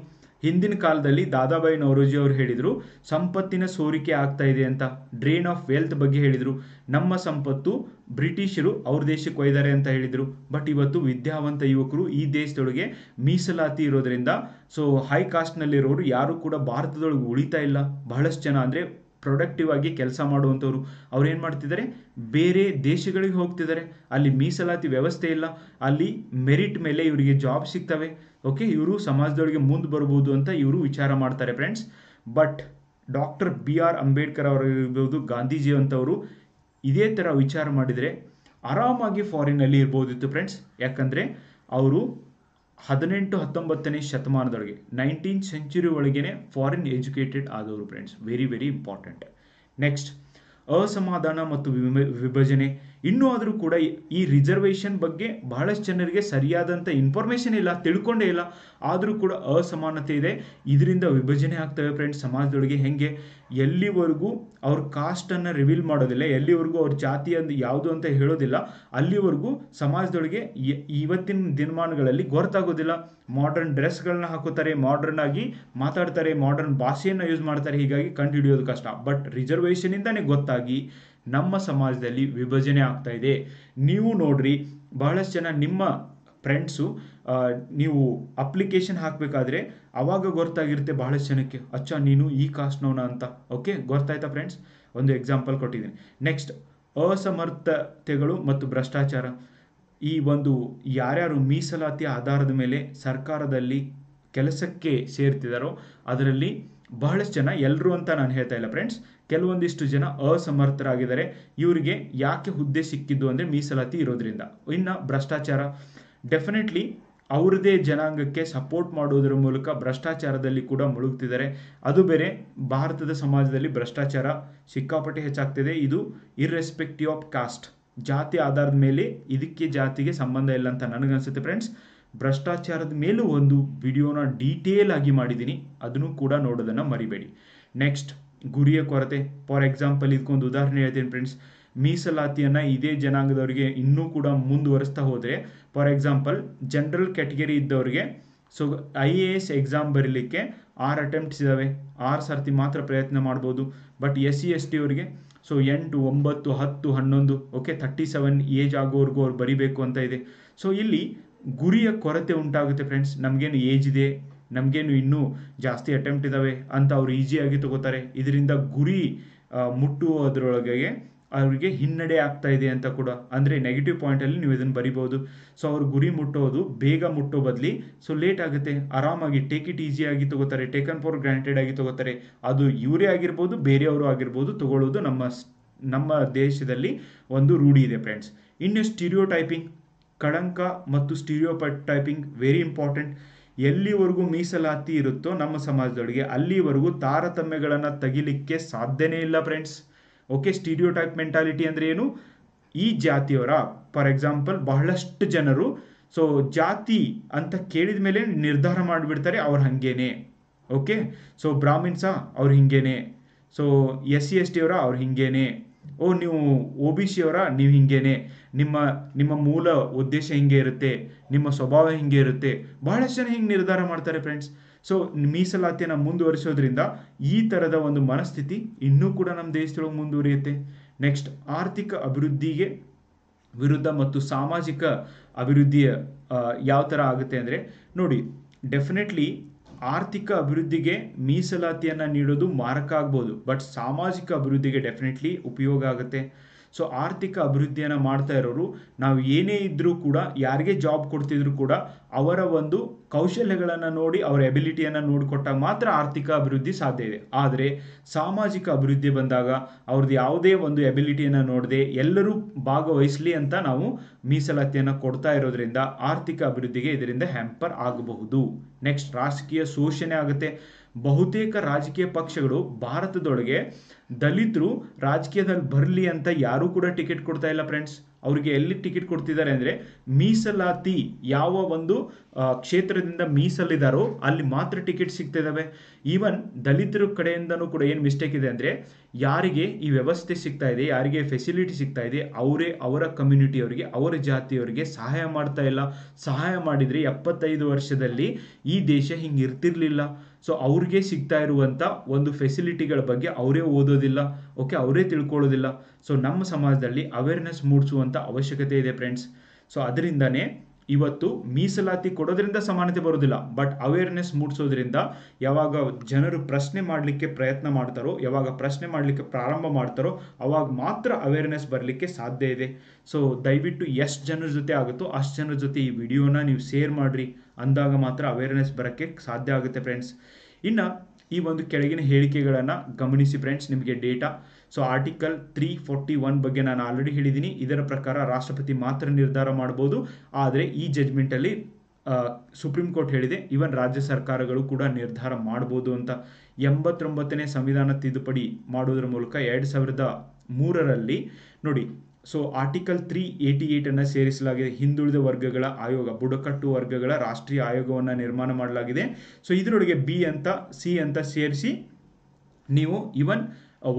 ಹಿಂದಿನ ಕಾಲದಲ್ಲಿ ದಾದಾಬಾಯಿ ನವರೋಜಿ ಅವರು ಹೇಳಿದರು ಸಂಪತ್ತಿನ ಸೋರಿಕೆ ಆಗ್ತಾ ಇದೆ ಅಂತ ಡ್ರೈನ್ ಆಫ್ ವೆಲ್ತ್ ಬಗ್ಗೆ ಹೇಳಿದರು ನಮ್ಮ ಸಂಪತ್ತು ಬ್ರಿಟಿಷರು ಅವ್ರ ದೇಶಕ್ಕೆ ಒಯ್ದಾರೆ ಅಂತ ಹೇಳಿದರು ಬಟ್ ಇವತ್ತು ವಿದ್ಯಾವಂತ ಯುವಕರು ಈ ದೇಶದೊಳಗೆ ಮೀಸಲಾತಿ ಇರೋದ್ರಿಂದ ಸೊ ಹೈ ಕಾಸ್ಟ್ನಲ್ಲಿರೋರು ಯಾರು ಕೂಡ ಭಾರತದೊಳಗೆ ಉಳಿತಾ ಇಲ್ಲ ಬಹಳಷ್ಟು ಜನ ಅಂದರೆ ಪ್ರೊಡಕ್ಟಿವ್ ಆಗಿ ಕೆಲಸ ಮಾಡುವಂಥವ್ರು ಅವ್ರು ಏನು ಮಾಡ್ತಿದ್ದಾರೆ ಬೇರೆ ದೇಶಗಳಿಗೆ ಹೋಗ್ತಿದ್ದಾರೆ ಅಲ್ಲಿ ಮೀಸಲಾತಿ ವ್ಯವಸ್ಥೆ ಇಲ್ಲ ಅಲ್ಲಿ ಮೆರಿಟ್ ಮೇಲೆ ಇವರಿಗೆ ಜಾಬ್ ಸಿಗ್ತವೆ ಓಕೆ ಇವರು ಸಮಾಜದೊಳಗೆ ಮುಂದೆ ಬರ್ಬೋದು ಅಂತ ಇವರು ವಿಚಾರ ಮಾಡ್ತಾರೆ friends but doctor B R Ambedkar ಅವರಿರ್ಬೋದು ಗಾಂಧೀಜಿ ಅಂತವರು ಇದೇ ಥರ ವಿಚಾರ ಮಾಡಿದರೆ ಆರಾಮಾಗಿ ಫಾರಿನ್ನಲ್ಲಿ ಇರ್ಬೋದಿತ್ತು ಫ್ರೆಂಡ್ಸ್ ಯಾಕಂದರೆ ಅವರು ಹದಿನೆಂಟು ಹತ್ತೊಂಬತ್ತನೇ ಶತಮಾನದೊಳಗೆ ನೈನ್ಟೀನ್ ಸೆಂಚುರಿ ಒಳಗೇನೆ ಫಾರಿನ್ ಎಜುಕೇಟೆಡ್ ಆದವರು friends very very important next ಅಸಮಾಧಾನ ಮತ್ತು ವಿಭಜನೆ ಇನ್ನೂ ಆದರೂ ಕೂಡ ಈ ರಿಸರ್ವೇಷನ್ ಬಗ್ಗೆ ಬಹಳಷ್ಟು ಜನರಿಗೆ ಸರಿಯಾದಂಥ ಇನ್ಫಾರ್ಮೇಷನ್ ಇಲ್ಲ ತಿಳ್ಕೊಂಡೇ ಇಲ್ಲ ಆದರೂ ಕೂಡ ಅಸಮಾನತೆ ಇದೆ ಇದರಿಂದ ವಿಭಜನೆ ಆಗ್ತವೆ ಫ್ರೆಂಡ್ಸ್ ಸಮಾಜದೊಳಗೆ ಹೆಂಗೆ ಎಲ್ಲಿವರೆಗೂ ಅವ್ರ ಕಾಸ್ಟನ್ನು ರಿವೀಲ್ ಮಾಡೋದಿಲ್ಲ ಎಲ್ಲಿವರೆಗೂ ಅವ್ರ ಜಾತಿ ಅಂದು ಯಾವುದು ಅಂತ ಹೇಳೋದಿಲ್ಲ ಅಲ್ಲಿವರೆಗೂ ಸಮಾಜದೊಳಗೆ ಇವತ್ತಿನ ದಿನಮಾನಗಳಲ್ಲಿ ಗೊತ್ತಾಗೋದಿಲ್ಲ ಮಾಡರ್ನ್ ಡ್ರೆಸ್ಗಳನ್ನ ಹಾಕೋತಾರೆ ಮಾಡರ್ನ್ ಆಗಿ ಮಾತಾಡ್ತಾರೆ ಮಾಡರ್ನ್ ಭಾಷೆಯನ್ನು ಯೂಸ್ ಮಾಡ್ತಾರೆ ಹೀಗಾಗಿ ಕಂಡು ಹಿಡಿಯೋದು ಕಷ್ಟ ಬಟ್ ರಿಸರ್ವೇಷನಿಂದಾನೇ ಗೊತ್ತಾಗಿ ನಮ್ಮ ಸಮಾಜದಲ್ಲಿ ವಿಭಜನೆ ಆಗ್ತಾ ಇದೆ ನೀವು ನೋಡ್ರಿ ಬಹಳಷ್ಟು ಜನ ನಿಮ್ಮ ಫ್ರೆಂಡ್ಸು ನೀವು ಅಪ್ಲಿಕೇಶನ್ ಹಾಕಬೇಕಾದ್ರೆ ಅವಾಗ ಗೊತ್ತಾಗಿರುತ್ತೆ ಬಹಳಷ್ಟು ಜನಕ್ಕೆ ಅಚ್ಚ ನೀನು ಈ ಕಾಸ್ಟ್ನವನ ಅಂತ ಓಕೆ ಗೊತ್ತಾಯ್ತಾ ಫ್ರೆಂಡ್ಸ್ ಒಂದು ಎಕ್ಸಾಂಪಲ್ ಕೊಟ್ಟಿದ್ದೀನಿ ನೆಕ್ಸ್ಟ್ ಅಸಮರ್ಥತೆಗಳು ಮತ್ತು ಭ್ರಷ್ಟಾಚಾರ ಈ ಒಂದು ಯಾರ್ಯಾರು ಮೀಸಲಾತಿ ಆಧಾರದ ಮೇಲೆ ಸರ್ಕಾರದಲ್ಲಿ ಕೆಲಸಕ್ಕೆ ಸೇರ್ತಿದ್ದಾರೋ ಅದರಲ್ಲಿ ಬಹಳಷ್ಟು ಜನ ಎಲ್ಲರೂ ಅಂತ ನಾನು ಹೇಳ್ತಾ ಇಲ್ಲ ಫ್ರೆಂಡ್ಸ್ ಕೆಲವೊಂದಿಷ್ಟು ಜನ ಅಸಮರ್ಥರಾಗಿದ್ದಾರೆ ಇವರಿಗೆ ಯಾಕೆ ಹುದ್ದೆ ಸಿಕ್ಕಿದ್ದು ಅಂದರೆ ಮೀಸಲಾತಿ ಇರೋದ್ರಿಂದ ಇನ್ನು ಭ್ರಷ್ಟಾಚಾರ ಡೆಫಿನೆಟ್ಲಿ ಅವ್ರದೇ ಜನಾಂಗಕ್ಕೆ ಸಪೋರ್ಟ್ ಮಾಡೋದರ ಮೂಲಕ ಭ್ರಷ್ಟಾಚಾರದಲ್ಲಿ ಕೂಡ ಮುಳುಗ್ತಿದ್ದಾರೆ ಅದು ಬೇರೆ ಭಾರತದ ಸಮಾಜದಲ್ಲಿ ಭ್ರಷ್ಟಾಚಾರ ಸಿಕ್ಕಾಪಟ್ಟೆ ಹೆಚ್ಚಾಗ್ತಿದೆ ಇದು ಇರ್ರೆಸ್ಪೆಕ್ಟಿವ್ ಆಫ್ ಕಾಸ್ಟ್ ಜಾತಿ ಆಧಾರದ ಮೇಲೆ ಇದಕ್ಕೆ ಜಾತಿಗೆ ಸಂಬಂಧ ಇಲ್ಲ ಅಂತ ನನಗನ್ಸುತ್ತೆ ಫ್ರೆಂಡ್ಸ್ ಭ್ರಷ್ಟಾಚಾರದ ಮೇಲೂ ಒಂದು ವಿಡಿಯೋನ ಡೀಟೇಲ್ ಆಗಿ ಮಾಡಿದ್ದೀನಿ ಅದನ್ನು ಕೂಡ ನೋಡೋದನ್ನು ಮರಿಬೇಡಿ ನೆಕ್ಸ್ಟ್ ಗುರಿಯ ಕೊರತೆ ಫಾರ್ ಎಕ್ಸಾಂಪಲ್ ಇದಕ್ಕೊಂದು ಉದಾಹರಣೆ ಹೇಳ್ತೀನಿ ಫ್ರೆಂಡ್ಸ್ ಮೀಸಲಾತಿಯನ್ನು ಇದೇ ಜನಾಂಗದವರಿಗೆ ಇನ್ನೂ ಕೂಡ ಮುಂದುವರೆಸ್ತಾ ಹೋದರೆ ಫಾರ್ ಎಕ್ಸಾಂಪಲ್ ಜನರಲ್ ಕ್ಯಾಟಗರಿ ಇದ್ದವರಿಗೆ so I A S exam ಬರೀಲಿಕ್ಕೆ ಆರು ಅಟೆಂಪ್ಟ್ಸ್ ಇದ್ದಾವೆ ಆರು ಸರ್ತಿ ಮಾತ್ರ ಪ್ರಯತ್ನ ಮಾಡ್ಬೋದು but S C S T ಅವರಿಗೆ ಸೊ ಎಂಟು ಒಂಬತ್ತು ಹತ್ತು ಹನ್ನೊಂದು ಓಕೆ ಥರ್ಟಿ ಸೆವೆನ್ ಏಜ್ ಆಗೋವರೆಗೂ ಅವ್ರು ಬರಿಬೇಕು ಅಂತ ಇದೆ ಸೊ ಇಲ್ಲಿ ಗುರಿಯ ಕೊರತೆ ಉಂಟಾಗುತ್ತೆ ಫ್ರೆಂಡ್ಸ್ ನಮಗೇನು ಏಜ್ ಇದೆ ನಮಗೇನು ಇನ್ನೂ ಜಾಸ್ತಿ ಅಟೆಂಪ್ಟ್ ಇದ್ದಾವೆ ಅಂತ ಅವ್ರು ಈಸಿಯಾಗಿ ತಗೋತಾರೆ ಇದರಿಂದ ಗುರಿ ಮುಟ್ಟುವುದರೊಳಗೆ ಅವರಿಗೆ ಹಿನ್ನಡೆ ಆಗ್ತಾ ಇದೆ ಅಂತ ಕೂಡ ಅಂದರೆ ನೆಗೆಟಿವ್ ಪಾಯಿಂಟಲ್ಲಿ ನೀವು ಇದನ್ನು ಬರಿಬೋದು ಸೊ ಅವ್ರ ಗುರಿ ಮುಟ್ಟೋದು ಬೇಗ ಮುಟ್ಟೋ ಬದಲಿ ಸೊ ಲೇಟ್ ಆಗುತ್ತೆ ಆರಾಮಾಗಿ ಟೇಕ್ ಇಟ್ ಈಸಿಯಾಗಿ ತಗೋತಾರೆ ಟೇಕನ್ ಫಾರ್ ಗ್ರಾಂಟೆಡ್ ಆಗಿ ತಗೋತಾರೆ ಅದು ಇವರೇ ಆಗಿರ್ಬೋದು ಬೇರೆಯವರು ಆಗಿರ್ಬೋದು ತಗೊಳ್ಳೋದು ನಮ್ಮ ನಮ್ಮ ದೇಶದಲ್ಲಿ ಒಂದು ರೂಢಿ ಇದೆ ಫ್ರೆಂಡ್ಸ್ ಇನ್ನು ಸ್ಟೀರಿಯೋ ಟೈಪಿಂಗ್ ಕಳಂಕ ಮತ್ತು ಸ್ಟಿರಿಯೋ ಟೈಪಿಂಗ್ ವೆರಿ ಇಂಪಾರ್ಟೆಂಟ್ ಎಲ್ಲಿವರೆಗೂ ಮೀಸಲಾತಿ ಇರುತ್ತೋ ನಮ್ಮ ಸಮಾಜದೊಳಗೆ ಅಲ್ಲಿವರೆಗೂ ತಾರತಮ್ಯಗಳನ್ನು ತೆಗಿಲಿಕ್ಕೆ ಸಾಧ್ಯನೇ ಇಲ್ಲ ಫ್ರೆಂಡ್ಸ್ ಓಕೆ ಸ್ಟೀರಿಯೋಟೈಪ್ ಮೆಂಟಾಲಿಟಿ ಅಂದರೆ ಏನು ಈ ಜಾತಿಯವರ ಫಾರ್ ಎಕ್ಸಾಂಪಲ್ ಬಹಳಷ್ಟು ಜನರು ಸೊ ಜಾತಿ ಅಂತ ಕೇಳಿದ ಮೇಲೆ ನಿರ್ಧಾರ ಮಾಡಿಬಿಡ್ತಾರೆ ಅವ್ರು ಹಂಗೇನೆ ಓಕೆ ಸೊ ಬ್ರಾಹ್ಮಿನ್ಸಾ ಅವ್ರು ಹಿಂಗೇನೆ ಸೊ ಎಸ್ ಸಿ ಎಸ್ ಟಿಯವರ ಅವ್ರು ಹಿಂಗೇನೆ ಓ ನೀವು ಒ ಬಿ ಸಿ ಅವರ ನೀವು ಹಿಂಗೇನೆ ನಿಮ್ಮ ನಿಮ್ಮ ಮೂಲ ಉದ್ದೇಶ ಹಿಂಗೆ ಇರುತ್ತೆ ನಿಮ್ಮ ಸ್ವಭಾವ ಹಿಂಗೆ ಇರುತ್ತೆ ಬಹಳಷ್ಟು ಜನ ಹಿಂಗೆ ನಿರ್ಧಾರ ಮಾಡ್ತಾರೆ ಫ್ರೆಂಡ್ಸ್ ಸೊ ಮೀಸಲಾತಿಯನ್ನು ಮುಂದುವರಿಸೋದ್ರಿಂದ ಈ ಥರದ ಒಂದು ಮನಸ್ಥಿತಿ ಇನ್ನೂ ಕೂಡ ನಮ್ಮ ದೇಶದೊಳಗೆ ಮುಂದುವರಿಯುತ್ತೆ ನೆಕ್ಸ್ಟ್ ಆರ್ಥಿಕ ಅಭಿವೃದ್ಧಿಗೆ ವಿರುದ್ಧ ಮತ್ತು ಸಾಮಾಜಿಕ ಅಭಿವೃದ್ಧಿಯ ಯಾವ ಥರ ಆಗುತ್ತೆ ಅಂದರೆ ನೋಡಿ ಡೆಫಿನೆಟ್ಲಿ ಆರ್ಥಿಕ ಅಭಿವೃದ್ಧಿಗೆ ಮೀಸಲಾತಿಯನ್ನು ನೀಡೋದು ಮಾರಕ ಆಗ್ಬೋದು ಬಟ್ ಸಾಮಾಜಿಕ ಅಭಿವೃದ್ಧಿಗೆ ಡೆಫಿನೆಟ್ಲಿ ಉಪಯೋಗ ಆಗುತ್ತೆ ಸೊ ಆರ್ಥಿಕ ಅಭಿವೃದ್ಧಿಯನ್ನು ಮಾಡ್ತಾ ಇರೋರು ನಾವು ಏನೇ ಇದ್ದರೂ ಕೂಡ ಯಾರಿಗೆ ಜಾಬ್ ಕೊಡ್ತಿದ್ರು ಕೂಡ ಅವರ ಒಂದು ಕೌಶಲ್ಯಗಳನ್ನು ನೋಡಿ ಅವರ ಎಬಿಲಿಟಿಯನ್ನು ನೋಡಿಕೊಟ್ಟಾಗ ಮಾತ್ರ ಆರ್ಥಿಕ ಅಭಿವೃದ್ಧಿ ಸಾಧ್ಯ ಇದೆ ಆದರೆ ಸಾಮಾಜಿಕ ಅಭಿವೃದ್ಧಿ ಬಂದಾಗ ಅವ್ರದ್ದು ಯಾವುದೇ ಒಂದು ಎಬಿಲಿಟಿಯನ್ನು ನೋಡದೆ ಎಲ್ಲರೂ ಭಾಗವಹಿಸಲಿ ಅಂತ ನಾವು ಮೀಸಲಾತಿಯನ್ನು ಕೊಡ್ತಾ ಇರೋದ್ರಿಂದ ಆರ್ಥಿಕ ಅಭಿವೃದ್ಧಿಗೆ ಇದರಿಂದ ಹ್ಯಾಂಪರ್ ಆಗಬಹುದು ನೆಕ್ಸ್ಟ್ ರಾಜಕೀಯ ಶೋಷಣೆ ಆಗುತ್ತೆ ಬಹುತೇಕ ರಾಜಕೀಯ ಪಕ್ಷಗಳು ಭಾರತದೊಳಗೆ ದಲಿತರು ರಾಜಕೀಯದಲ್ಲಿ ಬರಲಿ ಅಂತ ಯಾರೂ ಕೂಡ ಟಿಕೆಟ್ ಕೊಡ್ತಾ ಇಲ್ಲ ಫ್ರೆಂಡ್ಸ್ ಅವರಿಗೆ ಎಲ್ಲಿ ಟಿಕೆಟ್ ಕೊಡ್ತಿದ್ದಾರೆ ಅಂದರೆ ಮೀಸಲಾತಿ ಯಾವ ಒಂದು ಕ್ಷೇತ್ರದಿಂದ ಮೀಸಲಿದಾರೋ ಅಲ್ಲಿ ಮಾತ್ರ ಟಿಕೆಟ್ ಸಿಗ್ತಿದ್ದಾವೆ ಈವನ್ ದಲಿತರ ಕಡೆಯಿಂದನೂ ಕೂಡ ಏನು ಮಿಸ್ಟೇಕ್ ಇದೆ ಅಂದರೆ ಯಾರಿಗೆ ಈ ವ್ಯವಸ್ಥೆ ಸಿಗ್ತಾ ಇದೆ ಯಾರಿಗೆ ಫೆಸಿಲಿಟಿ ಸಿಗ್ತಾ ಇದೆ ಅವರೇ ಅವರ ಕಮ್ಯುನಿಟಿಯವರಿಗೆ ಅವರ ಜಾತಿಯವರಿಗೆ ಸಹಾಯ ಮಾಡ್ತಾ ಇಲ್ಲ ಸಹಾಯ ಮಾಡಿದರೆ ಎಪ್ಪತ್ತೈದು ವರ್ಷದಲ್ಲಿ ಈ ದೇಶ ಹಿಂಗೆ ಇರ್ತಿರ್ಲಿಲ್ಲ ಸೊ ಅವ್ರಿಗೆ ಸಿಗ್ತಾ ಇರುವಂಥ ಒಂದು ಫೆಸಿಲಿಟಿಗಳ ಬಗ್ಗೆ ಅವರೇ ಓದೋದಿಲ್ಲ ಓಕೆ ಅವರೇ ತಿಳ್ಕೊಳ್ಳೋದಿಲ್ಲ ಸೊ ನಮ್ಮ ಸಮಾಜದಲ್ಲಿ ಅವೇರ್ನೆಸ್ ಮೂಡಿಸುವಂಥ ಅವಶ್ಯಕತೆ ಇದೆ ಫ್ರೆಂಡ್ಸ್ ಸೊ ಅದರಿಂದನೇ ಇವತ್ತು ಮೀಸಲಾತಿ ಕೊಡೋದ್ರಿಂದ ಸಮಾನತೆ ಬರೋದಿಲ್ಲ ಬಟ್ ಅವೇರ್ನೆಸ್ ಮೂಡಿಸೋದ್ರಿಂದ ಯಾವಾಗ ಜನರು ಪ್ರಶ್ನೆ ಮಾಡಲಿಕ್ಕೆ ಪ್ರಯತ್ನ ಮಾಡ್ತಾರೋ ಯಾವಾಗ ಪ್ರಶ್ನೆ ಮಾಡಲಿಕ್ಕೆ ಪ್ರಾರಂಭ ಮಾಡ್ತಾರೋ ಅವಾಗ ಮಾತ್ರ ಅವೇರ್ನೆಸ್ ಬರಲಿಕ್ಕೆ ಸಾಧ್ಯ ಇದೆ ಸೊ ದಯವಿಟ್ಟು ಎಷ್ಟು ಜನರ ಜೊತೆ ಆಗುತ್ತೋ ಅಷ್ಟು ಜನರ ಜೊತೆ ಈ ವಿಡಿಯೋನ ನೀವು ಶೇರ್ ಮಾಡಿರಿ ಅಂದಾಗ ಮಾತ್ರ ಅವೇರ್ನೆಸ್ ಬರೋಕ್ಕೆ ಸಾಧ್ಯ ಆಗುತ್ತೆ ಫ್ರೆಂಡ್ಸ್ ಇನ್ನು ಈ ಒಂದು ಕೆಳಗಿನ ಹೇಳಿಕೆಗಳನ್ನು ಗಮನಿಸಿ ಫ್ರೆಂಡ್ಸ್ ನಿಮಗೆ data so article three forty one ಬಗ್ಗೆ ನಾನು ಆಲ್ರೆಡಿ ಹೇಳಿದ್ದೀನಿ ಇದರ ಪ್ರಕಾರ ರಾಷ್ಟ್ರಪತಿ ಮಾತ್ರ ನಿರ್ಧಾರ ಮಾಡ್ಬೋದು ಆದರೆ ಈ ಜಜ್ಮೆಂಟಲ್ಲಿ ಸುಪ್ರೀಂ ಕೋರ್ಟ್ ಹೇಳಿದೆ ಈವನ್ ರಾಜ್ಯ ಸರ್ಕಾರಗಳು ಕೂಡ ನಿರ್ಧಾರ ಮಾಡ್ಬೋದು ಅಂತ ಎಂಬತ್ತೊಂಬತ್ತನೇ ಸಂವಿಧಾನ ತಿದ್ದುಪಡಿ ಮಾಡುವುದರ ಮೂಲಕ ಎರಡು ಸಾವಿರದ ಮೂರರಲ್ಲಿ ನೋಡಿ ಸೊ ಆರ್ಟಿಕಲ್ ತ್ರೀ ಏಯ್ಟಿ ಏಯ್ಟನ್ನು ಸೇರಿಸಲಾಗಿದೆ ಹಿಂದುಳಿದ ವರ್ಗಗಳ ಆಯೋಗ ಬುಡಕಟ್ಟು ವರ್ಗಗಳ ರಾಷ್ಟ್ರೀಯ ಆಯೋಗವನ್ನು ನಿರ್ಮಾಣ ಮಾಡಲಾಗಿದೆ ಸೊ ಇದರೊಳಗೆ ಬಿ ಅಂತ ಸಿ ಅಂತ ಸೇರಿಸಿ ನೀವು ಇವನ್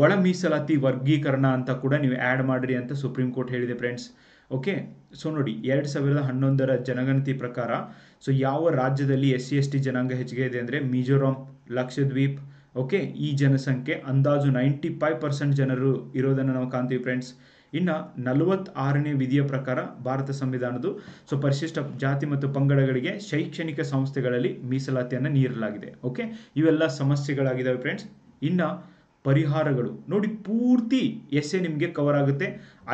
ಒಳ ಮೀಸಲಾತಿ ವರ್ಗೀಕರಣ ಅಂತ ಕೂಡ ನೀವು ಆ್ಯಡ್ ಮಾಡಿರಿ ಅಂತ ಸುಪ್ರೀಂ ಕೋರ್ಟ್ ಹೇಳಿದೆ ಫ್ರೆಂಡ್ಸ್ ಓಕೆ ಸೊ ನೋಡಿ ಎರಡು ಸಾವಿರದ ಹನ್ನೊಂದರ ಜನಗಣತಿ ಪ್ರಕಾರ ಸೊ ಯಾವ ರಾಜ್ಯದಲ್ಲಿ ಎಸ್ ಸಿ ಎಸ್ ಟಿ ಜನಾಂಗ ಹೆಚ್ಚಿಗೆ ಇದೆ ಅಂದರೆ ಮಿಜೋರಾಂ ಲಕ್ಷದ್ವೀಪ್ ಓಕೆ ಈ ಜನಸಂಖ್ಯೆ ಅಂದಾಜು ನೈಂಟಿ ಫೈವ್ ಪರ್ಸೆಂಟ್ ಜನರು ಇರೋದನ್ನು ನಾವು ಕಾಣ್ತೀವಿ ಫ್ರೆಂಡ್ಸ್ ಇನ್ನು ನಲವತ್ತಾರನೇ ವಿಧಿಯ ಪ್ರಕಾರ ಭಾರತ ಸಂವಿಧಾನದ್ದು ಸೊ ಪರಿಶಿಷ್ಟ ಜಾತಿ ಮತ್ತು ಪಂಗಡಗಳಿಗೆ ಶೈಕ್ಷಣಿಕ ಸಂಸ್ಥೆಗಳಲ್ಲಿ ಮೀಸಲಾತಿಯನ್ನು ನೀಡಲಾಗಿದೆ ಓಕೆ ಇವೆಲ್ಲ ಸಮಸ್ಯೆಗಳಾಗಿದ್ದಾವೆ ಫ್ರೆಂಡ್ಸ್ ಇನ್ನು ಪರಿಹಾರಗಳು ನೋಡಿ ಪೂರ್ತಿ ಎಸ್ ಎ ನಿಮಗೆ ಕವರ್ ಆಗುತ್ತೆ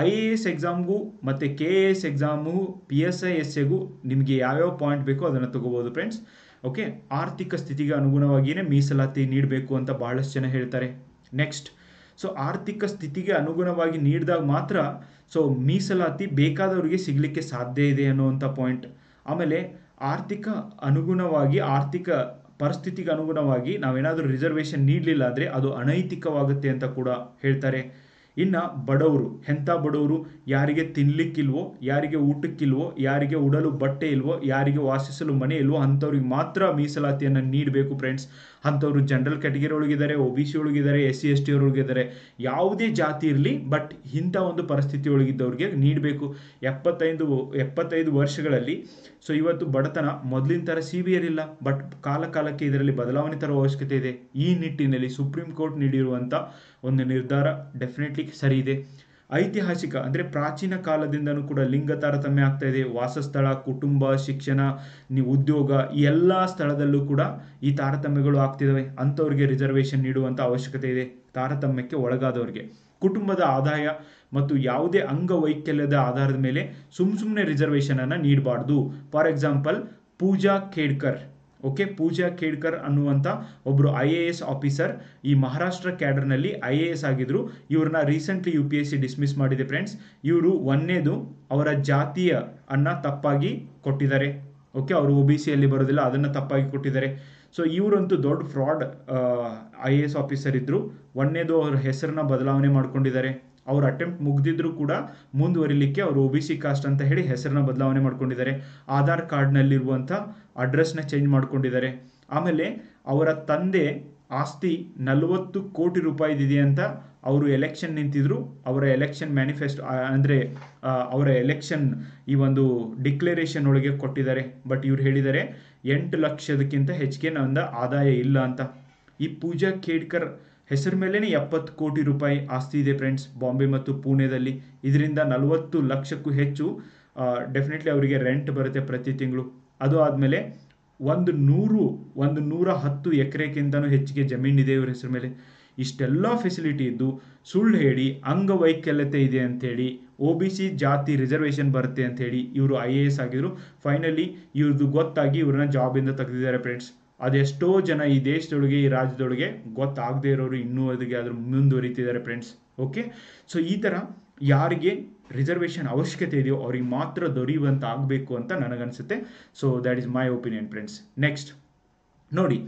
ಐ ಎ ಎಸ್ ಎಕ್ಸಾಮ್ಗೂ ಮತ್ತು K A S exam P S I S ಎಗೂ ನಿಮಗೆ ಯಾವ್ಯಾವ ಪಾಯಿಂಟ್ ಬೇಕೋ ಅದನ್ನು ತಗೋಬೋದು ಫ್ರೆಂಡ್ಸ್ ಓಕೆ ಆರ್ಥಿಕ ಸ್ಥಿತಿಗೆ ಅನುಗುಣವಾಗಿಯೇ ಮೀಸಲಾತಿ ನೀಡಬೇಕು ಅಂತ ಬಹಳಷ್ಟು ಜನ ಹೇಳ್ತಾರೆ ನೆಕ್ಸ್ಟ್ ಸೊ ಆರ್ಥಿಕ ಸ್ಥಿತಿಗೆ ಅನುಗುಣವಾಗಿ ನೀಡಿದಾಗ ಮಾತ್ರ ಸೊ ಮೀಸಲಾತಿ ಬೇಕಾದವರಿಗೆ ಸಿಗಲಿಕ್ಕೆ ಸಾಧ್ಯ ಇದೆ ಅನ್ನುವಂಥ ಪಾಯಿಂಟ್ ಆಮೇಲೆ ಆರ್ಥಿಕ ಅನುಗುಣವಾಗಿ ಆರ್ಥಿಕ ಪರಿಸ್ಥಿತಿಗೆ ಅನುಗುಣವಾಗಿ ನಾವೇನಾದರೂ ರಿಸರ್ವೇಷನ್ ನೀಡಲಿಲ್ಲ ಆದರೆ ಅದು ಅನೈತಿಕವಾಗುತ್ತೆ ಅಂತ ಕೂಡ ಹೇಳ್ತಾರೆ ಇನ್ನು ಬಡವರು ಎಂಥ ಬಡವರು ಯಾರಿಗೆ ತಿನ್ನಲಿಕ್ಕಿಲ್ವೋ ಯಾರಿಗೆ ಊಟಕ್ಕಿಲ್ವೋ ಯಾರಿಗೆ ಉಡಲು ಬಟ್ಟೆ ಇಲ್ವೋ ಯಾರಿಗೆ ವಾಸಿಸಲು ಮನೆ ಇಲ್ವೋ ಅಂಥವ್ರಿಗೆ ಮಾತ್ರ ಮೀಸಲಾತಿಯನ್ನು ನೀಡಬೇಕು ಫ್ರೆಂಡ್ಸ್ ಅಂಥವ್ರು ಜನರಲ್ ಕ್ಯಾಟಗರಿ ಒಳಗಿದ್ದಾರೆ ಒ ಬಿ ಸಿ ಒಳಗಿದ್ದಾರೆ ಎಸ್ ಸಿ ಎಸ್ ಟಿ ಯಾವುದೇ ಜಾತಿ ಇರಲಿ ಬಟ್ ಇಂಥ ಒಂದು ಪರಿಸ್ಥಿತಿ ಒಳಗಿದ್ದವ್ರಿಗೆ ನೀಡಬೇಕು ಎಪ್ಪತ್ತೈದು ಎಪ್ಪತ್ತೈದು ವರ್ಷಗಳಲ್ಲಿ ಸೊ ಇವತ್ತು ಬಡತನ ಮೊದಲಿನ ಥರ ಸಿವಿಯರ್ ಇಲ್ಲ ಬಟ್ ಕಾಲ ಕಾಲಕ್ಕೆ ಇದರಲ್ಲಿ ಬದಲಾವಣೆ ತರುವ ಅವಶ್ಯಕತೆ ಇದೆ ಈ ನಿಟ್ಟಿನಲ್ಲಿ ಸುಪ್ರೀಂ ಕೋರ್ಟ್ ನೀಡಿರುವಂಥ ಒಂದು ನಿರ್ಧಾರ ಡೆಫಿನೆಟ್ಲಿ ಸರಿ ಇದೆ ಐತಿಹಾಸಿಕ ಅಂದರೆ ಪ್ರಾಚೀನ ಕಾಲದಿಂದನೂ ಕೂಡ ಲಿಂಗ ತಾರತಮ್ಯ ಆಗ್ತಾ ಇದೆ ವಾಸಸ್ಥಳ ಕುಟುಂಬ ಶಿಕ್ಷಣ ನೀವು ಉದ್ಯೋಗ ಈ ಎಲ್ಲ ಸ್ಥಳದಲ್ಲೂ ಕೂಡ ಈ ತಾರತಮ್ಯಗಳು ಆಗ್ತಿದ್ದಾವೆ ಅಂಥವ್ರಿಗೆ ರಿಸರ್ವೇಷನ್ ನೀಡುವಂಥ ಅವಶ್ಯಕತೆ ಇದೆ ತಾರತಮ್ಯಕ್ಕೆ ಒಳಗಾದವರಿಗೆ ಕುಟುಂಬದ ಆದಾಯ ಮತ್ತು ಯಾವುದೇ ಅಂಗವೈಕಲ್ಯದ ಆಧಾರದ ಮೇಲೆ ಸುಮ್ಮ ಸುಮ್ಮನೆ ರಿಸರ್ವೇಷನನ್ನು ನೀಡಬಾರ್ದು for example Pooja Khedkar okay Pooja Khedkar ಅನ್ನುವಂಥ ಒಬ್ಬರು ಐ ಎ ಎಸ್ ಆಫೀಸರ್ ಈ ಮಹಾರಾಷ್ಟ್ರ ಕ್ಯಾಡರ್ನಲ್ಲಿ ಐ ಎ ಎಸ್ ಆಗಿದ್ರು ಇವ್ರನ್ನ recently U P S C dismiss ಮಾಡಿದೆ ಫ್ರೆಂಡ್ಸ್ ಇವರು ಒಂದನೇದು ಅವರ ಜಾತಿಯ ಅನ್ನ ತಪ್ಪಾಗಿ ಕೊಟ್ಟಿದ್ದಾರೆ ಓಕೆ ಅವರು ಒ ಬಿ ಅಲ್ಲಿ ಬರೋದಿಲ್ಲ ಅದನ್ನು ತಪ್ಪಾಗಿ ಕೊಟ್ಟಿದ್ದಾರೆ ಸೊ ಇವರಂತೂ ದೊಡ್ಡ fraud I A S officer ಇದ್ದರು ಒಂದನೇದು ಅವರ ಹೆಸರನ್ನ ಬದಲಾವಣೆ ಮಾಡ್ಕೊಂಡಿದ್ದಾರೆ ಅವ್ರ ಅಟೆಂಪ್ಟ್ ಮುಗ್ದಿದ್ರು ಕೂಡ ಮುಂದುವರಿಲಿಕ್ಕೆ ಅವರು ಒ ಬಿ ಸಿ ಕಾಸ್ಟ್ ಅಂತ ಹೇಳಿ ಹೆಸರನ್ನ ಬದಲಾವಣೆ ಮಾಡ್ಕೊಂಡಿದ್ದಾರೆ ಆಧಾರ್ ಕಾರ್ಡ್ನಲ್ಲಿರುವಂಥ ಅಡ್ರೆಸ್ನ ಚೇಂಜ್ ಮಾಡ್ಕೊಂಡಿದ್ದಾರೆ ಆಮೇಲೆ ಅವರ ತಂದೆ ಆಸ್ತಿ ನಲವತ್ತು ಕೋಟಿ ರೂಪಾಯಿದಿದೆ ಅಂತ ಅವರು ಎಲೆಕ್ಷನ್ ನಿಂತಿದ್ರು ಅವರ ಎಲೆಕ್ಷನ್ ಮ್ಯಾನಿಫೆಸ್ಟ್ ಅಂದರೆ ಅವರ ಎಲೆಕ್ಷನ್ ಈ ಒಂದು ಡಿಕ್ಲರೇಷನ್ ಒಳಗೆ ಕೊಟ್ಟಿದ್ದಾರೆ ಬಟ್ ಇವ್ರು ಹೇಳಿದ್ದಾರೆ ಎಂಟು ಲಕ್ಷದಕ್ಕಿಂತ ಹೆಚ್ಚಿಗೆ ನಂದ ಆದಾಯ ಇಲ್ಲ ಅಂತ ಈ ಪೂಜಾ ಖೇಡ್ಕರ್ ಹೆಸರು ಮೇಲೇ ಎಪ್ಪತ್ತು ಕೋಟಿ ರೂಪಾಯಿ ಆಸ್ತಿ ಇದೆ ಫ್ರೆಂಡ್ಸ್ ಬಾಂಬೆ ಮತ್ತು ಪುಣೆದಲ್ಲಿ ಇದರಿಂದ ನಲವತ್ತು ಲಕ್ಷಕ್ಕೂ ಹೆಚ್ಚು ಡೆಫಿನೆಟ್ಲಿ ಅವರಿಗೆ ರೆಂಟ್ ಬರುತ್ತೆ ಪ್ರತಿ ತಿಂಗಳು ಅದು ಆದಮೇಲೆ ಒಂದು ನೂರು ಒಂದು ನೂರ ಹತ್ತು ಎಕರೆಗಿಂತನೂ ಹೆಚ್ಚಿಗೆ ಜಮೀನಿದೆ ಇವ್ರ ಹೆಸರು ಮೇಲೆ ಇಷ್ಟೆಲ್ಲ ಫೆಸಿಲಿಟಿ ಇದ್ದು ಸುಳ್ಳು ಹೇಳಿ ಅಂಗವೈಕಲ್ಯತೆ ಇದೆ ಅಂಥೇಳಿ ಓ ಬಿ ಸಿ ಜಾತಿ ರಿಸರ್ವೇಷನ್ ಬರುತ್ತೆ ಅಂಥೇಳಿ ಇವರು ಐ ಎ ಎಸ್ ಆಗಿದ್ರು ಫೈನಲಿ ಇವ್ರದ್ದು ಗೊತ್ತಾಗಿ ಇವ್ರನ್ನ ಜಾಬಿಂದ ತೆಗೆದಿದ್ದಾರೆ ಫ್ರೆಂಡ್ಸ್ ಅದೆಷ್ಟೋ ಜನ ಈ ದೇಶದೊಳಗೆ ಈ ರಾಜ್ಯದೊಳಗೆ ಗೊತ್ತಾಗದೇ ಇರೋರು ಇನ್ನೂ ಅದಕ್ಕೆ ಅದ್ರ ಮುಂದುವರಿತಿದ್ದಾರೆ ಫ್ರೆಂಡ್ಸ್ ಓಕೆ ಸೊ ಈ ಥರ ಯಾರಿಗೆ ರಿಸರ್ವೇಷನ್ ಅವಶ್ಯಕತೆ ಇದೆಯೋ ಅವ್ರಿಗೆ ಮಾತ್ರ ದೊರೆಯುವಂತ ಆಗಬೇಕು ಅಂತ ನನಗನ್ಸುತ್ತೆ so that is my opinion friends next ನೋಡಿ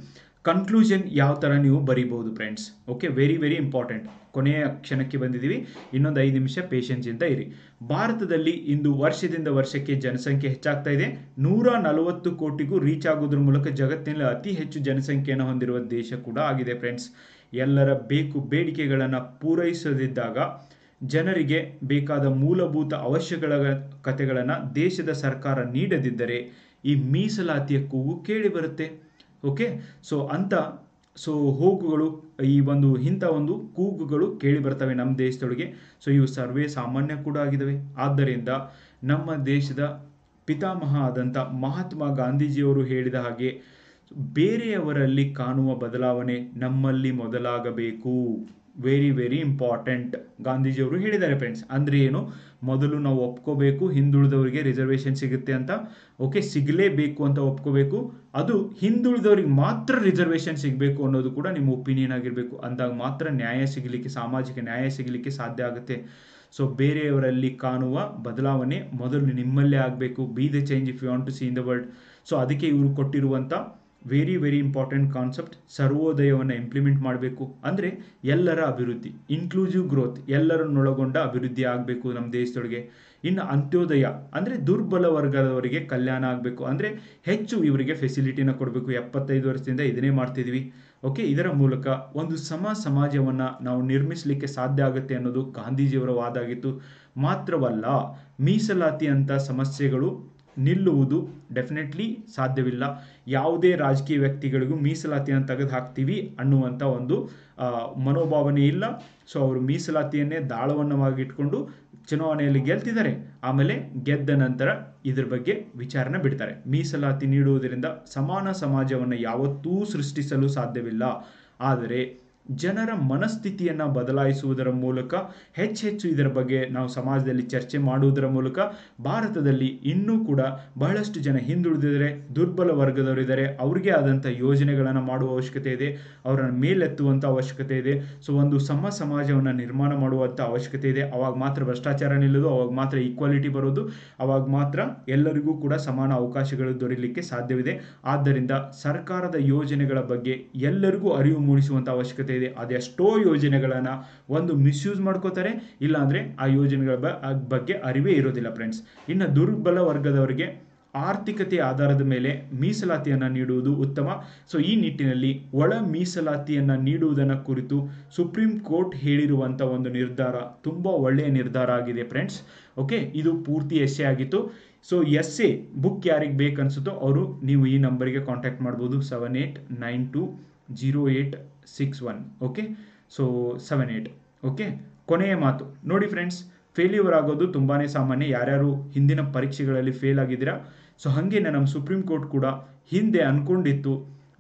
ಕನ್ಕ್ಲೂಷನ್ ಯಾವ ಥರ ನೀವು ಬರಿಬೋದು friends okay very very important ಕೊನೆಯ ಕ್ಷಣಕ್ಕೆ ಬಂದಿದ್ದೀವಿ ಇನ್ನೊಂದು ಐದು ನಿಮಿಷ ಪೇಷನ್ಸ್ ಅಂತ ಇರಿ ಭಾರತದಲ್ಲಿ ಇಂದು ವರ್ಷದಿಂದ ವರ್ಷಕ್ಕೆ ಜನಸಂಖ್ಯೆ ಹೆಚ್ಚಾಗ್ತಾ ಇದೆ ನೂರ ನಲವತ್ತು ಕೋಟಿಗೂ ರೀಚ್ ಆಗೋದ್ರ ಮೂಲಕ ಜಗತ್ತಿನಲ್ಲಿ ಅತಿ ಹೆಚ್ಚು ಜನಸಂಖ್ಯೆಯನ್ನು ಹೊಂದಿರುವ ದೇಶ ಕೂಡ ಆಗಿದೆ ಫ್ರೆಂಡ್ಸ್ ಎಲ್ಲರ ಬೇಕು ಬೇಡಿಕೆಗಳನ್ನು ಪೂರೈಸದಿದ್ದಾಗ ಜನರಿಗೆ ಬೇಕಾದ ಮೂಲಭೂತ ಅವಶ್ಯಗಳ ಕತೆಗಳನ್ನು ದೇಶದ ಸರ್ಕಾರ ನೀಡದಿದ್ದರೆ ಈ ಮೀಸಲಾತಿಯ ಕೂಗು ಕೇಳಿ ಬರುತ್ತೆ ಓಕೆ ಸೊ ಅಂತ ಸೊ ಹೋಗುಗಳು ಈ ಒಂದು ಇಂಥ ಒಂದು ಕೂಗುಗಳು ಕೇಳಿ ಬರ್ತವೆ ನಮ್ಮ ದೇಶದೊಳಗೆ ಸೊ ಇವು ಸರ್ವೇ ಸಾಮಾನ್ಯ ಕೂಡ ಆಗಿದ್ದಾವೆ ಆದ್ದರಿಂದ ನಮ್ಮ ದೇಶದ ಪಿತಾಮಹ ಆದಂಥ ಮಹಾತ್ಮ ಗಾಂಧೀಜಿಯವರು ಹೇಳಿದ ಹಾಗೆ ಬೇರೆಯವರಲ್ಲಿ ಕಾಣುವ ಬದಲಾವಣೆ ನಮ್ಮಲ್ಲಿ ಮೊದಲಾಗಬೇಕು ವೆರಿ ವೆರಿ ಇಂಪಾರ್ಟೆಂಟ್ ಗಾಂಧೀಜಿಯವರು ಹೇಳಿದ್ದಾರೆ ಫ್ರೆಂಡ್ಸ್ ಅಂದರೆ ಏನು ಮೊದಲು ನಾವು ಒಪ್ಕೋಬೇಕು ಹಿಂದುಳಿದವರಿಗೆ ರಿಸರ್ವೇಷನ್ ಸಿಗುತ್ತೆ ಅಂತ ಓಕೆ ಸಿಗಲೇಬೇಕು ಅಂತ ಒಪ್ಕೋಬೇಕು ಅದು ಹಿಂದುಳಿದವರಿಗೆ ಮಾತ್ರ ರಿಸರ್ವೇಷನ್ ಸಿಗಬೇಕು ಅನ್ನೋದು ಕೂಡ ನಿಮ್ಮ ಒಪಿನಿಯನ್ ಆಗಿರಬೇಕು ಅಂದಾಗ ಮಾತ್ರ ನ್ಯಾಯ ಸಿಗಲಿಕ್ಕೆ ಸಾಮಾಜಿಕ ನ್ಯಾಯ ಸಿಗಲಿಕ್ಕೆ ಸಾಧ್ಯ ಆಗುತ್ತೆ ಸೊ ಬೇರೆಯವರಲ್ಲಿ ಕಾಣುವ ಬದಲಾವಣೆ ಮೊದಲು ನಿಮ್ಮಲ್ಲೇ ಆಗಬೇಕು be the change if you want to see in the world so ಅದಕ್ಕೆ ಇವರು ಕೊಟ್ಟಿರುವಂಥ ವೆರಿ ವೆರಿ ಇಂಪಾರ್ಟೆಂಟ್ ಕಾನ್ಸೆಪ್ಟ್ ಸರ್ವೋದಯವನ್ನು ಇಂಪ್ಲಿಮೆಂಟ್ ಮಾಡಬೇಕು ಅಂದರೆ ಎಲ್ಲರ ಅಭಿವೃದ್ಧಿ ಇನ್ಕ್ಲೂಸಿವ್ ಗ್ರೋತ್ ಎಲ್ಲರನ್ನೊಳಗೊಂಡ ಅಭಿವೃದ್ಧಿ ಆಗಬೇಕು ನಮ್ಮ ದೇಶದೊಳಗೆ ಇನ್ನು ಅಂತ್ಯೋದಯ ಅಂದರೆ ದುರ್ಬಲ ವರ್ಗದವರಿಗೆ ಕಲ್ಯಾಣ ಆಗಬೇಕು ಅಂದರೆ ಹೆಚ್ಚು ಇವರಿಗೆ ಫೆಸಿಲಿಟಿನ ಕೊಡಬೇಕು ಎಪ್ಪತ್ತೈದು ವರ್ಷದಿಂದ ಇದನ್ನೇ ಮಾಡ್ತಿದ್ವಿ ಓಕೆ ಇದರ ಮೂಲಕ ಒಂದು ಸಮ ಸಮಾಜವನ್ನು ನಾವು ನಿರ್ಮಿಸಲಿಕ್ಕೆ ಸಾಧ್ಯ ಆಗುತ್ತೆ ಅನ್ನೋದು ಗಾಂಧೀಜಿಯವರ ವಾದ ಆಗಿತ್ತು ಮಾತ್ರವಲ್ಲ ಮೀಸಲಾತಿ ಅಂತ ಸಮಸ್ಯೆಗಳು ನಿಲ್ಲುವುದು ಡೆಫಿನೆಟ್ಲಿ ಸಾಧ್ಯವಿಲ್ಲ ಯಾವುದೇ ರಾಜಕೀಯ ವ್ಯಕ್ತಿಗಳಿಗೂ ಮೀಸಲಾತಿಯನ್ನು ತೆಗೆದು ಹಾಕ್ತೀವಿ ಅನ್ನುವಂಥ ಒಂದು ಮನೋಭಾವನೆ ಇಲ್ಲ ಸೊ ಅವರು ಮೀಸಲಾತಿಯನ್ನೇ ದಾಳವನ್ನವಾಗಿ ಇಟ್ಕೊಂಡು ಚುನಾವಣೆಯಲ್ಲಿ ಗೆಲ್ತಿದ್ದಾರೆ ಆಮೇಲೆ ಗೆದ್ದ ನಂತರ ಇದ್ರ ಬಗ್ಗೆ ವಿಚಾರನ ಬಿಡ್ತಾರೆ ಮೀಸಲಾತಿ ನೀಡುವುದರಿಂದ ಸಮಾನ ಸಮಾಜವನ್ನು ಯಾವತ್ತೂ ಸೃಷ್ಟಿಸಲು ಸಾಧ್ಯವಿಲ್ಲ ಆದರೆ ಜನರ ಮನಸ್ಥಿತಿಯನ್ನು ಬದಲಾಯಿಸುವುದರ ಮೂಲಕ ಹೆಚ್ಚೆಚ್ಚು ಇದರ ಬಗ್ಗೆ ನಾವು ಸಮಾಜದಲ್ಲಿ ಚರ್ಚೆ ಮಾಡುವುದರ ಮೂಲಕ ಭಾರತದಲ್ಲಿ ಇನ್ನೂ ಕೂಡ ಬಹಳಷ್ಟು ಜನ ಹಿಂದುಳಿದಿದ್ದಾರೆ ದುರ್ಬಲ ವರ್ಗದವರಿದ್ದಾರೆ ಅವ್ರಿಗೆ ಆದಂಥ ಯೋಜನೆಗಳನ್ನು ಮಾಡುವ ಅವಶ್ಯಕತೆ ಇದೆ ಅವರನ್ನು ಮೇಲೆತ್ತುವಂಥ ಅವಶ್ಯಕತೆ ಇದೆ ಸೊ ಒಂದು ಸಮ ಸಮಾಜವನ್ನು ನಿರ್ಮಾಣ ಮಾಡುವಂಥ ಅವಶ್ಯಕತೆ ಇದೆ ಅವಾಗ ಮಾತ್ರ ಭ್ರಷ್ಟಾಚಾರ ನಿಲ್ಲೋದು ಅವಾಗ ಮಾತ್ರ ಈಕ್ವಾಲಿಟಿ ಬರೋದು ಅವಾಗ ಮಾತ್ರ ಎಲ್ಲರಿಗೂ ಕೂಡ ಸಮಾನ ಅವಕಾಶಗಳು ದೊರೆಯಲಿಕ್ಕೆ ಸಾಧ್ಯವಿದೆ ಆದ್ದರಿಂದ ಸರ್ಕಾರದ ಯೋಜನೆಗಳ ಬಗ್ಗೆ ಎಲ್ಲರಿಗೂ ಅರಿವು ಮೂಡಿಸುವಂಥ ಅವಶ್ಯಕತೆ ಇದೆ ಅದೆಷ್ಟೋ ಯೋಜನೆಗಳನ್ನು ಒಂದು ಮಿಸ್ಯೂಸ್ ಮಾಡ್ಕೋತಾರೆ ಇಲ್ಲಾಂದರೆ ಆ ಯೋಜನೆಗಳ ಬಗ್ಗೆ ಅರಿವೇ ಇರೋದಿಲ್ಲ ಫ್ರೆಂಡ್ಸ್ ಇನ್ನು ದುರ್ಬಲ ವರ್ಗದವರಿಗೆ ಆರ್ಥಿಕತೆ ಆಧಾರದ ಮೇಲೆ ಮೀಸಲಾತಿಯನ್ನು ನೀಡುವುದು ಉತ್ತಮ ಸೊ ಈ ನಿಟ್ಟಿನಲ್ಲಿ ಒಳ ಮೀಸಲಾತಿಯನ್ನು ನೀಡುವುದನ್ನು ಕುರಿತು ಸುಪ್ರೀಂ ಕೋರ್ಟ್ ಹೇಳಿರುವಂಥ ಒಂದು ನಿರ್ಧಾರ ತುಂಬ ಒಳ್ಳೆಯ ನಿರ್ಧಾರ ಆಗಿದೆ ಫ್ರೆಂಡ್ಸ್ ಓಕೆ ಇದು ಪೂರ್ತಿ ಎಸ್ಸೆ ಆಗಿತ್ತು ಸೊ ಎಸ್ಸೆ ಬುಕ್ ಯಾರಿಗೆ ಬೇಕನ್ಸುತ್ತೋ ಅವರು ನೀವು ಈ ನಂಬರಿಗೆ ಕಾಂಟ್ಯಾಕ್ಟ್ ಮಾಡ್ಬೋದು seven eight nine two zero eight six one okay so seven eight okay ಕೊನೆಯ ಮಾತು ನೋಡಿ ಫ್ರೆಂಡ್ಸ್ ಫೇಲ್ಯೂರ್ ಆಗೋದು ತುಂಬಾ ಸಾಮಾನ್ಯ ಯಾರ್ಯಾರು ಹಿಂದಿನ ಪರೀಕ್ಷೆಗಳಲ್ಲಿ ಫೇಲ್ ಆಗಿದ್ದೀರಾ ಸೊ ಹಾಗೇನೆ ನಮ್ಮ ಸುಪ್ರೀಂ ಕೋರ್ಟ್ ಕೂಡ ಹಿಂದೆ ಅಂದ್ಕೊಂಡಿತ್ತು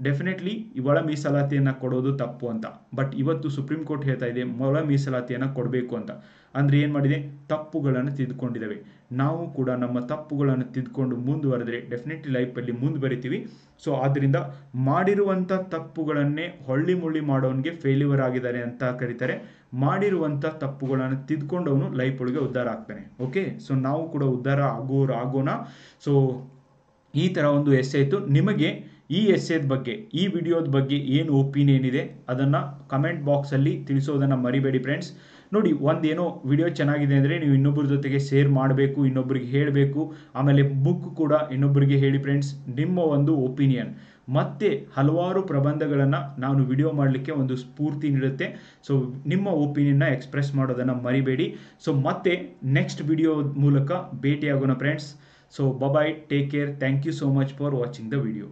ಡೆಫಿನೆಟ್ಲಿ ಇವಳ ಮೀಸಲಾತಿಯನ್ನು ಕೊಡೋದು ತಪ್ಪು ಅಂತ ಬಟ್ ಇವತ್ತು ಸುಪ್ರೀಂ ಕೋರ್ಟ್ ಹೇಳ್ತಾ ಇದೆ ಒಳ ಮೀಸಲಾತಿಯನ್ನು ಕೊಡಬೇಕು ಅಂತ ಅಂದರೆ ಏನು ಮಾಡಿದೆ ತಪ್ಪುಗಳನ್ನು ತಿದ್ದುಕೊಂಡಿದ್ದಾವೆ ನಾವು ಕೂಡ ನಮ್ಮ ತಪ್ಪುಗಳನ್ನು ತಿದ್ದುಕೊಂಡು ಮುಂದುವರೆದ್ರೆ ಡೆಫಿನೆಟ್ಲಿ ಲೈಫಲ್ಲಿ ಮುಂದೆ ಬರಿತೀವಿ ಸೊ ಆದ್ದರಿಂದ ಮಾಡಿರುವಂಥ ತಪ್ಪುಗಳನ್ನೇ ಹೊಳ್ಳಿ ಮುಳ್ಳಿ ಮಾಡೋನ್ಗೆ ಫೇಲ್ಯೂರ್ ಆಗಿದ್ದಾರೆ ಅಂತ ಕರೀತಾರೆ ಮಾಡಿರುವಂಥ ತಪ್ಪುಗಳನ್ನು ತಿದ್ದುಕೊಂಡವನು ಲೈಫ್ ಒಳಗೆ ಉದ್ಧಾರ ಆಗ್ತಾನೆ ಓಕೆ ಸೊ ನಾವು ಕೂಡ ಉದ್ಧಾರ ಆಗೋರು ಆಗೋಣ ಸೊ ಈ ಥರ ಒಂದು ಎಸ್ ಆಯ್ತು ನಿಮಗೆ ಈ ಎಸ್ಸೆದ ಬಗ್ಗೆ ಈ ವಿಡಿಯೋದ ಬಗ್ಗೆ ಏನು ಒಪಿನಿಯನ್ ಇದೆ ಅದನ್ನು ಕಮೆಂಟ್ ಬಾಕ್ಸಲ್ಲಿ ತಿಳಿಸೋದನ್ನು ಮರಿಬೇಡಿ ಫ್ರೆಂಡ್ಸ್ ನೋಡಿ ಒಂದೇನೋ ವಿಡಿಯೋ ಚೆನ್ನಾಗಿದೆ ಅಂದರೆ ನೀವು ಇನ್ನೊಬ್ಬರ ಜೊತೆಗೆ ಶೇರ್ ಮಾಡಬೇಕು ಇನ್ನೊಬ್ಬರಿಗೆ ಹೇಳಬೇಕು ಆಮೇಲೆ ಬುಕ್ ಕೂಡ ಇನ್ನೊಬ್ಬರಿಗೆ ಹೇಳಿ ಫ್ರೆಂಡ್ಸ್ ನಿಮ್ಮ ಒಂದು ಒಪಿನಿಯನ್ ಮತ್ತೆ ಹಲವಾರು ಪ್ರಬಂಧಗಳನ್ನು ನಾನು ವಿಡಿಯೋ ಮಾಡಲಿಕ್ಕೆ ಒಂದು ಸ್ಫೂರ್ತಿ ನೀಡುತ್ತೆ ಸೊ ನಿಮ್ಮ ಒಪಿನಿಯನ್ನ ಎಕ್ಸ್ಪ್ರೆಸ್ ಮಾಡೋದನ್ನು ಮರಿಬೇಡಿ ಸೊ ಮತ್ತೆ ನೆಕ್ಸ್ಟ್ ವಿಡಿಯೋ ಮೂಲಕ ಭೇಟಿಯಾಗೋಣ friends so bye bye take care thank you so much for watching the video